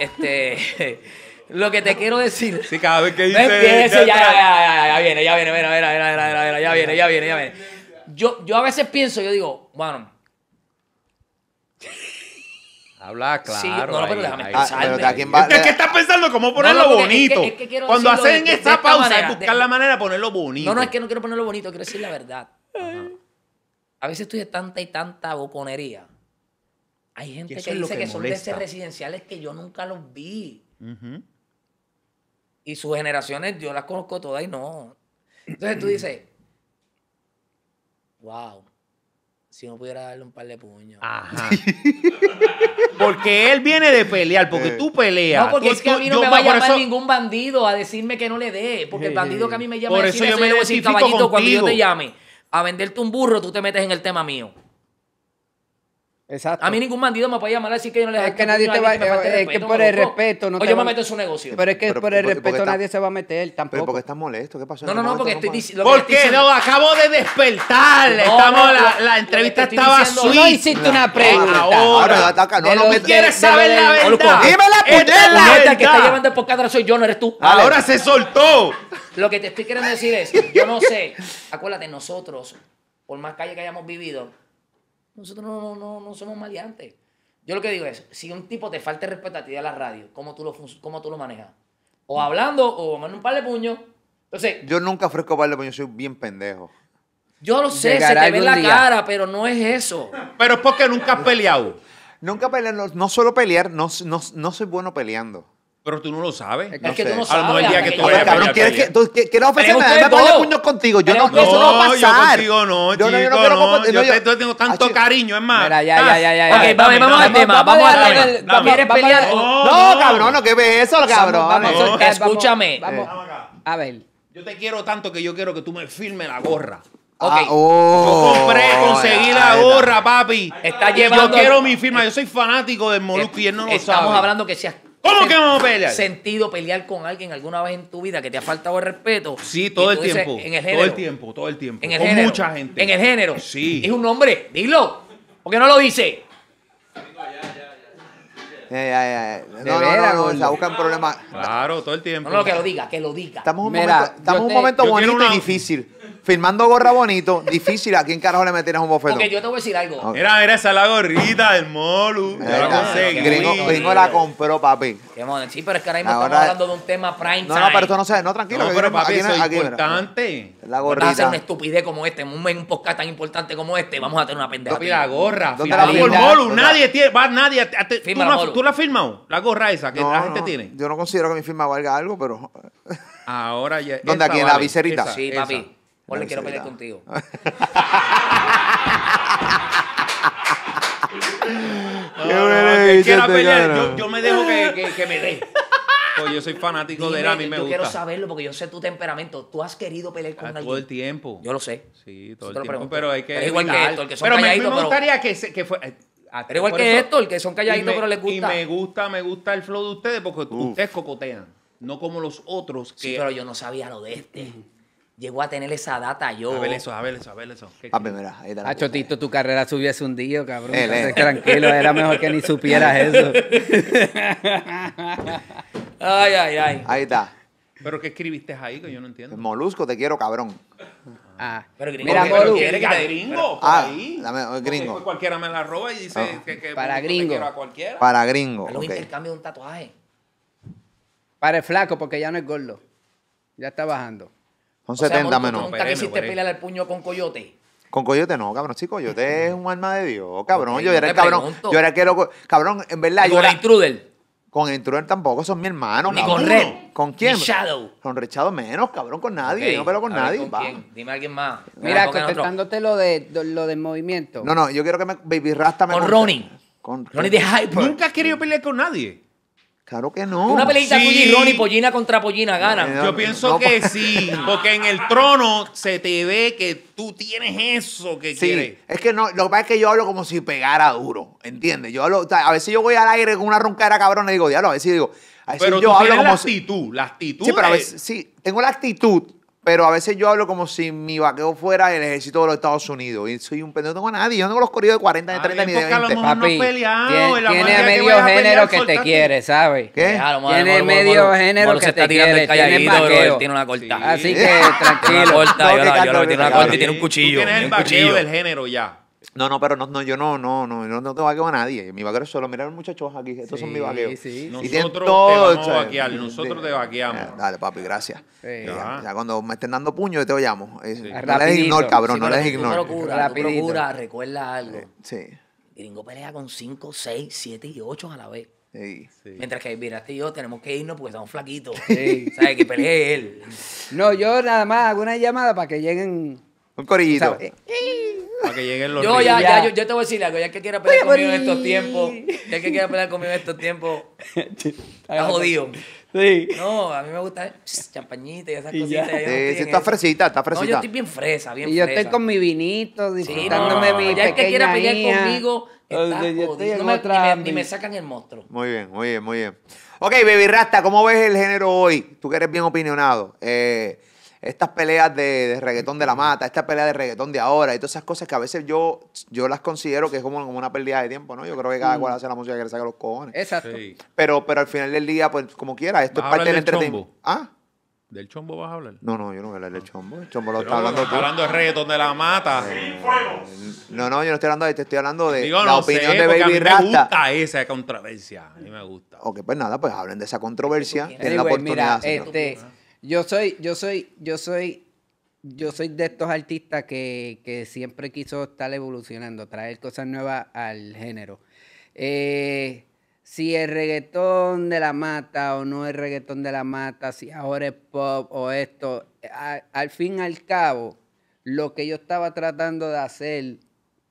S2: este. Lo que te quiero decir. Sí, cada vez que Ya, ya, ya, viene, ya viene, ya viene, ya viene, ya viene, ya viene. Yo, yo a veces pienso, yo digo, bueno, Habla claro. Sí, no, no, pero déjame ahí, pensarme. Ah,
S4: estás pensando cómo ponerlo bonito. Cuando hacen esta pausa buscar
S2: la manera de ponerlo bonito. No, no, es que no quiero ponerlo bonito, quiero decir la verdad. A veces tú de tanta y tanta boconería. Hay gente que dice que, son de residenciales que yo nunca los vi. Y sus generaciones yo las conozco todas y no. Entonces tú dices, wow si no pudiera darle un par de puños.
S4: porque él viene de pelear, porque tú eh. peleas. No, porque es que a
S2: mí no me va a llamar ningún bandido a decirme que no le dé, porque el bandido que a mí me llama por eso yo me voy a decir caballito cuando yo te llame a venderte un burro, tú te metes en el tema mío. Exacto. A mí ningún bandido me puede llamar así que yo no le Es que nadie te va a. Es que por el respeto. o yo me meto en su negocio. Pero es que por
S3: el respeto nadie se va a meter tampoco. Pero porque estás molesto. ¿Qué pasó? No, no, no, porque estoy
S2: diciendo. Porque no, acabo de despertar. Estamos. La entrevista estaba suiza. No hiciste una pregunta. Ahora, ataca. No, quieres saber la verdad. Dime la puñeta. La que está llevando el podcast soy yo, no eres tú. Ahora se soltó. Lo que te estoy queriendo decir es, yo no sé. Acuérdate, nosotros, por más calle que hayamos vivido nosotros no, no, no somos maleantes. Yo lo que digo es, si un tipo te falta respeto a ti la radio, ¿cómo tú lo, cómo tú lo manejas? O hablando o mandando un par de puños.
S1: Entonces, yo nunca ofrezco par de puños, soy bien pendejo. Yo lo sé, se te ve la cara, pero no es eso. Pero es porque nunca has peleado. Nunca pelear, no, no solo pelear, no soy bueno peleando. Pero tú no lo sabes. Es que tú no sabes. A lo mejor el día que tú vayas a ¿Quieres que, tú, ¿Quieres ofrecerme a darme puños contigo? Yo no, no, eso no va a Yo contigo no, yo, no, yo no, no, yo, te, tengo
S4: tanto cariño, es más. Mira, ya, ya, ah. ya, ya. Ok, vamos, vamos al tema, vamos al tema. ¿Quieres pelear? No, cabrón, no, que ves eso, cabrón. Eh, escúchame. Vamos. A ver. Yo te quiero tanto que yo quiero que tú me firmes la gorra. Ah, ok. Ah, oh, yo compré, conseguí la gorra,
S2: papi. Está llevando. Yo quiero
S4: mi firma. Eh, yo soy fanático del Molusco y él no lo sabe. Estamos hablando
S2: que seas ¿Cómo que vamos a pelear? sentido pelear con alguien alguna vez en tu vida que te ha faltado el respeto? Sí, todo el tiempo. En el género. Todo el
S4: tiempo, todo el tiempo. En el con mucha gente. En el género. Sí. Es un nombre,
S2: dilo. ¿Por qué no lo dice?
S1: ya. Ya, ya, No, no, no, no, se buscan problemas. Claro, todo el tiempo. No, no, que lo
S2: diga, que lo diga. Estamos en un momento, estamos un momento bonito y
S1: difícil firmando gorra bonito, difícil. ¿A quién carajo le metieras un bofetón? Porque yo
S2: te voy a decir algo.
S1: Mira, Era, esa la gorrita del Molu. Yo conseguí. Gringo, la compró, papi.
S2: Sí, pero es que ahora mismo estamos hablando de un tema prime time. No, pero esto
S1: no se No, tranquilo. pero papi, es importante.
S2: La gorrita. Vas a hacer una estupidez como este, en un, podcast tan importante como este, vamos a tener una pendeja. Papi, la gorra. ¿Dónde
S4: la por Molu,
S2: nadie tiene, nadie. ¿Tú la,
S4: ¿Tú la has firmado?
S2: La
S1: gorra esa que la gente tiene. Yo no considero que mi firma valga algo, pero...
S4: Ahora ya. ¿Dónde? Aquí en la viserita. Sí, papi.
S1: O le quiero pelear contigo. yo, me dejo que, me dé.
S2: Pues yo soy fanático de él, a mí me gusta. Yo quiero saberlo porque yo sé tu temperamento. Tú has querido pelear con nadie. Ah, todo el
S4: tiempo. Yo lo sé. Sí, todo el tiempo. Pero hay que. Pero igual que el que son pero Me, gustaría que, se, que eh, igual que esto. El que son calladitos, pero les gusta. Y me gusta, me gusta
S2: el flow de ustedes porque ustedes cocotean. No como los otros que. Sí, pero yo no sabía lo de este llego a tener esa data yo. A ver eso, a
S3: ver eso, a ver eso. A ah, ver, pues mira, ahí está. Chotito, tu carrera subiese un día, cabrón. Eh, eh. Tranquilo, era mejor que ni supieras eso.
S4: ay, ay, ay. Ahí está. ¿Pero qué escribiste ahí que yo no entiendo?
S1: Molusco, te quiero, cabrón.
S3: Ah, pero gringo. Mira, quiere que gringo. ah, ahí. gringo.
S4: cualquiera me la roba y dice ah. que, que, para gringo. Te quiero a
S3: cualquiera.
S1: Para gringo. Lo intercambio
S4: de un
S3: tatuaje. Para el flaco, porque ya no es gordo. Ya está bajando.
S1: Son 70 o sea, menos. ¿Nunca quisiste pelear
S3: el puño con Coyote?
S1: Con Coyote no, cabrón. chico, Coyote es un alma de Dios, cabrón. yo era el cabrón. Yo era que lo, Cabrón, en verdad. yo era, Intruder. Con Intruder tampoco, son mi hermano. Ni con Red. ¿Con quién? Con Shadow. Con Rechado menos, cabrón, con nadie. Yo no peleo con nadie. quién?
S3: Dime a alguien más. Mira, contestándote lo, de, lo del movimiento. No, no,
S1: yo quiero que me, Baby Rasta me. Con Ronnie. Con Ronnie de Hyper. Nunca has querido mm. pelear con nadie. Claro que no. Una peleita sí. Ronnie,
S2: pollina contra pollina, gana.
S1: Eh, yo pienso que pues,
S2: sí,
S4: porque en el trono se te ve que tú tienes eso que quieres.
S1: Es que no, lo que pasa es que yo hablo como si pegara duro, ¿entiendes? Yo hablo, a veces yo voy al aire con una roncara cabrona y digo, diablo, a veces digo, a veces pero yo hablo como la
S4: actitud, la actitud. Sí, pero a veces,
S1: sí, tengo la actitud, pero a veces yo hablo como si mi vaqueo fuera el ejército de los Estados Unidos. Y soy un pendejo, no tengo a nadie. Yo no
S3: tengo los corridos de 40, de 30, ni de 20. Papi, tiene, medio género que te quiere, ¿sabes? ¿Qué? Tiene medio género que te quiere. Tiene él Tiene una corta. Así que
S4: tranquilo. tiene una corta y tiene un cuchillo. Tiene el vaqueo del género ya.
S1: No, no, pero no, no, yo no, no, no, no, no te vaqueo a nadie. Mi vaqueo es solo. Mira los muchachos aquí, estos son mis vaqueos. Nosotros te vamos a nosotros te vaqueamos. Eh, dale, papi, gracias. ya, cuando me estén dando puño, yo te llamo. llamar. no les ignores, cabrón, no les La Procura, procura, recuerda algo. sí.
S2: Gringo pelea con 5, 6, 7 y 8 a la vez. Sí. Mientras que Viraste y yo tenemos que irnos porque estamos flaquitos. Sí. ¿Sabes? Que pelee
S3: él. No, yo nada más hago una llamada para que lleguen un corillito. Eh,
S2: Para que lleguen los yo, ya, ya, yo, te voy a decir algo. Ya que quiera pelear conmigo en estos tiempos. Ya que quiera pelear conmigo en estos tiempos.
S3: Está jodido. Sí.
S2: No, a mí me gusta eh, champañita y esas cositas. Sí,
S3: está fresita, está fresita. No, yo estoy bien fresa, bien fresa. Y yo estoy con mi vinito, disfrutándome sí, no, mi Ya que
S2: quiera pelear conmigo, está jodido. no me, ni, me, sacan el monstruo.
S1: Muy bien, muy bien, muy bien. Ok, Baby Rasta, ¿cómo ves el género hoy? Tú que eres bien opinionado. Eh, estas peleas de, reggaetón de la mata, esta pelea de reggaetón de ahora y todas esas cosas que a veces yo, yo las considero que es como, como una pérdida de tiempo, ¿no? Yo creo que cada mm. cual hace la música que le saca los cojones. Exacto. Pero, pero al final del día, pues como quiera, esto es parte del, entretenimiento. ¿Ah? ¿Del chombo vas a hablar? No, no, yo no voy a hablar del chombo. El chombo lo está hablando tú. hablando de reggaetón de la mata. Eh, no, no, yo no estoy hablando de te estoy hablando de la opinión de Baby Rasta. Me
S4: gusta esa controversia. A mí me gusta.
S1: Ok, pues nada, pues hablen de esa controversia. Tienen la oportunidad. Este,
S3: yo soy, yo soy, yo soy, yo soy de estos artistas que, que siempre quiso estar evolucionando, traer cosas nuevas al género. Eh, si es reggaetón de la mata o no es reggaetón de la mata, si ahora es pop o esto, al fin y al cabo, lo que yo estaba tratando de hacer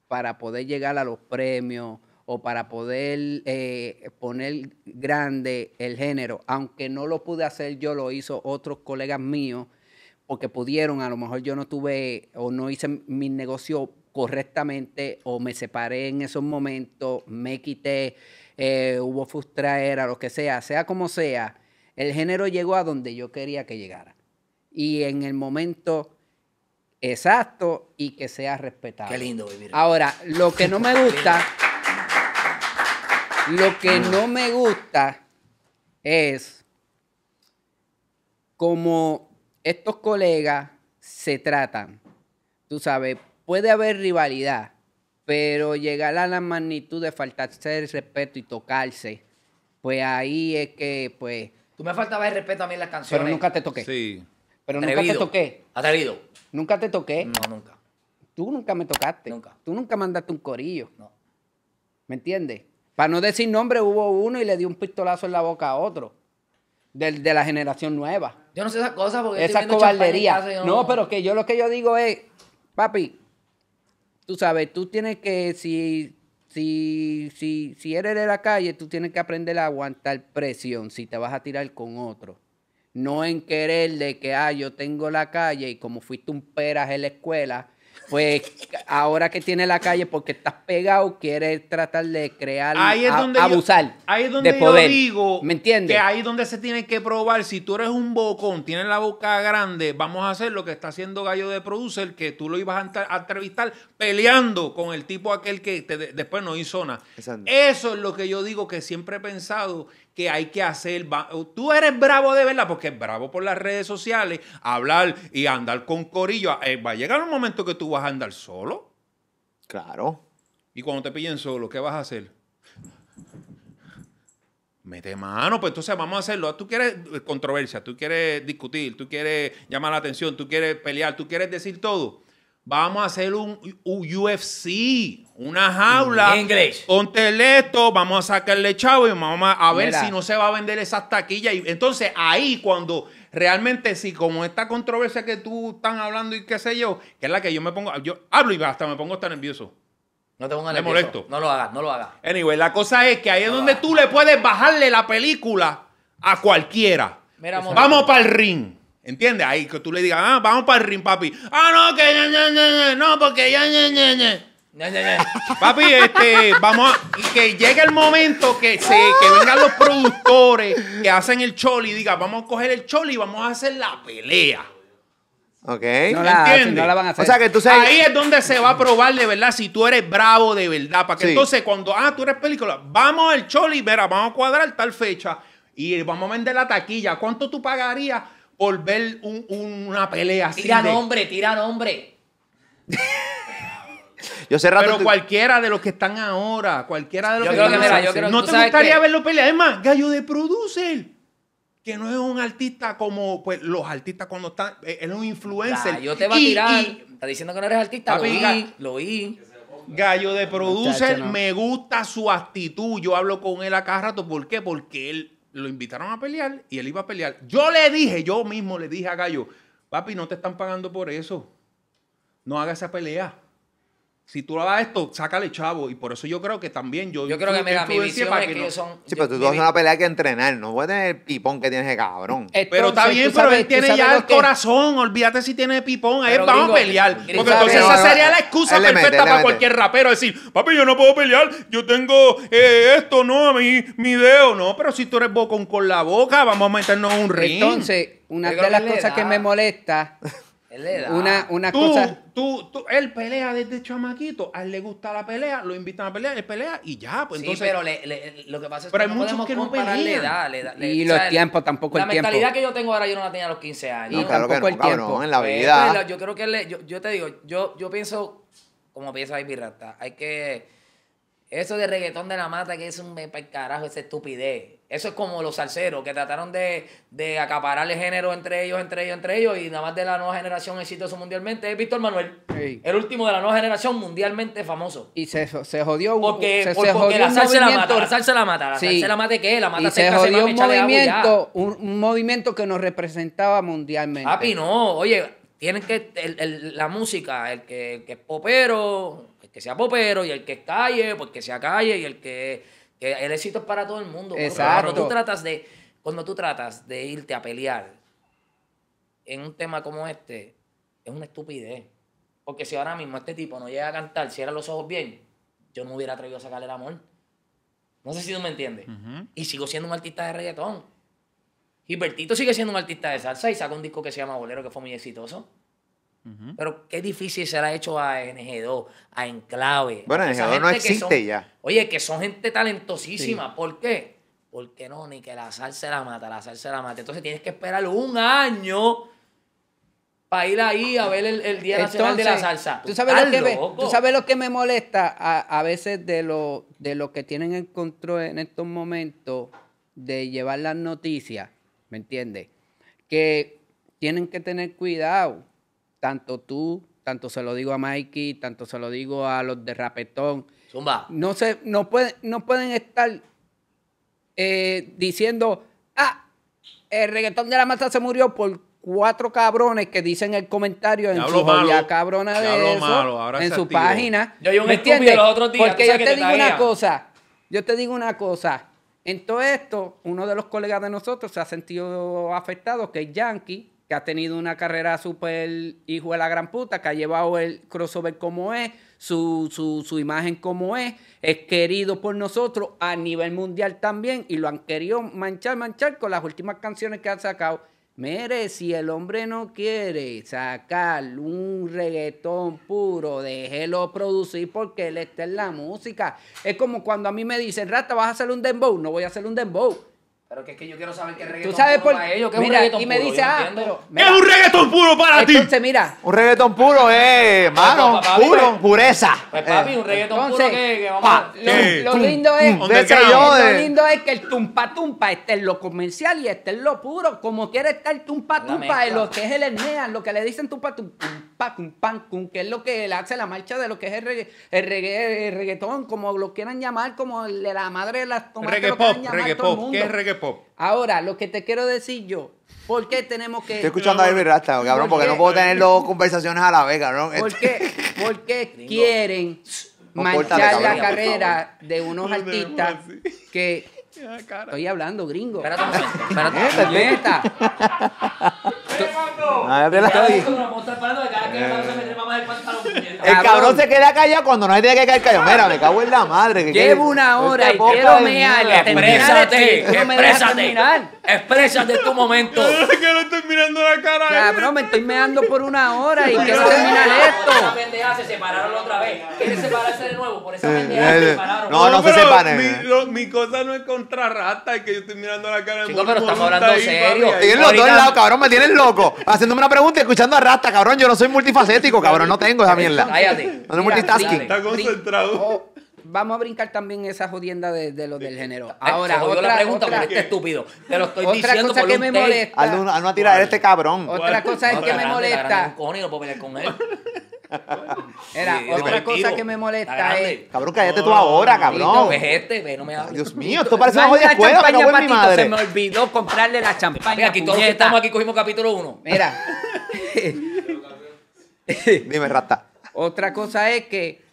S3: para poder llegar a los premios o para poder eh, poner grande el género, aunque no lo pude hacer yo, lo hizo otros colegas míos, porque pudieron, a lo mejor yo no tuve o no hice mi negocio correctamente o me separé en esos momentos, me quité, hubo eh, hubo frustraera, lo que sea, sea como sea, el género llegó a donde yo quería que llegara. Y en el momento exacto y que sea respetado. Qué lindo vivir. Ahora, lo que no me gusta... Lo que no me gusta es como estos colegas se tratan. Tú sabes, puede haber rivalidad, pero llegar a la magnitud de faltarse el respeto y tocarse, pues ahí es que, pues... Tú me faltabas el respeto a mí en las canciones. Pero nunca te toqué. Sí. Pero nunca te toqué. salido? Nunca te toqué. No, nunca. Tú nunca me tocaste. Nunca. Tú nunca mandaste un corillo. No. ¿Me entiendes? Para no decir nombre, hubo uno y le dio un pistolazo en la boca a otro. De, la generación nueva.
S2: Yo no sé esas cosas porque. Esa cobardería. no...
S3: pero que yo lo que yo digo es, papi, tú sabes, tú tienes que, si, si, si, si eres de la calle, tú tienes que aprender a aguantar presión si te vas a tirar con otro. No en querer de que, ah, yo tengo la calle y como fuiste un peras en la escuela, pues ahora que tiene la calle porque estás pegado, quiere tratar de crear, abusar ahí es donde de poder. digo ¿Me entiendes? Que
S4: ahí es donde se tiene que probar. Si tú eres un bocón, tienes la boca grande, vamos a hacer lo que está haciendo Gallo de Producer, que tú lo ibas a, entrevistar peleando con el tipo aquel que después no hizo nada. Eso es lo que yo digo que siempre he pensado que hay que hacer. Tú eres bravo de verdad, porque es bravo por las redes sociales, hablar y andar con corillo. Eh, va a llegar un momento que tú vas a andar solo. Claro. Y cuando te pillen solo, ¿qué vas a hacer? Mete mano, pues entonces vamos a hacerlo. Tú quieres eh, controversia, tú quieres discutir, tú quieres llamar la atención, tú quieres pelear, tú quieres decir todo. Vamos a hacer un, UFC, una jaula. Inglés. Ponte esto, vamos a sacarle chavo y vamos a ver si no se va a vender esas taquillas. Y entonces ahí cuando realmente si como esta controversia que tú estás hablando y qué sé yo, que es la que yo me pongo, yo hablo y hasta me pongo hasta nervioso. No te pongas nervioso. molesto. No lo hagas, no lo hagas. Anyway, la cosa es que ahí es donde tú le puedes bajarle la película a cualquiera. vamos para el ring. ¿Entiendes? Ahí que tú le digas, ah, vamos para el ring, papi. Ah, no, que ya, ya, ya, no, porque ya, ya, ya, ya. Papi, este, vamos a, y que llegue el momento que se que vengan los productores que hacen el choli y digan, vamos a coger el choli y vamos a hacer la pelea.
S1: Ok. No la, O sea que tú Ahí es
S4: donde se va a probar de verdad si tú eres bravo de verdad. Para que entonces cuando, ah, tú eres película, vamos al choli, mira, vamos a cuadrar tal fecha y vamos a vender la taquilla. ¿Cuánto tú pagarías? volver una pelea así. Tira nombre,
S2: tira nombre. yo sé rato Pero cualquiera
S4: de los que están ahora, cualquiera de los que, están yo No te gustaría ver verlo pelear. Es más, gallo de producer que no es un artista como pues los artistas cuando están, eh, él es un
S2: influencer. yo te va a tirar.
S4: está diciendo que no eres artista, lo oí, lo oí. Gallo de producer, me gusta su actitud. Yo hablo con él acá rato. ¿Por qué? Porque él lo invitaron a pelear y él iba a pelear. Yo le dije, yo mismo le dije a Gallo, papi, no te están pagando por eso. No hagas esa pelea si tú hagas esto, sácale chavo. Y por eso yo creo que también yo. Yo creo que, mira, mi visión para que, son.
S1: Sí, pero tú, vas a una pelea que entrenar, no puedes tener el pipón que tienes de cabrón. pero está bien, pero él tiene ya el
S4: corazón. Olvídate si tiene pipón. Ahí vamos a pelear. Porque entonces esa sería la excusa perfecta para cualquier
S1: rapero. Decir,
S4: papi, yo no puedo pelear. Yo tengo eh, esto, no, A mí, mi dedo. No, pero si tú eres bocón con la boca, vamos a meternos un ring. Entonces,
S3: una de las cosas que me molesta
S4: una, una cosa. Tú, tú, él pelea desde chamaquito. A él le gusta la
S2: pelea, lo invitan a pelear, él pelea y ya. Pues, entonces... Sí, pero le, lo que pasa es que pero no podemos que no la y los tiempos, tampoco el tiempo. La mentalidad que yo tengo ahora yo no la tenía a los 15 años. No, claro tampoco que no, el tiempo. en la vida. yo creo que le, yo, te digo, yo, pienso, como piensa Ivy Rata, hay que. Eso de reggaetón de la mata que es un para carajo, esa estupidez. Eso es como los salseros que trataron de, de acaparar el género entre ellos, entre ellos, entre ellos. Y nada más de la nueva generación exitoso mundialmente es Víctor Manuel. El último de la nueva generación mundialmente famoso.
S3: Y se, se jodió Porque, se, se porque la, salsa la, mata, la
S2: salsa la mata. La salsa la mata. ¿qué? La mata se, jodió un movimiento,
S3: un, movimiento que nos representaba mundialmente. Papi, no. Oye,
S2: tienen que. la música, el que, el que es popero, el que sea popero, y el que es calle, pues que sea calle, y el que el éxito es para todo el mundo. Exacto. Cuando tú tratas de, cuando tú tratas de irte a pelear en un tema como este, es una estupidez. Porque si ahora mismo este tipo no llega a cantar, si cierra los ojos bien, yo no hubiera atrevido a sacarle el amor. No sé si tú me entiendes. Y sigo siendo un artista de reggaetón. Bertito sigue siendo un artista de salsa y saca un disco que se llama Bolero, que fue muy exitoso. Pero qué difícil será hecho a NG2, a Enclave. Bueno, NG2 no existe ya. Oye, que son gente talentosísima. ¿Por qué? Porque no, ni que la salsa se la mata, la salsa se la mata. Entonces tienes que esperar un año para ir ahí a ver el, el Día Nacional de la Salsa. ¿Tú, sabes
S3: lo que me, molesta a, veces de lo, de lo que tienen en control en estos momentos de llevar las noticias? ¿Me entiendes? Que tienen que tener cuidado tanto tú, tanto se lo digo a Mikey, tanto se lo digo a los de Rapetón. Zumba. No, se, no, pueden, no pueden estar eh, diciendo, ah, el reggaetón de la masa se murió por cuatro cabrones que dicen el comentario en su cabrona de eso, en su página. Yo, yo ¿Me entiendes? Los Porque yo te, te digo una cosa, yo te digo una cosa. En todo esto, uno de los colegas de nosotros se ha sentido afectado, que es Yankee, que ha tenido una carrera super hijo de la gran puta, que ha llevado el crossover como es, su, su, su, imagen como es, es querido por nosotros a nivel mundial también, y lo han querido manchar, manchar con las últimas canciones que han sacado. Mire, si el hombre no quiere sacar un reggaetón puro, déjelo producir porque él está en la música. Es como cuando a mí me dicen, Rata, vas a hacer un dembow. No voy a hacer un dembow
S2: pero que es que yo quiero
S3: saber qué reggaetón ¿Tú sabes puro por... para ellos, qué es y me dice, ah, pero... es un reggaetón puro para ti? Entonces, mira.
S1: Un reggaetón puro eh, es, mano, pues, puro, pues, pureza. Pues papi, un
S3: eh, reggaetón puro que, vamos a... Eh, lo, lindo es... Lo lindo es que el tumpa tumpa esté en lo comercial y esté en lo puro, como quiere estar tumpa tumpa en lo que es el hernia lo que le dicen tumpa tumpa, que es lo que le hace la marcha de lo que es el, reggaetón, como lo quieran llamar, como de la madre de las tomates, lo pop,
S1: llamar ¿qué es
S3: Ahora, lo que te quiero decir yo, ¿por qué tenemos que. Estoy escuchando a David
S1: Rasta, cabrón, porque no puedo tener dos conversaciones a la vez, cabrón.
S3: ¿Por qué, quieren Marchar la carrera de unos artistas que. Estoy hablando, gringo.
S2: Eh.
S1: El cabrón se queda callado cuando no hay día que caer callado. Mira, me cago en la madre. Que Llevo una hora y quiero mear. Exprésate, exprésate.
S2: Exprésate tu momento. que
S3: no estoy mirando la cara. Cabrón, me estoy meando por una hora y quiero
S2: terminar esto. Esa pendeja se separaron otra vez. Quieren separarse de nuevo por
S1: esa pendeja eh, se eh. separaron. No, no se separen.
S4: Mi cosa no es contra rata, es que yo estoy mirando la
S2: cara de Chicos, pero estamos hablando
S4: serio. Tienen los dos lados, cabrón,
S1: me tienen Haciéndome una pregunta y escuchando a Rasta, cabrón. Yo no soy multifacético, cabrón. No tengo esa mierda. Cállate. No soy multitasking. Está
S3: concentrado oh, vamos a brincar también esa jodienda de, de del género. Eh, Ahora, otra, la pregunta con este estúpido.
S1: Te lo estoy otra diciendo cosa que me molesta. no tirar a este cabrón. Otra cosa es que me molesta.
S2: Era, otra cosa que me molesta es. Eh. Cabrón, cállate tú ahora, cabrón. Pues este, Dios mío, esto parece una joya escuela, pero no mi madre. Se me
S3: olvidó comprarle la champaña. Mira, aquí todos estamos aquí cogimos capítulo 1. Mira. Dime, rata. Otra cosa es que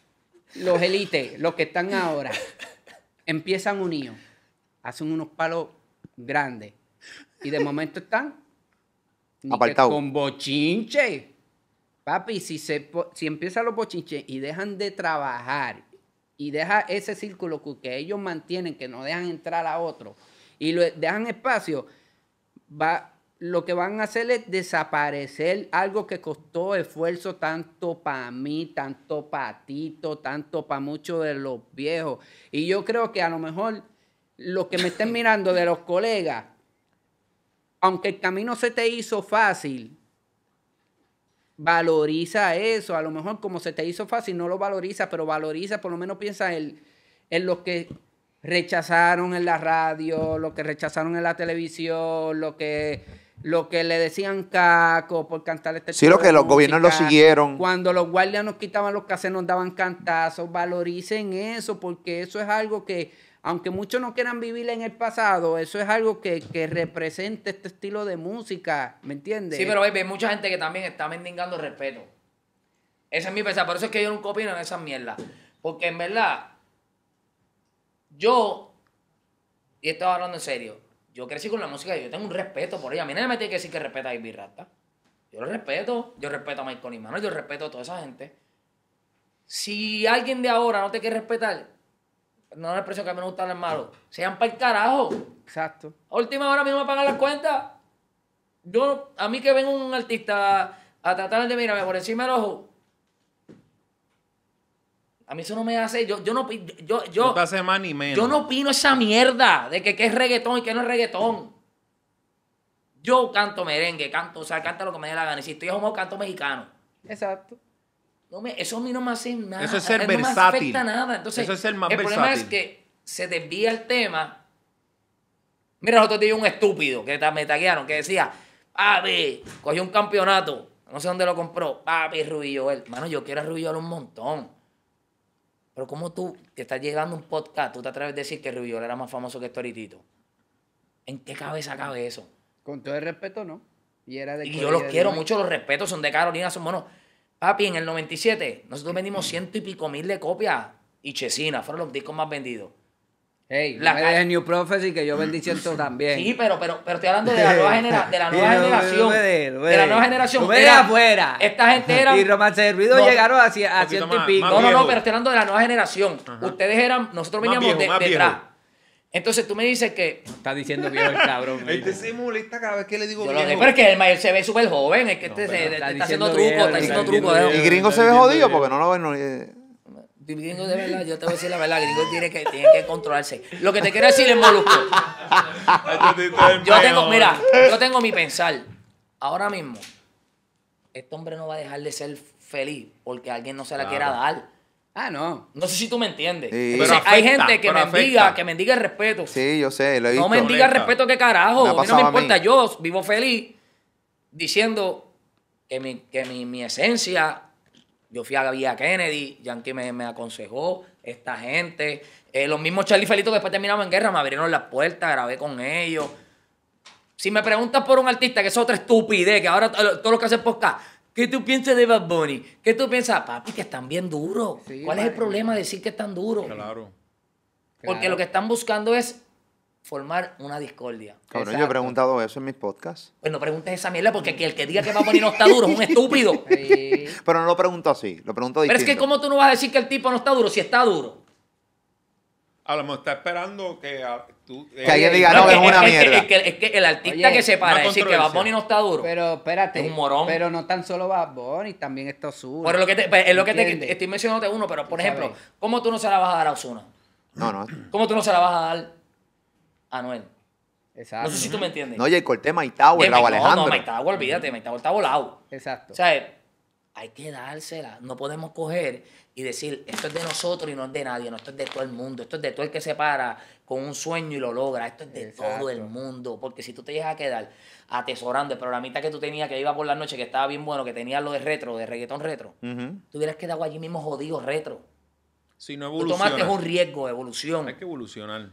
S3: los élites, los que están ahora, empiezan unidos, hacen unos palos grandes y de momento están apartados. Con bochinche. Papi, si, se, si empiezan los pochinches y dejan de trabajar y deja ese círculo que ellos mantienen, que no dejan entrar a otro y dejan espacio, va, lo que van a hacer es desaparecer algo que costó esfuerzo tanto para mí, tanto para Tito, tanto para muchos de los viejos. Y yo creo que a lo mejor los que me estén mirando de los colegas, aunque el camino se te hizo fácil, valoriza eso. A lo mejor como se te hizo fácil, no lo valoriza, pero valoriza, por lo menos piensa en, en los que rechazaron en la radio, lo que rechazaron en la televisión, lo que, lo que le decían caco por cantar este Sí, lo que los gobiernos lo siguieron. Cuando los guardias nos quitaban los caseros, nos daban cantazos. Valoricen eso, porque eso es algo que aunque muchos no quieran vivir en el pasado, eso es algo que, que representa este estilo de música, ¿me entiendes? Sí, pero hay mucha
S2: gente que también está mendigando respeto. Esa es mi pensar, por eso es que yo nunca opino en esas mierdas. Porque en verdad, yo, y estoy hablando en serio, yo crecí con la música y yo tengo un respeto por ella. A mí nadie me tiene que decir que respeta a Ivy Rasta. Yo lo respeto, yo respeto a Michael Imano, yo respeto a toda esa gente. Si alguien de ahora no te quiere respetar, no es la expresión que a mí me gusta el malo. Sean para el carajo. Exacto. última hora mismo a pagar las cuentas. Yo, a mí que vengo un artista a, tratar de mirarme por encima del ojo. A mí eso no me hace. Yo, yo no. Yo, hace más ni menos. Yo no opino esa mierda de que qué es reggaetón y que no es reggaetón. Yo canto merengue, canto, o sea, canto lo que me dé la gana. Y si estoy ahumado, canto mexicano. Exacto eso a mí no me hace nada. Eso es ser versátil. No me afecta nada. Entonces, es más el problema es que se desvía el tema. Mira, nosotros otro un estúpido que me taguearon, que decía, papi, cogió un campeonato, no sé dónde lo compró, papi, Rubillo. Hermano, yo quiero a Rubillo un montón. Pero como tú, que estás llegando un podcast, tú te atreves a decir que Rubio era más famoso que Toritito. ¿En qué cabeza cabe eso?
S3: Con todo el respeto, no. Y, era y yo los quiero mucho, los
S2: respetos son de Carolina, son monos. Papi, en el 97, nosotros vendimos ciento y pico mil de copias y Chesina, fueron los discos más vendidos. Hey, la
S3: New Prophecy que yo vendí ciento también. Sí,
S2: pero, pero, estoy hablando de la nueva, generación. de, la nueva generación. Fuera, fuera.
S3: Esta gente era. Y Roman Servido llegaron a, ciento y pico. No, no, no, pero
S2: estoy hablando de la nueva generación. Ustedes eran, nosotros veníamos detrás. Entonces tú me dices que.
S3: Está diciendo viejo el
S1: cabrón. este se molesta
S4: cada vez que le digo.
S1: Yo viejo. pero es
S2: que el mayor se ve súper joven. Es que este está, haciendo trucos, está, haciendo trucos. Truco, y
S1: gringo se ve jodido porque no lo ven.
S2: Gringo de verdad, yo te voy a decir la verdad, gringo tiene que, tiene que controlarse. Lo que te quiero decir es molusco. Este yo tengo, mira, yo tengo mi pensar. Ahora mismo, este hombre no va a dejar de ser feliz porque alguien no se la quiera dar. Ah, no. No sé si tú me entiendes. Pero hay gente que me mendiga, que mendiga el respeto.
S1: Sí, yo sé, lo he visto. No mendiga el respeto, qué carajo. no me importa.
S2: Yo vivo feliz diciendo que mi, esencia. Yo fui a Villa Kennedy, Yankee me, me aconsejó, esta gente. Eh, los mismos Charlie Felito que después terminamos en guerra me abrieron las puertas, grabé con ellos. Si me preguntas por un artista, que es otra estupidez, que ahora eh, todos lo que hacen podcast, ¿Qué tú piensas de Bad Bunny? ¿Qué tú piensas, papi, que están bien duros? ¿Cuál es el problema de decir que están duros? Claro. Porque lo que están buscando es formar una discordia.
S1: Cabrón, yo he preguntado eso en mis podcasts.
S2: Pues no preguntes esa mierda porque el que diga que Bad Bunny no está duro es un estúpido.
S1: Pero no lo pregunto así, lo pregunto distinto. Pero es que
S2: ¿cómo tú no vas a decir que el tipo no está duro si está duro?
S4: A lo mejor está esperando que, eh, que
S3: alguien eh, diga, no, es, una mierda. Es que, el artista que se para decir que Bad Bunny no está duro. Pero espérate. Es un morón. Pero no tan solo Bad Bunny, también está Ozuna. Pero lo que te, pues, es lo que te, estoy mencionándote uno, pero por ejemplo, ¿cómo tú no se la
S2: vas a dar a Osuna? No, no. ¿Cómo tú no se la vas a dar a Noel? Exacto. No sé si tú me entiendes. No, y
S1: el corte Maitau, el agua Alejandro. No, no, Maitau, olvídate,
S2: Maitau está volado. Exacto. O sea, hay que dársela. No podemos coger y decir, esto es de nosotros y no es de nadie, no, esto es de todo el mundo, esto es de todo el que se para con un sueño y lo logra, esto es de todo el mundo. Porque si tú te llegas a quedar atesorando el programita que tú tenías que iba por la noche, que estaba bien bueno, que tenía lo de retro, de reggaetón retro, tú hubieras quedado allí mismo jodido retro. Si no evolucionas. Tú tomaste un riesgo, evolución. Hay que evolucionar.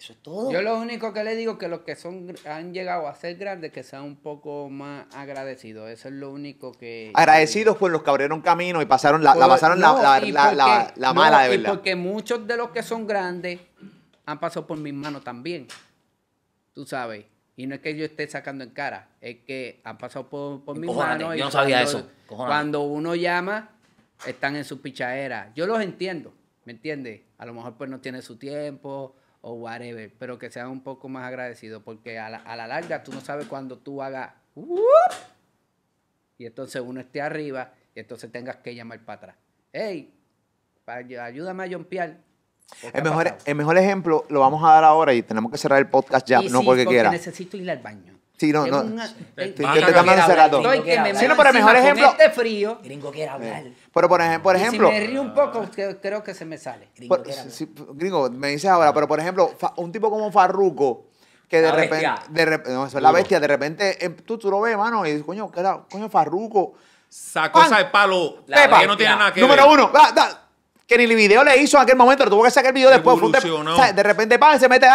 S2: Eso
S4: todo. Yo lo
S3: único que le digo que los que son han llegado a ser grandes que sean un poco más agradecidos. Eso es lo único que.
S1: Agradecidos por pues, los que abrieron camino y pasaron la, la la, la, mala de verdad. Y
S3: porque muchos de los que son grandes han pasado por mis manos también. Tú sabes. Y no es que yo esté sacando en cara, es que han pasado por, mis manos. Yo no sabía eso. Cuando uno llama, están en su pichadera. Yo los entiendo, ¿me entiendes? A lo mejor pues no tiene su tiempo o whatever, pero que sea un poco más agradecido porque a la, larga tú no sabes cuando tú hagas y entonces uno esté arriba y entonces tengas que llamar para atrás. Hey, ayúdame a jompear. El mejor,
S1: el mejor ejemplo lo vamos a dar ahora y tenemos que cerrar el podcast ya, no porque, porque quiera.
S3: Necesito ir al baño.
S1: Sí, no, no. Te, te, está Si no, por el mejor ejemplo. Este
S3: frío. Gringo quiere eh, hablar. Pero por, ejemplo, por ejemplo. si me río un poco, creo que se me sale. Gringo,
S1: gringo me dices ahora, pero por ejemplo, un tipo como Farruco, que de repente. De repente la bestia. De repente, em, tú, tú lo ves, mano, y dices, coño, ¿qué era? Coño, Farruco. Sacó esa de
S4: palo. Que no tiene nada que Número uno.
S1: que ni el video le hizo en aquel momento, lo tuvo que sacar el video después. De, de repente, se mete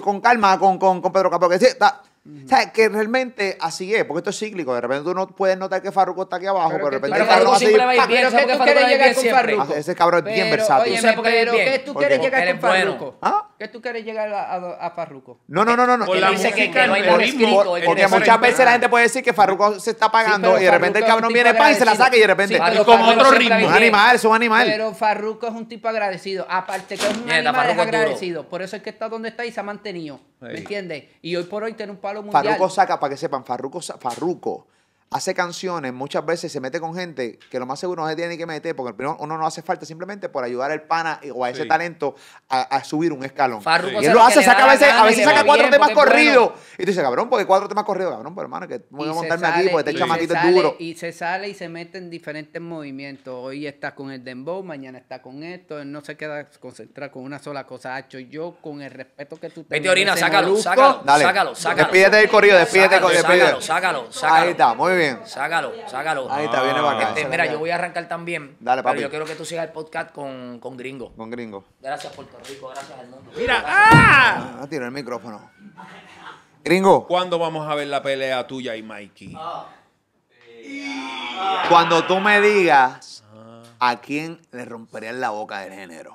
S1: con calma con, con, con Pedro Capo. Que sí, está... O sea, que realmente así es, porque esto es cíclico. De repente tú no puedes notar que Farruko está aquí abajo, pero, de repente Farruko siempre va a que tú quieres llegar con Farruko? Ese cabrón es bien versátil. Oye, pero que tú quieres llegar con Farruko?
S3: ¿Ah? ¿Qué tú quieres llegar a Farruko? No, no, no, no. no. Dice que no hay Porque muchas veces la gente
S1: puede decir que Farruko se está pagando y de repente el cabrón viene para y se la saca y de repente... con otro ritmo. Un animal, es un animal. Pero
S3: Farruko es un tipo agradecido. Aparte que es un animal agradecido. Por eso es que está donde está y se ha mantenido. ¿Me entiendes? Y hoy por hoy tiene un par Farruco saca,
S1: para que sepan, Farruco Farruko hace canciones, muchas veces se mete con gente que lo más seguro no se tiene que meter, porque primero uno no hace falta simplemente por ayudar al pana o a ese talento a, subir un escalón. y él lo hace, saca a veces, a veces saca cuatro temas corridos. Y tú dices, cabrón, porque cuatro temas corridos, cabrón, pero hermano, que voy a montarme aquí porque este chamaquito es duro.
S3: Y se sale y se mete en diferentes movimientos. Hoy está con el dembow, mañana está con esto. Él no se queda concentrado con una sola cosa. Hacho, yo con el respeto que tú Vete orina, sácalo, sácalo, sácalo, sácalo. Despídete del corrido, despídete del corrido. Sácalo, sácalo, sácalo. Ahí está, muy bien. Sácalo, sácalo. Ahí está,
S2: viene ah. bacán. Este, mira, yo voy a arrancar también. Dale, papi. yo quiero que tú
S1: sigas el podcast con, con Gringo. Con Gringo.
S2: Gracias, Puerto Rico. Gracias al Mira, ¡ah!
S1: Ah, el micrófono.
S4: Gringo. ¿Cuándo vamos a ver la pelea tuya y Mikey?
S3: Ah.
S1: Cuando tú me digas
S4: a quién le romperías la boca del género.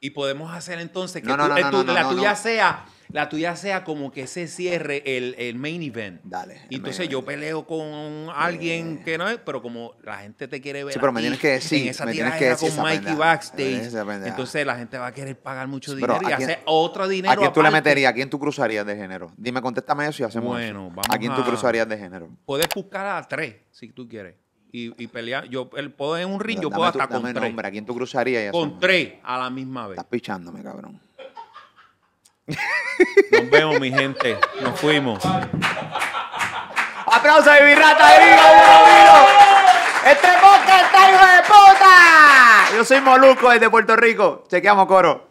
S4: Y podemos hacer entonces que la tuya sea la tuya sea como que se cierre el, el main event. Dale. Y entonces yo peleo con alguien eh. que no es, pero como la gente te quiere ver. Sí, pero me tienes que decir. En esa me tienes que decir con Mikey backstage. Entonces la gente va a querer pagar mucho dinero y hacer otro dinero. ¿A quién tú le meterías?
S1: ¿A quién tú cruzarías de género? Dime, contéstame eso y hacemos bueno, Vamos ¿A quién tú cruzarías de género?
S4: Puedes buscar a tres si tú quieres. Y, y, pelear. Yo puedo en un ring, yo puedo hasta con nombre,
S1: ¿A quién tú cruzarías? Con
S4: tres a la misma vez. Estás
S1: pichándome, cabrón. Nos vemos, mi gente. Nos fuimos. Aplausos de Virrata de Viva ¡Este bosque está hijo de puta! Yo soy Moluco desde Puerto Rico. Chequeamos coro.